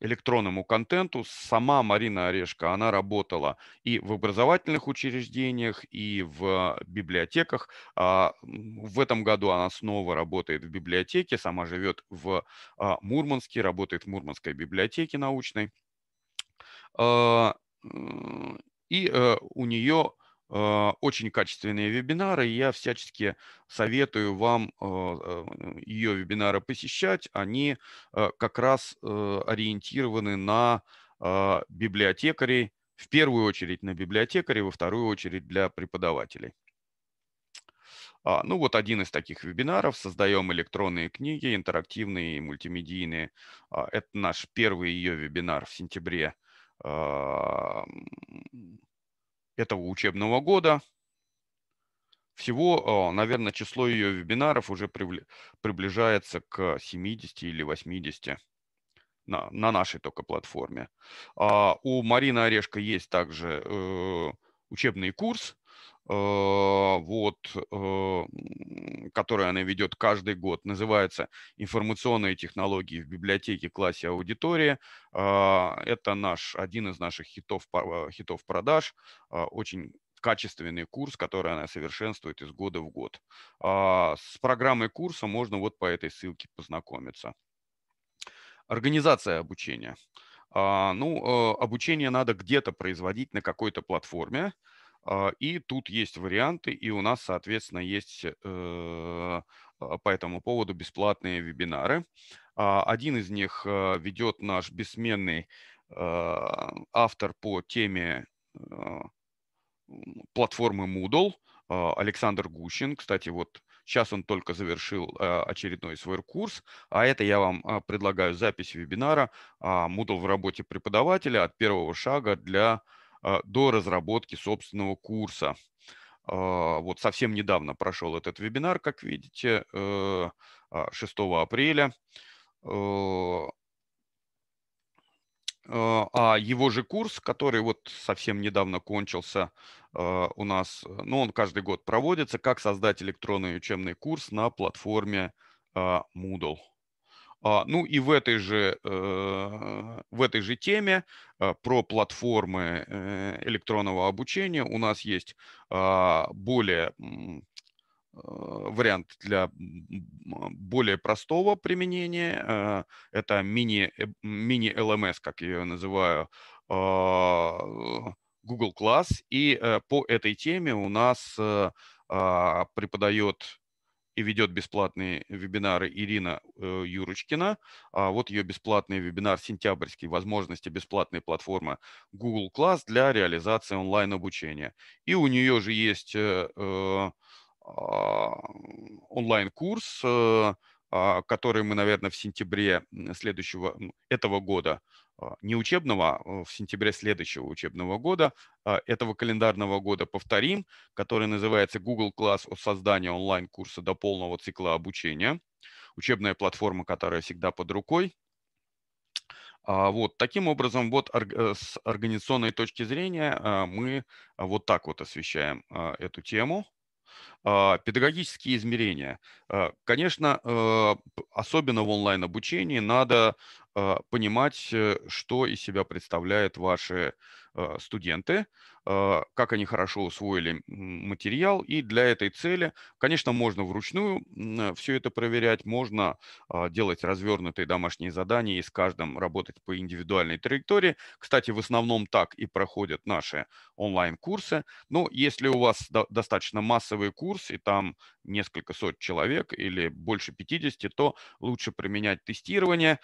электронному контенту. Сама Марина Орешко, она работала и в образовательных учреждениях, и в э, библиотеках. А, в этом году она снова работает в библиотеке, сама живет в а, Мурманске, работает в Мурманской библиотеке научной. А, и э, у нее Э, очень качественные вебинары. Я всячески советую вам э, э, ее вебинары посещать. Они как раз ориентированы на библиотекарей, в первую очередь на библиотекарей, во вторую очередь для преподавателей. А, ну вот один из таких вебинаров. Создаем электронные книги, интерактивные и мультимедийные. А, это наш первый ее вебинар в сентябре этого учебного года. Всего, э, наверное, число ее вебинаров уже приближается к 70 или 80 на, на нашей только платформе. А у Марины Орешко есть также э, учебный курс, Э, вот, э, которую она ведет каждый год, называется «Информационные технологии в библиотеке, классе, аудитории». А, это наш, один из наших хитов, э, хитов продаж, а, очень качественный курс, который она совершенствует из года в год. А, с программой курса можно вот по этой ссылке познакомиться. Организация обучения. Ну, обучение надо где-то производить на какой-то платформе. А, и тут есть варианты, и у нас, соответственно, есть э, а, по этому поводу бесплатные вебинары. А, один из них э, ведет наш бессменный автор по теме платформы Moodle Александр Гущин. Кстати, вот сейчас он только завершил очередной свой курс, а это я вам предлагаю запись вебинара Moodle в работе преподавателя от первого шага для а, до разработки собственного курса. А, вот совсем недавно прошел этот вебинар, как видите, 6 э, а, апреля. Э, э, а его же курс, который вот совсем недавно кончился у нас, ну он каждый год проводится, как создать электронный учебный курс на платформе Moodle. А, ну и в этой же, э, в этой же теме э, про платформы э, электронного обучения у нас есть а, более вариант для более простого применения. Это мини-ЛМС, как я ее называю, а, Google Class. И по этой теме у нас преподает и ведет бесплатные вебинары Ирина э, Юрочкина. А вот ее бесплатный вебинар сентябрьский «Возможности бесплатной платформы Google Class для реализации онлайн-обучения». И у нее же есть э, э, а, онлайн-курс, а, который мы, наверное, в сентябре следующего этого года а, не учебного, а, в сентябре следующего учебного года, а, этого календарного года повторим, который называется Google Class от создания онлайн-курса до полного цикла обучения. Учебная платформа, которая всегда под рукой. Вот таким образом, вот э, с организационной точки зрения мы вот так вот освещаем эту тему. А, педагогические измерения. А, конечно, а, особенно в онлайн-обучении надо понимать, э, что из себя представляют ваши студенты, а, как они хорошо усвоили материал. И для этой цели, конечно, можно вручную все это проверять, можно а, делать развернутые домашние задания и с каждым работать по индивидуальной траектории. Кстати, в основном так и проходят наши онлайн-курсы. Но ну, если у вас достаточно массовый курс, и там несколько сот человек или больше 50, то лучше применять тестирование.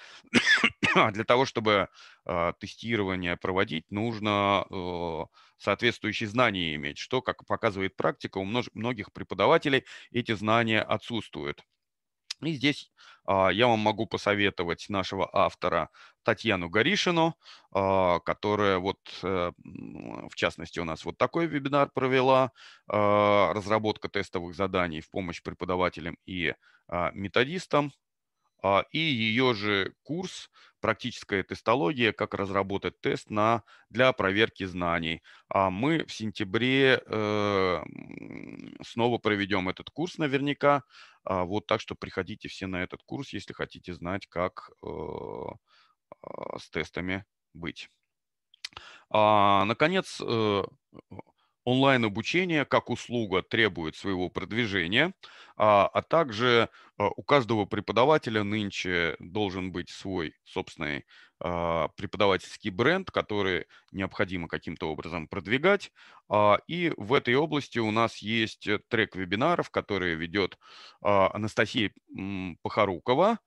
А для того, чтобы тестирование проводить, нужно соответствующие знания иметь, что, как показывает практика, у многих преподавателей эти знания отсутствуют. И здесь а, я вам могу посоветовать нашего автора Татьяну Горишину, а, которая вот, э, в частности, у нас вот такой вебинар провела, а, разработка тестовых заданий в помощь преподавателям и методистам, и ее же курс практическая тестология, как разработать тест на, для проверки знаний. А мы в сентябре э, снова проведем этот курс наверняка. А вот так что приходите все на этот курс, если хотите знать, как э, а, с тестами быть. А, наконец, э, онлайн-обучение как услуга требует своего продвижения, а, а также а, у каждого преподавателя нынче должен быть свой собственный а, преподавательский бренд, который необходимо каким-то образом продвигать. А, и в этой области у нас есть трек вебинаров, который ведет а, Анастасия Похорукова.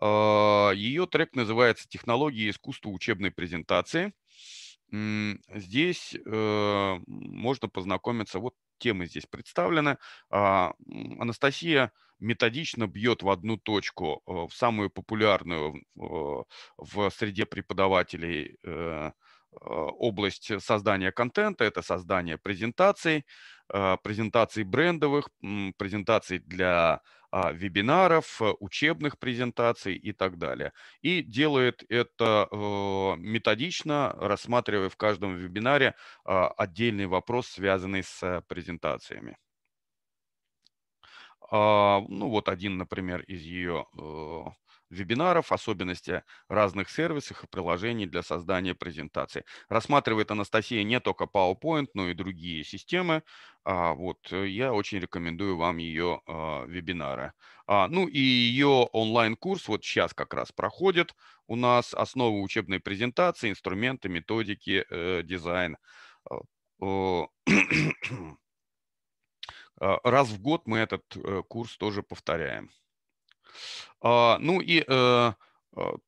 А, Ее трек называется «Технологии искусства учебной презентации». Здесь э, можно познакомиться, вот темы здесь представлены. А, Анастасия методично бьет в одну точку, э, в самую популярную в среде преподавателей э, область создания контента, это создание презентаций, презентаций брендовых, презентаций для а, вебинаров, э, учебных презентаций и так далее. И делает это э, методично, рассматривая в каждом вебинаре а, отдельный вопрос, связанный с э, презентациями. А, ну вот один, например, из ее вебинаров, особенности разных сервисов и приложений для создания презентаций. Рассматривает Анастасия не только PowerPoint, но и другие системы. А, вот, э, я очень рекомендую вам ее а, вебинары. А, ну и ее онлайн-курс вот сейчас как раз проходит у нас «Основы учебной презентации, инструменты, методики, э, дизайн». <clears throat> Раз в год мы этот э, курс тоже повторяем. А, ну и э, а,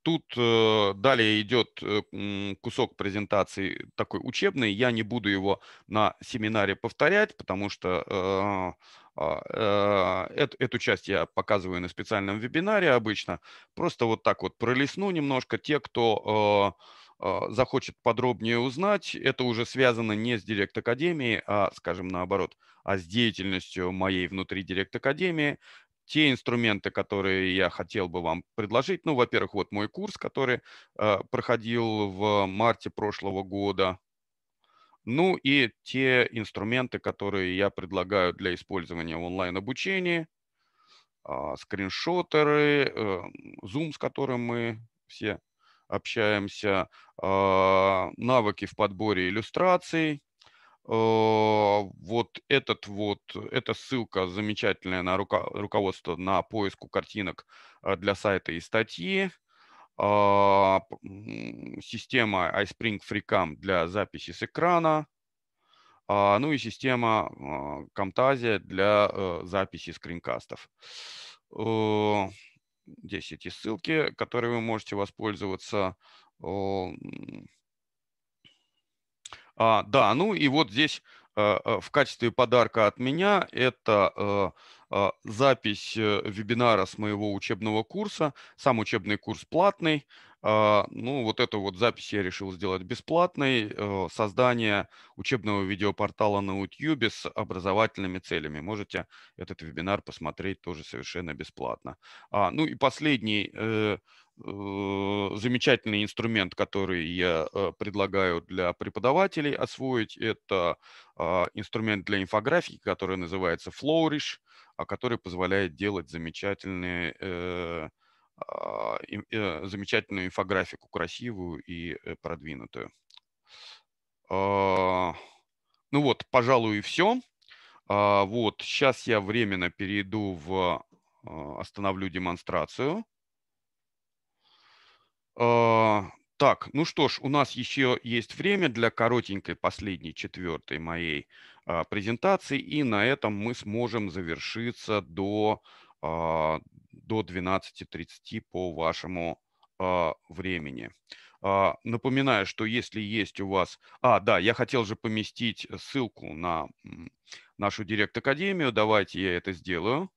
Тут э, далее идет э, кусок презентации такой учебный. Я не буду его на семинаре повторять, потому что а, эту часть я показываю на специальном вебинаре обычно. Просто вот так вот пролистну немножко. Те, кто захочет подробнее узнать, это уже связано не с Директ Академией, а, скажем, наоборот, а с деятельностью моей внутри Директ Академии те инструменты, которые я хотел бы вам предложить, ну, во-первых, вот мой курс, который э, проходил в марте прошлого года, ну и те инструменты, которые я предлагаю для использования в онлайн-обучении, э, скриншотеры, э, Zoom, с которым мы все общаемся, а, навыки в подборе иллюстраций, Э, вот этот вот, эта ссылка замечательная на руководство на поиску картинок э, для сайта и статьи, а, система iSpring FreeCam для записи с экрана, а, ну и система а, Camtasia для э, записи скринкастов. Здесь эти ссылки, которые вы можете воспользоваться. А, да, ну и вот здесь э, э, в качестве подарка от меня это э, а, запись вебинара с моего учебного курса. Сам учебный курс платный. А, ну, вот эту вот запись я решил сделать бесплатной. Создание учебного видеопортала на YouTube с образовательными целями. Можете этот вебинар посмотреть тоже совершенно бесплатно. А, ну и последний Э, замечательный инструмент, который я э, предлагаю для преподавателей освоить, это а, инструмент для инфографики, который называется Flourish, а, который позволяет делать замечательные, э, а, замечательную инфографику, красивую и продвинутую. Ну вот, пожалуй, и все. Вот, сейчас я временно перейду в остановлю демонстрацию. А, так, ну что ж, у нас еще есть время для коротенькой последней, четвертой моей а, презентации, и на этом мы сможем завершиться до, а, до 12.30 по вашему времени. Напоминаю, что если есть у вас... А, да, я хотел же поместить ссылку на нашу Директ-академию. Давайте я это сделаю.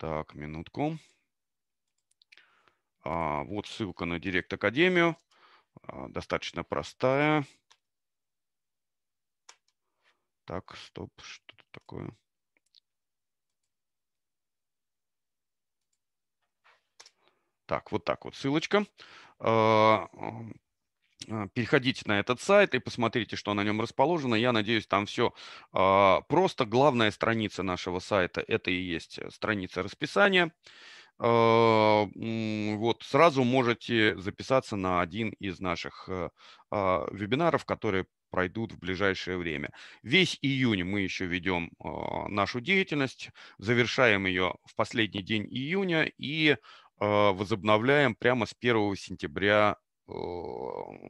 Так, минутку. А, вот ссылка на Директ Академию. А, достаточно простая. Так, стоп, что то такое? Так, вот так вот ссылочка. А, а, переходите на этот сайт и посмотрите, что на нем расположено. Я надеюсь, там все а, просто. Главная страница нашего сайта – это и есть э, страница расписания. А, вот сразу можете записаться на один из наших э, вебинаров, которые пройдут в ближайшее время. Весь июнь мы еще ведем нашу деятельность, завершаем ее в последний день июня и возобновляем прямо с 1 сентября Э,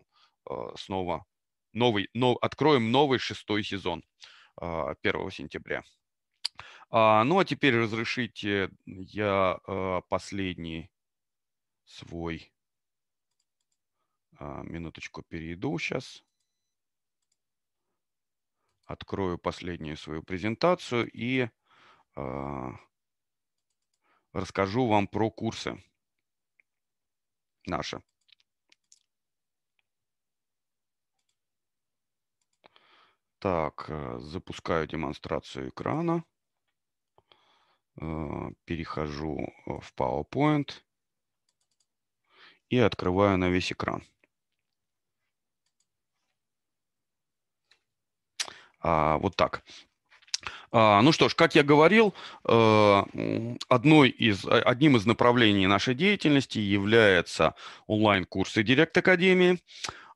э, снова новый, но откроем новый шестой сезон 1 э, сентября. А, ну а теперь разрешите я последний свой минуточку перейду сейчас. Открою последнюю свою презентацию и расскажу вам про курсы наши. Так, э, запускаю демонстрацию экрана. Э, перехожу э, в PowerPoint и открываю на весь экран. А, вот так. А, ну что ж, как я говорил, одной из, одним из направлений нашей деятельности является онлайн-курсы Директ Академии.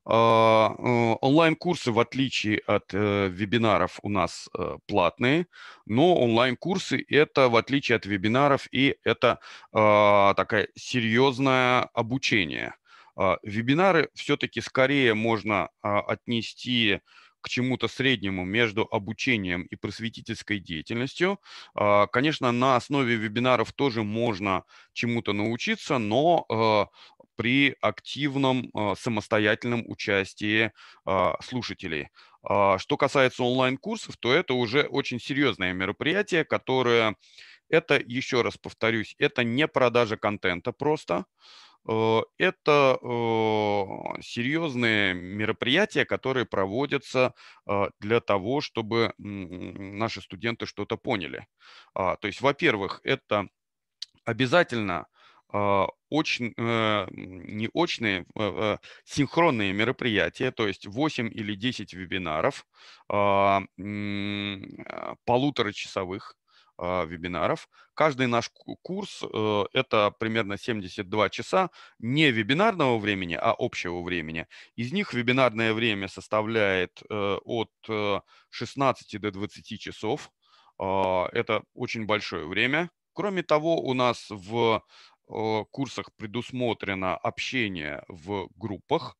А, э, онлайн-курсы, в отличие от э, вебинаров, у нас э, платные, но онлайн-курсы это, в отличие от вебинаров, и это а, такая серьезное обучение. А, вебинары все-таки скорее можно отнести к чему-то среднему между обучением и просветительской деятельностью. Конечно, на основе вебинаров тоже можно чему-то научиться, но при активном а, самостоятельном участии а, слушателей. А, что касается онлайн-курсов, то это уже очень серьезное мероприятие, которое, это, еще раз повторюсь, это не продажа контента просто, э, это э, серьезные мероприятия, которые проводятся для того, чтобы наши студенты что-то поняли. То есть, во-первых, это обязательно а, очень, э, не очные, э, синхронные мероприятия, то есть 8 или 10 вебинаров, а, э, полуторачасовых а, вебинаров. Каждый наш курс – это примерно 72 часа не вебинарного времени, а общего времени. Из них вебинарное время составляет от 16 до 20 часов. Это очень большое время. Кроме того, у нас в курсах предусмотрено общение в группах,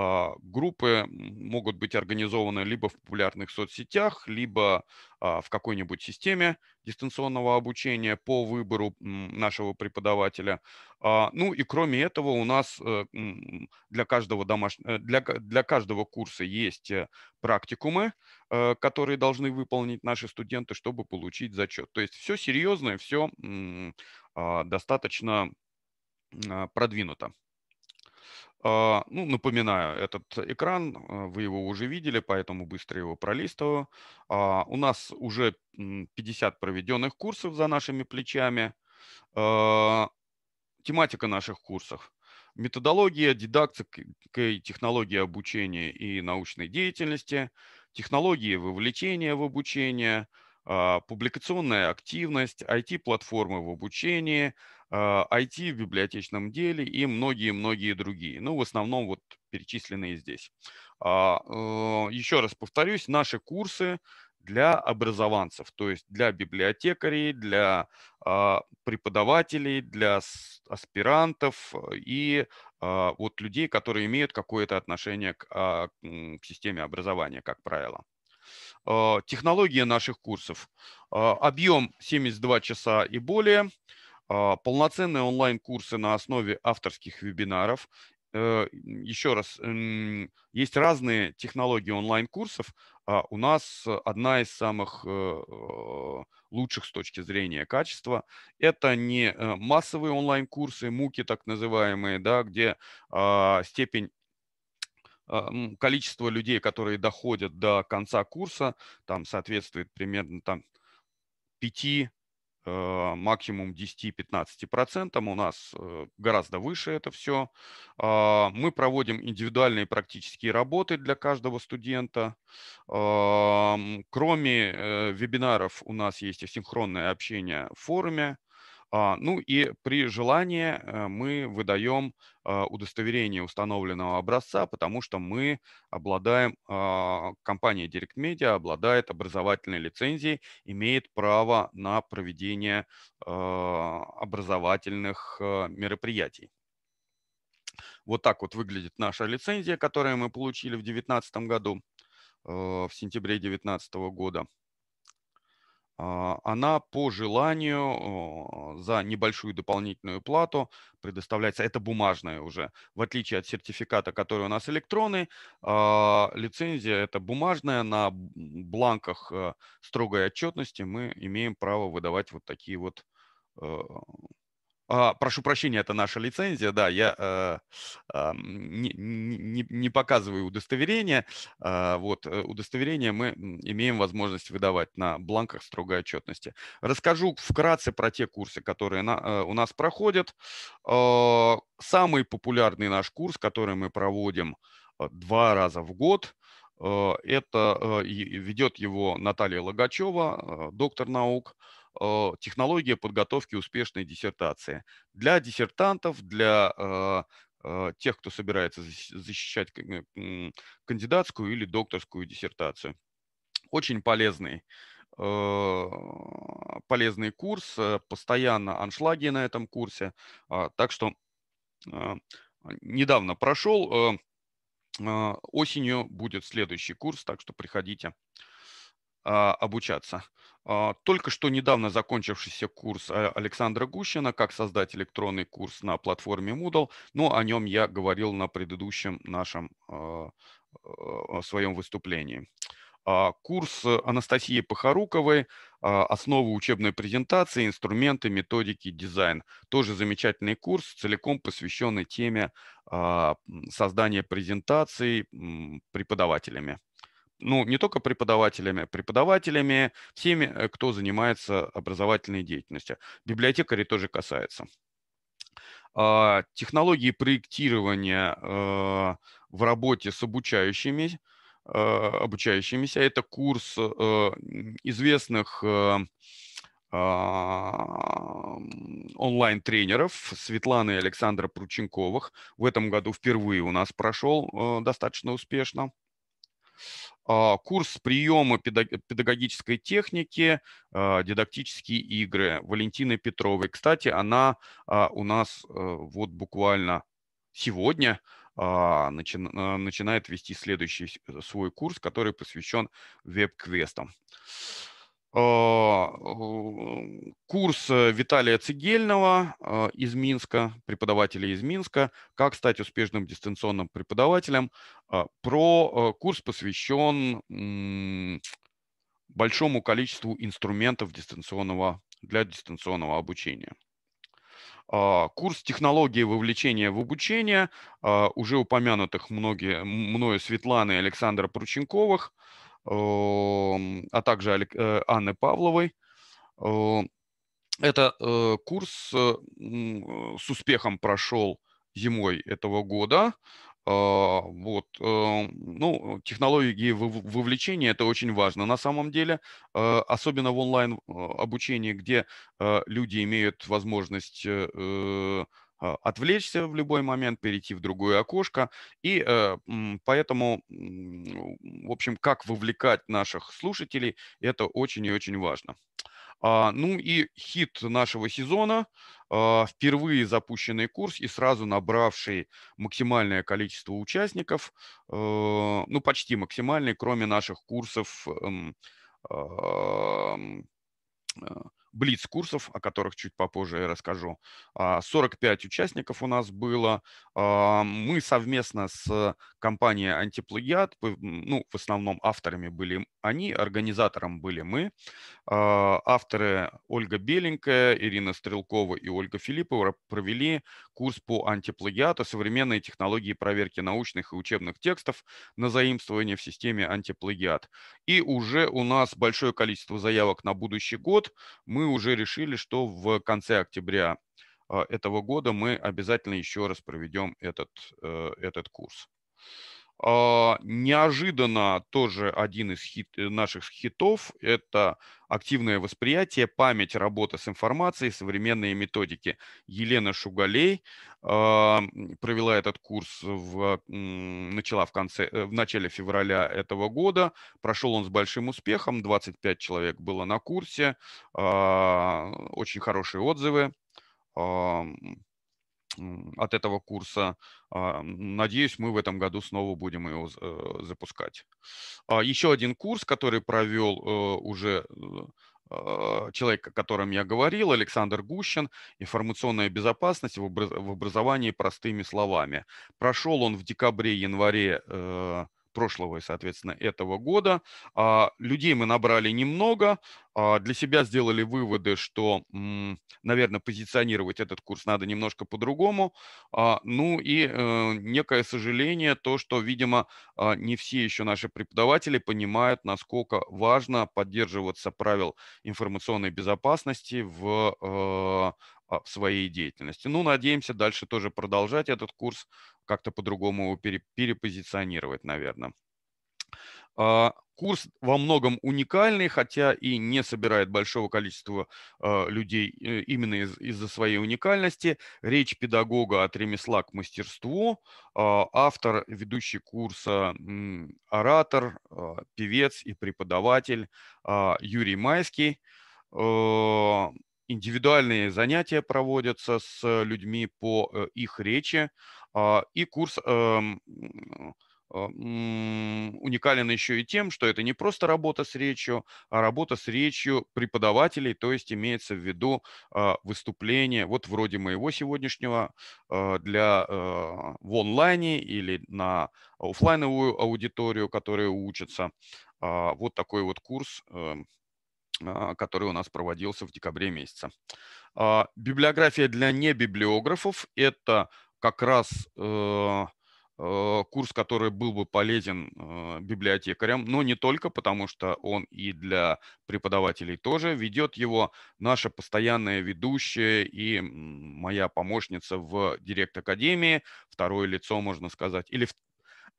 а, группы могут быть организованы либо в популярных соцсетях, либо а, в какой-нибудь системе дистанционного обучения по выбору нашего преподавателя. А, ну и кроме этого у нас э, для каждого, домаш... Э, для, для каждого курса есть э, практикумы, которые должны выполнить наши студенты, чтобы получить зачет. То есть все серьезное, все достаточно продвинуто. А, ну, напоминаю, этот экран, а, вы его уже видели, поэтому быстро его пролистываю. А, у нас уже 50 проведенных курсов за нашими плечами. Тематика наших курсов. Методология, дидактика и технология обучения и научной деятельности, технологии вовлечения в обучение, публикационная активность, IT-платформы в обучении – IT а, в библиотечном деле и многие-многие другие. Ну, в основном вот перечисленные здесь. А, э, Еще раз повторюсь, наши курсы для образованцев, то есть для библиотекарей, для а, преподавателей, для аспирантов и вот людей, которые имеют какое-то отношение к, к системе образования, как правило технология наших курсов. Объем 72 часа и более. А, полноценные онлайн-курсы на основе авторских вебинаров. Э, Еще раз, есть разные технологии онлайн-курсов. А у нас одна из самых э, лучших с точки зрения качества. Это не э, массовые онлайн-курсы, муки так называемые, да, где а, степень количество людей, которые доходят до конца курса, там соответствует примерно там 5 Э, максимум 10-15%. У нас э, гораздо выше это все. А, мы проводим индивидуальные практические работы для каждого студента. Кроме э, вебинаров у нас есть асинхронное общение в форуме. А, ну и при желании э, мы выдаем а, удостоверение установленного образца, потому что мы обладаем, а, компания Direct Media обладает образовательной лицензией, имеет право на проведение образовательных э, мероприятий. Вот так вот выглядит наша лицензия, которую мы получили в 2019 году, э, в сентябре 2019 года. А, она по желанию за небольшую дополнительную плату предоставляется, это бумажная уже, в отличие от сертификата, который у нас электронный, а, лицензия это бумажная, на бланках э, строгой отчетности мы имеем право выдавать вот такие вот э, а, прошу прощения, это наша лицензия, да, я э, а, а, не, не, не показываю удостоверение, а, вот, э, удостоверение мы имеем возможность выдавать на бланках строгой отчетности. Расскажу вкратце про те курсы, которые на, э, у нас проходят. А, самый популярный наш курс, который мы проводим два раза в год, это ведет его Наталья Логачева, доктор наук, Э, технология подготовки успешной диссертации. Для диссертантов, для э, э, тех, кто собирается защищать кандидатскую или докторскую диссертацию. Очень полезный полезный курс, постоянно аншлаги на этом курсе. А, так что недавно прошел, осенью будет следующий курс, так что приходите а, обучаться. А, только что недавно закончившийся курс э, Александра Гущина «Как создать электронный курс на платформе Moodle», но ну, о нем я говорил на предыдущем нашем э, своем выступлении. А, курс Анастасии Похоруковой а, «Основы учебной презентации, инструменты, методики, дизайн». Тоже замечательный курс, целиком посвященный теме создания презентаций преподавателями ну, не только преподавателями, а преподавателями, всеми, э, кто занимается образовательной деятельностью. Библиотекари тоже касается. А, технологии проектирования э, в работе с обучающими, э, обучающимися. Это курс известных а, онлайн-тренеров Светланы и Александра Прученковых. В этом году впервые у нас прошел достаточно успешно. Uh, а, курс приема педагогической техники, а, дидактические игры Валентины Петровой. Кстати, она а, у нас э, вот буквально сегодня начинает вести следующий свой курс, который посвящен веб-квестам. Э, курс э, Виталия Цигельного э, из Минска, преподавателя из Минска, как стать успешным дистанционным преподавателем. Про курс посвящен большому количеству инструментов дистанционного, для дистанционного обучения. Курс технологии вовлечения в обучение уже упомянутых многие, мною Светланы и Александра Прученковых – Эм, а также э, Анны Павловой. Э, это э, курс с успехом прошел зимой этого года. А, вот. Ну, технологии вовлечения – это очень важно на самом деле, особенно в онлайн-обучении, где люди имеют возможность а, отвлечься в любой момент, перейти в другое окошко. И э, поэтому, в общем, как вовлекать наших слушателей, это очень и очень важно. А, ну и хит нашего сезона, а, впервые запущенный курс и сразу набравший максимальное количество участников, э, ну почти максимальный, кроме наших курсов эм, э, блиц-курсов, о которых чуть попозже я расскажу. 45 а, участников у нас было. А, мы совместно с компанией «Антиплагиат», ну, в основном авторами были они, организатором были мы. А, авторы Ольга Беленькая, Ирина Стрелкова и Ольга Филиппова провели курс по антиплагиату «Современные технологии проверки научных и учебных текстов на заимствование в системе антиплагиат». И уже у нас большое количество заявок на будущий год. Мы мы уже решили, что в конце октября а, этого года мы обязательно еще раз проведем этот, э, этот курс. А, неожиданно тоже один из хит, э, наших хитов – это активное восприятие, память, работа с информацией, современные методики. Елена Шугалей а, провела этот курс, в, начала в, конце, э, в начале февраля этого года. Прошел он с большим успехом, 25 человек было на курсе, а, очень хорошие отзывы от этого курса. А, надеюсь, мы в этом году снова будем его э, запускать. А, еще один курс, который провел э, уже э, а, человек, о котором я говорил, Александр Гущин, «Информационная безопасность в образовании простыми словами». Прошел он в декабре-январе прошлого и, соответственно, этого года. А, людей мы набрали немного, а, для себя сделали выводы, что, наверное, позиционировать этот курс надо немножко по-другому. А, ну и э, некое сожаление, то, что, видимо, не все еще наши преподаватели понимают, насколько важно поддерживаться правил информационной безопасности в э, а, в своей деятельности. Ну, надеемся дальше тоже продолжать этот курс, как-то по-другому его перепозиционировать, наверное. А, курс во многом уникальный, хотя и не собирает большого количества а, людей э, именно из- из-за своей уникальности. Речь педагога от ремесла к мастерству. Автор, ведущий курса, оратор, певец и преподаватель Юрий Майский индивидуальные занятия проводятся с людьми по э, их речи, а, и курс эм, а, уникален еще и тем, что это не просто работа с речью, а работа с речью преподавателей, то есть имеется в виду а, выступление, вот вроде моего сегодняшнего, для э, в онлайне или на офлайновую аудиторию, которая учится, Вот такой вот курс эм, а, который у нас проводился в декабре месяце. А, библиография для небиблиографов – это как раз э, э, курс, который был бы полезен э, библиотекарям, но не только, потому что он и для преподавателей тоже. Ведет его наша постоянная ведущая и моя помощница в Директ Академии, второе лицо, можно сказать, или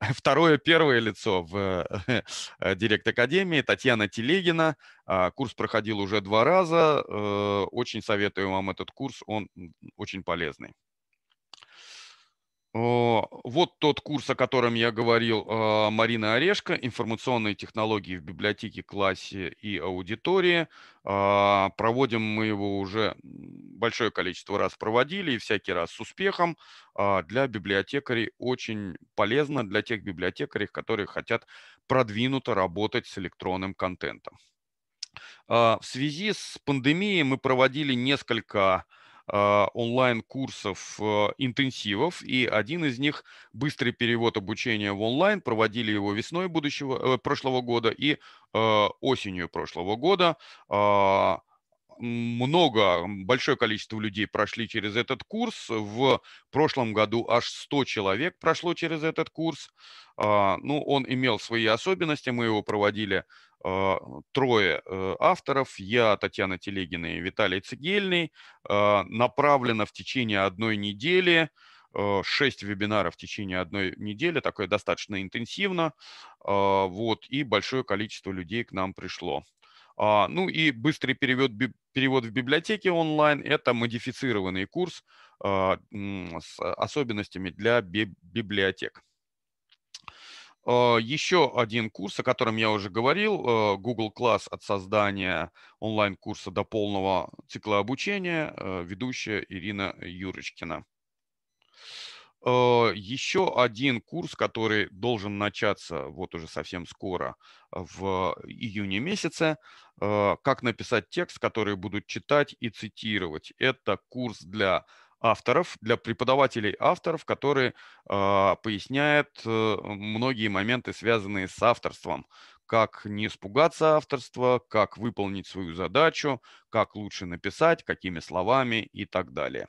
<laughs> Второе, первое лицо в э, э, Директ Академии Татьяна Телегина. А, курс проходил уже два раза. Э, очень советую вам этот курс, он очень полезный. Э, вот тот курс, о котором я говорил, э, Марина Орешко, информационные технологии в библиотеке, классе и аудитории. Э, проводим мы его уже большое количество раз проводили и всякий раз с успехом. Для библиотекарей очень полезно, для тех библиотекарей, которые хотят продвинуто работать с электронным контентом. В связи с пандемией мы проводили несколько а, онлайн-курсов э, интенсивов, и один из них «Быстрый перевод обучения в онлайн». Проводили его весной будущего, э, прошлого года и э, осенью прошлого года а, много, большое количество людей прошли через этот курс. В прошлом году аж 100 человек прошло через этот курс. А, ну, он имел свои особенности, мы его проводили а, трое э, авторов, я, Татьяна Телегина и Виталий Цигельный, а, направлено в течение одной недели, э, шесть вебинаров в течение одной недели, такое достаточно интенсивно, вот, и большое количество людей к нам пришло. А, ну и быстрый перевод, перевод в библиотеке онлайн – это модифицированный курс а, с особенностями для библиотек. А, Еще один курс, о котором я уже говорил, Google Class от создания онлайн-курса до полного цикла обучения, ведущая Ирина Юрочкина. Э, Еще один курс, который должен начаться вот уже совсем скоро, в июне месяце, э, как написать текст, который будут читать и цитировать. Это курс для авторов, для преподавателей авторов, который э, поясняет многие моменты, связанные с авторством, как не испугаться авторства, как выполнить свою задачу, как лучше написать, какими словами и так далее.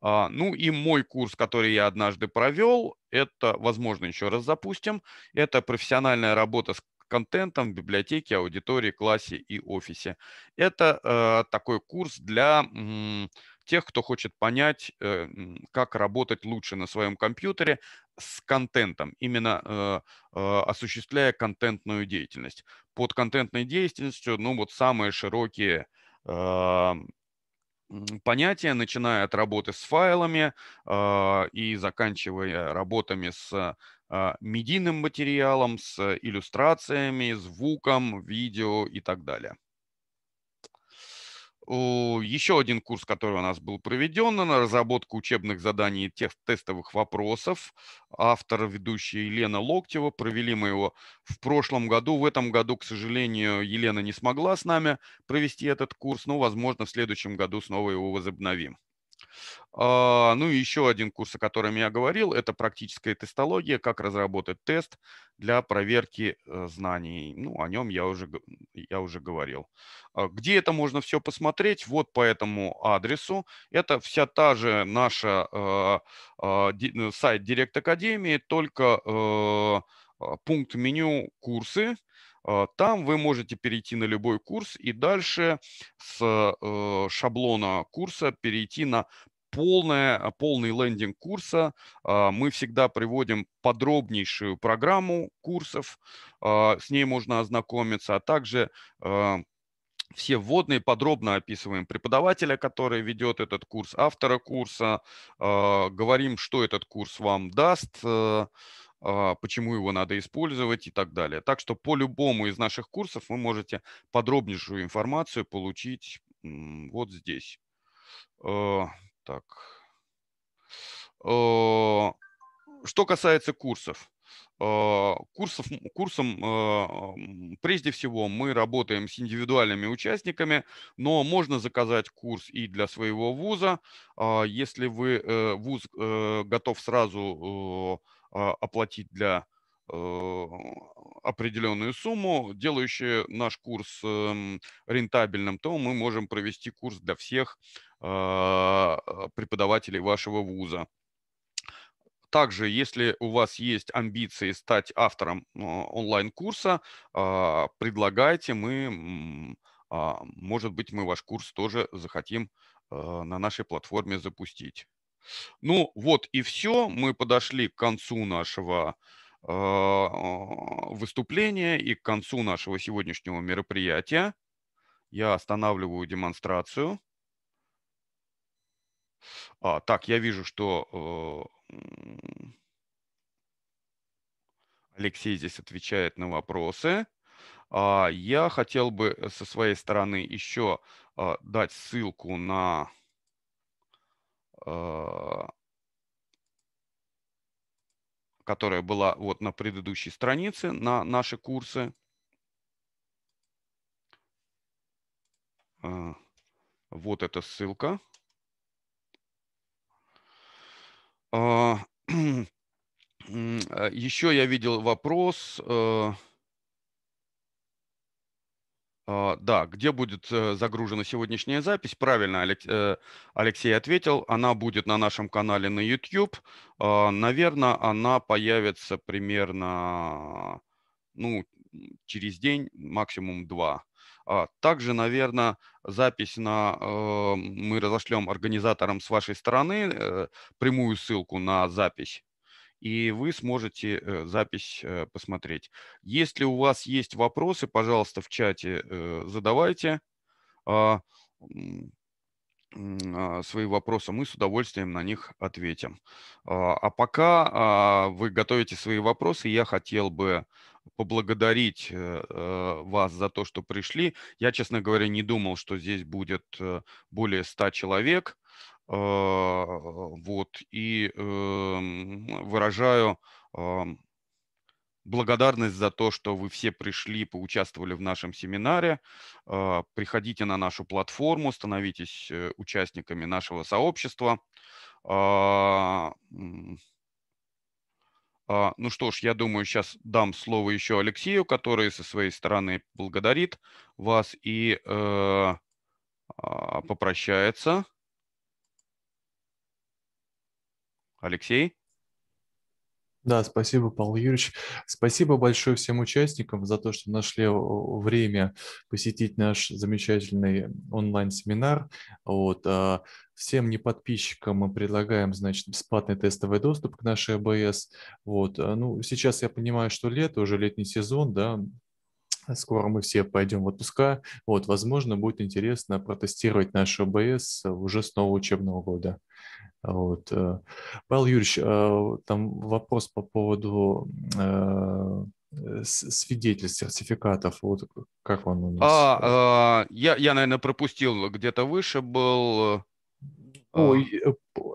А, ну и мой курс, который я однажды провел, это, возможно, еще раз запустим, это профессиональная работа с контентом в библиотеке, аудитории, классе и офисе. Это э, такой курс для тех, кто хочет понять, э, как работать лучше на своем компьютере с контентом, именно э, осуществляя контентную деятельность. Под контентной деятельностью, ну вот самые широкие понятия, начиная от работы с файлами а, и заканчивая работами с а, медийным материалом, с иллюстрациями, звуком, видео и так далее. Еще один курс, который у нас был проведен на разработку учебных заданий и тех, тестовых вопросов. Автор, ведущая Елена Локтева. Провели мы его в прошлом году. В этом году, к сожалению, Елена не смогла с нами провести этот курс, но, возможно, в следующем году снова его возобновим. А, ну и еще один курс, о котором я говорил, это практическая тестология, как разработать тест для проверки э, знаний. Ну, о нем я уже, я уже говорил. А, где это можно все посмотреть? Вот по этому адресу. Это вся та же наша э, а, э, сайт Директ Академии, только пункт меню «Курсы», а, там вы можете перейти на любой курс и дальше с э, шаблона курса перейти на полное а, полный лендинг курса. А, мы всегда приводим подробнейшую программу курсов, с ней можно ознакомиться, а также все вводные подробно описываем преподавателя, который ведет этот курс, автора курса, говорим, что этот курс вам даст, э, а, почему его надо использовать и так далее. Так что по любому из наших курсов вы можете подробнейшую информацию получить вот здесь. Э, так. Э, что касается курсов. Э, курсов, курсом прежде всего мы работаем с индивидуальными участниками, но можно заказать курс и для своего вуза. А, если вы вуз готов сразу а, оплатить для э, определенную сумму, делающие наш курс эм, рентабельным, то мы можем провести курс для всех а, преподавателей вашего вуза. Также, если у вас есть амбиции стать автором а, онлайн-курса, предлагайте, мы, может быть, мы ваш курс тоже захотим э, на нашей платформе запустить. Ну вот и все. Мы подошли к концу нашего а, выступления и к концу нашего сегодняшнего мероприятия. Я останавливаю демонстрацию. А, так, я вижу, что э, Алексей здесь отвечает на вопросы. А, я хотел бы со своей стороны еще а, дать ссылку на Э, которая была вот на предыдущей странице, на наши курсы. Э, вот эта ссылка. Э, <clears throat> Еще я видел вопрос. А, да, где будет э, загружена сегодняшняя запись? Правильно, э, Алексей ответил. Она будет на нашем канале на YouTube. А, наверное, она появится примерно ну, через день, максимум два. А, также, наверное, запись на э, мы разошлем организаторам с вашей стороны прямую ссылку на запись и вы сможете э, запись э, посмотреть. Если у вас есть вопросы, пожалуйста, в чате э, задавайте а, а, свои вопросы, мы с удовольствием на них ответим. А, а пока вы готовите свои вопросы, я хотел бы поблагодарить вас за то, что пришли. Я, честно говоря, не думал, что здесь будет более 100 человек. А, вот, и эм, выражаю благодарность за то, что вы все пришли, поучаствовали в нашем семинаре. А, приходите на нашу платформу, становитесь э, участниками нашего сообщества. А, ну что ж, я думаю, сейчас дам слово еще Алексею, который со своей стороны благодарит вас и э, попрощается. Алексей? Да, спасибо, Павел Юрьевич. Спасибо большое всем участникам за то, что нашли э, время посетить наш замечательный онлайн-семинар. Вот. А, всем не подписчикам мы предлагаем, значит, бесплатный тестовый доступ к нашей АБС. Вот. Э, ну, сейчас я понимаю, что лето, уже летний сезон, да, Скоро мы все пойдем в отпуска. Вот, возможно, будет интересно протестировать наш ОБС э, уже с нового учебного года. Вот. Э. Павел Юрьевич, э, там вопрос по поводу свидетельств, сертификатов. Вот как он у нас? А, а, я, я, наверное, пропустил, где-то выше был. А. Ой, э,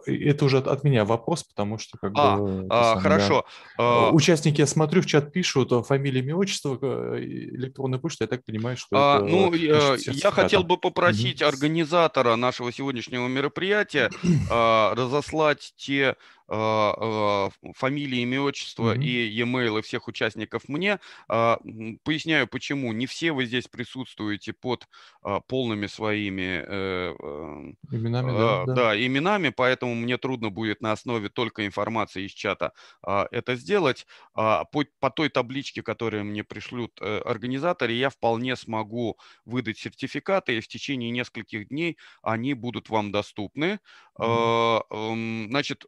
это уже от, от меня вопрос, потому что как а, бы... А, хорошо. Да. Э, а, Участники, я смотрю, в чат пишут э, фамилии, имя, отчество, электронная почта, я так понимаю, что а, это... Ну, я, я хотел бы попросить организатора нашего сегодняшнего мероприятия <clears throat> а, разослать те а, э, фамилии, имя, отчество mm-hmm. и e-mail всех участников мне. А, поясняю, почему. Не все вы здесь присутствуете под а, полными своими э, эм, именами, да, да. да, именами, поэтому мне трудно будет на основе только информации из чата это сделать. По, по той табличке, которую мне пришлют э, организаторы, я вполне смогу выдать сертификаты, и в течение нескольких дней они будут вам доступны. Mm-hmm. Значит,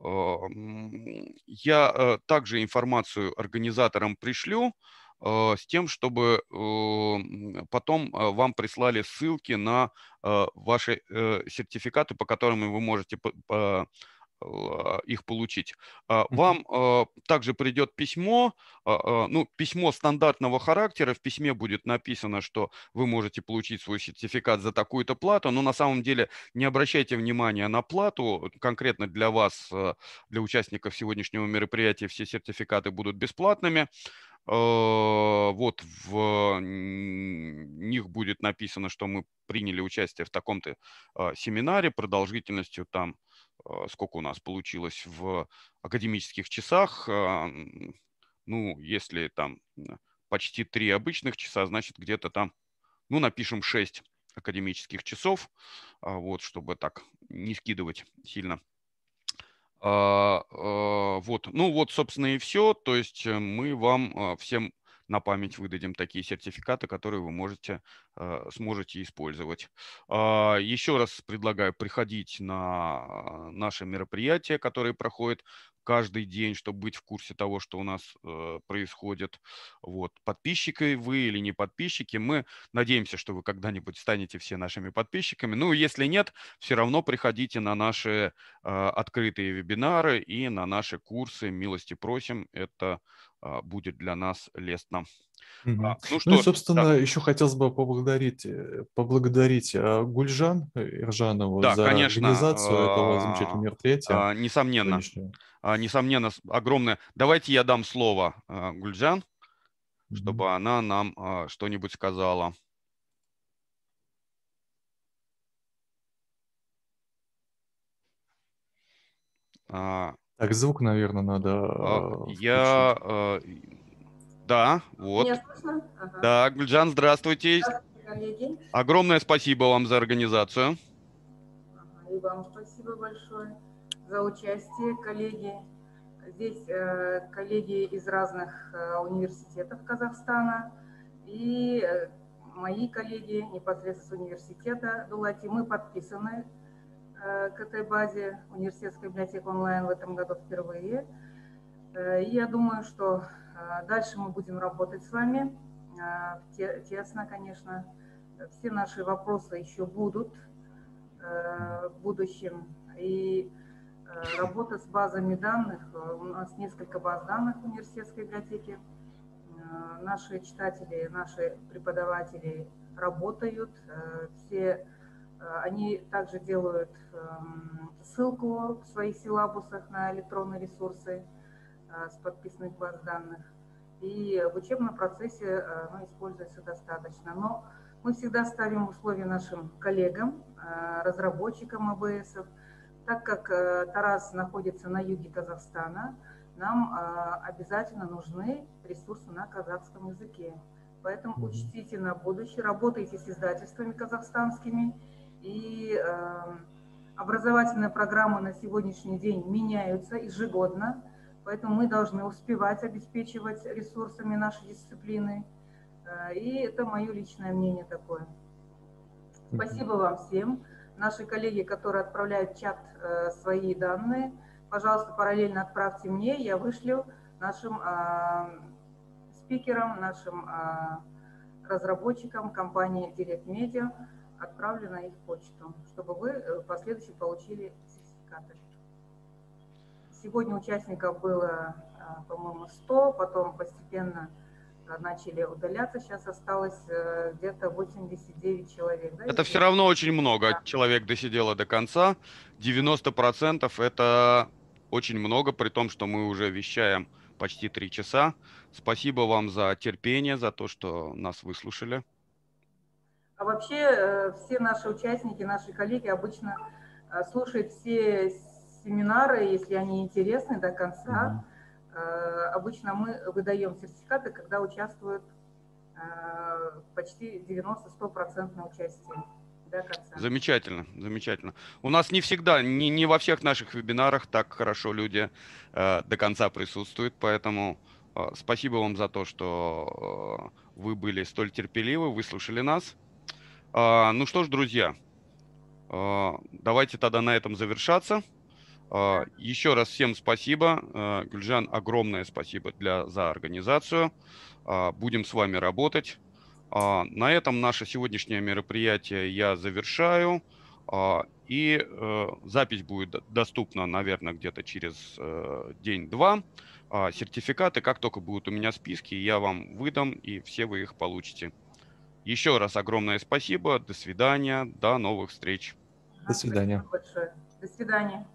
а, я э, также информацию организаторам пришлю э, с тем, чтобы э, потом вам прислали ссылки на ваши сертификаты, по которым вы можете а, их получить. А, вам а, также придет письмо, ну, письмо стандартного характера. В письме будет написано, что вы можете получить свой сертификат за такую-то плату, но на самом деле не обращайте внимания на плату. Конкретно для вас, для участников сегодняшнего мероприятия, все сертификаты будут бесплатными вот в них будет написано, что мы приняли участие в таком-то семинаре продолжительностью там Э, сколько у нас получилось в академических часах. А, ну, если там почти три обычных часа, значит где-то там, ну, напишем 6 академических часов, а, вот, чтобы так не скидывать сильно. А, э, вот, ну вот, собственно, и все. То есть э, мы вам всем на память выдадим такие сертификаты, которые вы можете, э, сможете использовать. А, еще раз предлагаю приходить на э, наши мероприятия, которые проходят каждый день, чтобы быть в курсе того, что у нас э, происходит. Вот. Подписчики вы или не подписчики, мы надеемся, что вы когда-нибудь станете все нашими подписчиками. Ну, если нет, все равно приходите на наши открытые вебинары и на наши курсы. Милости просим. Это а, будет для нас лестно. Mm-hmm. Ну, что, ну и, собственно, да. еще хотелось бы поблагодарить, э, поблагодарить а, Гульжан э, Иржанову да, за конечно. организацию этого замечательного мероприятия. Несомненно. Конечно. Несомненно, огромное. Давайте я дам слово Гульжан, mm-hmm. чтобы она нам что-нибудь сказала. Так, звук, наверное, надо. А, я. А, да, вот. Ага. Да, Гульджан, здравствуйте. Здравствуйте, Огромное спасибо вам за организацию. и вам спасибо большое за участие, коллеги. Здесь э, коллеги из разных э, университетов Казахстана и э, мои коллеги непосредственно с университета Дулати. Мы подписаны Э, к этой базе. университетской библиотеки онлайн в этом году впервые. Э, и я думаю, что э, дальше мы будем работать с вами тесно, конечно. Все наши вопросы еще будут в будущем. И работа с базами данных, у нас несколько баз данных в университетской библиотеке. Наши читатели, наши преподаватели работают, все Э, они также делают эм, ссылку в своих силабусах на электронные ресурсы э, с подписанных баз данных. И в учебном процессе э, ну, используется достаточно. Но мы всегда ставим условия нашим коллегам, разработчикам АБС. Так как Тарас находится на юге Казахстана, нам обязательно нужны ресурсы на казахском языке. Поэтому учтите на будущее, работайте с издательствами казахстанскими, и эм, образовательные программы на сегодняшний день меняются ежегодно, поэтому мы должны успевать обеспечивать ресурсами нашей дисциплины. Э, и это мое личное мнение такое. Спасибо вам всем. Наши коллеги, которые отправляют в чат э, свои данные, пожалуйста, параллельно отправьте мне, я вышлю нашим э, спикерам, нашим разработчикам компании Direct Media отправлю на их почту, чтобы вы в э, последующем получили сертификаты. Сегодня участников было, э, по-моему, 100, потом постепенно э, начали удаляться, сейчас осталось где-то 89 человек. Да, это все равно очень много, да. человек досидело до конца, 90% это очень много, при том, что мы уже вещаем почти три часа. Спасибо вам за терпение, за то, что нас выслушали. А вообще э, все наши участники, наши коллеги обычно э, слушают все семинары, если они интересны до конца. Угу. Обычно мы выдаем сертификаты, когда участвуют почти 90-100% участие. Замечательно, замечательно. У нас не всегда, не, не во всех наших вебинарах так хорошо люди э, до конца присутствуют, поэтому э, спасибо вам за то, что э, вы были столь терпеливы, выслушали нас. А, ну что ж, друзья, а, давайте тогда на этом завершаться. А, еще раз всем спасибо. Гюльжан, огромное спасибо для, за организацию. Будем с вами работать. На этом наше сегодняшнее мероприятие я завершаю. И э, запись будет доступна, наверное, где-то через э, день-два. Сертификаты, как только будут у меня списки, я вам выдам, и все вы их получите. Еще раз огромное спасибо. До свидания. До новых встреч. До свидания. До свидания.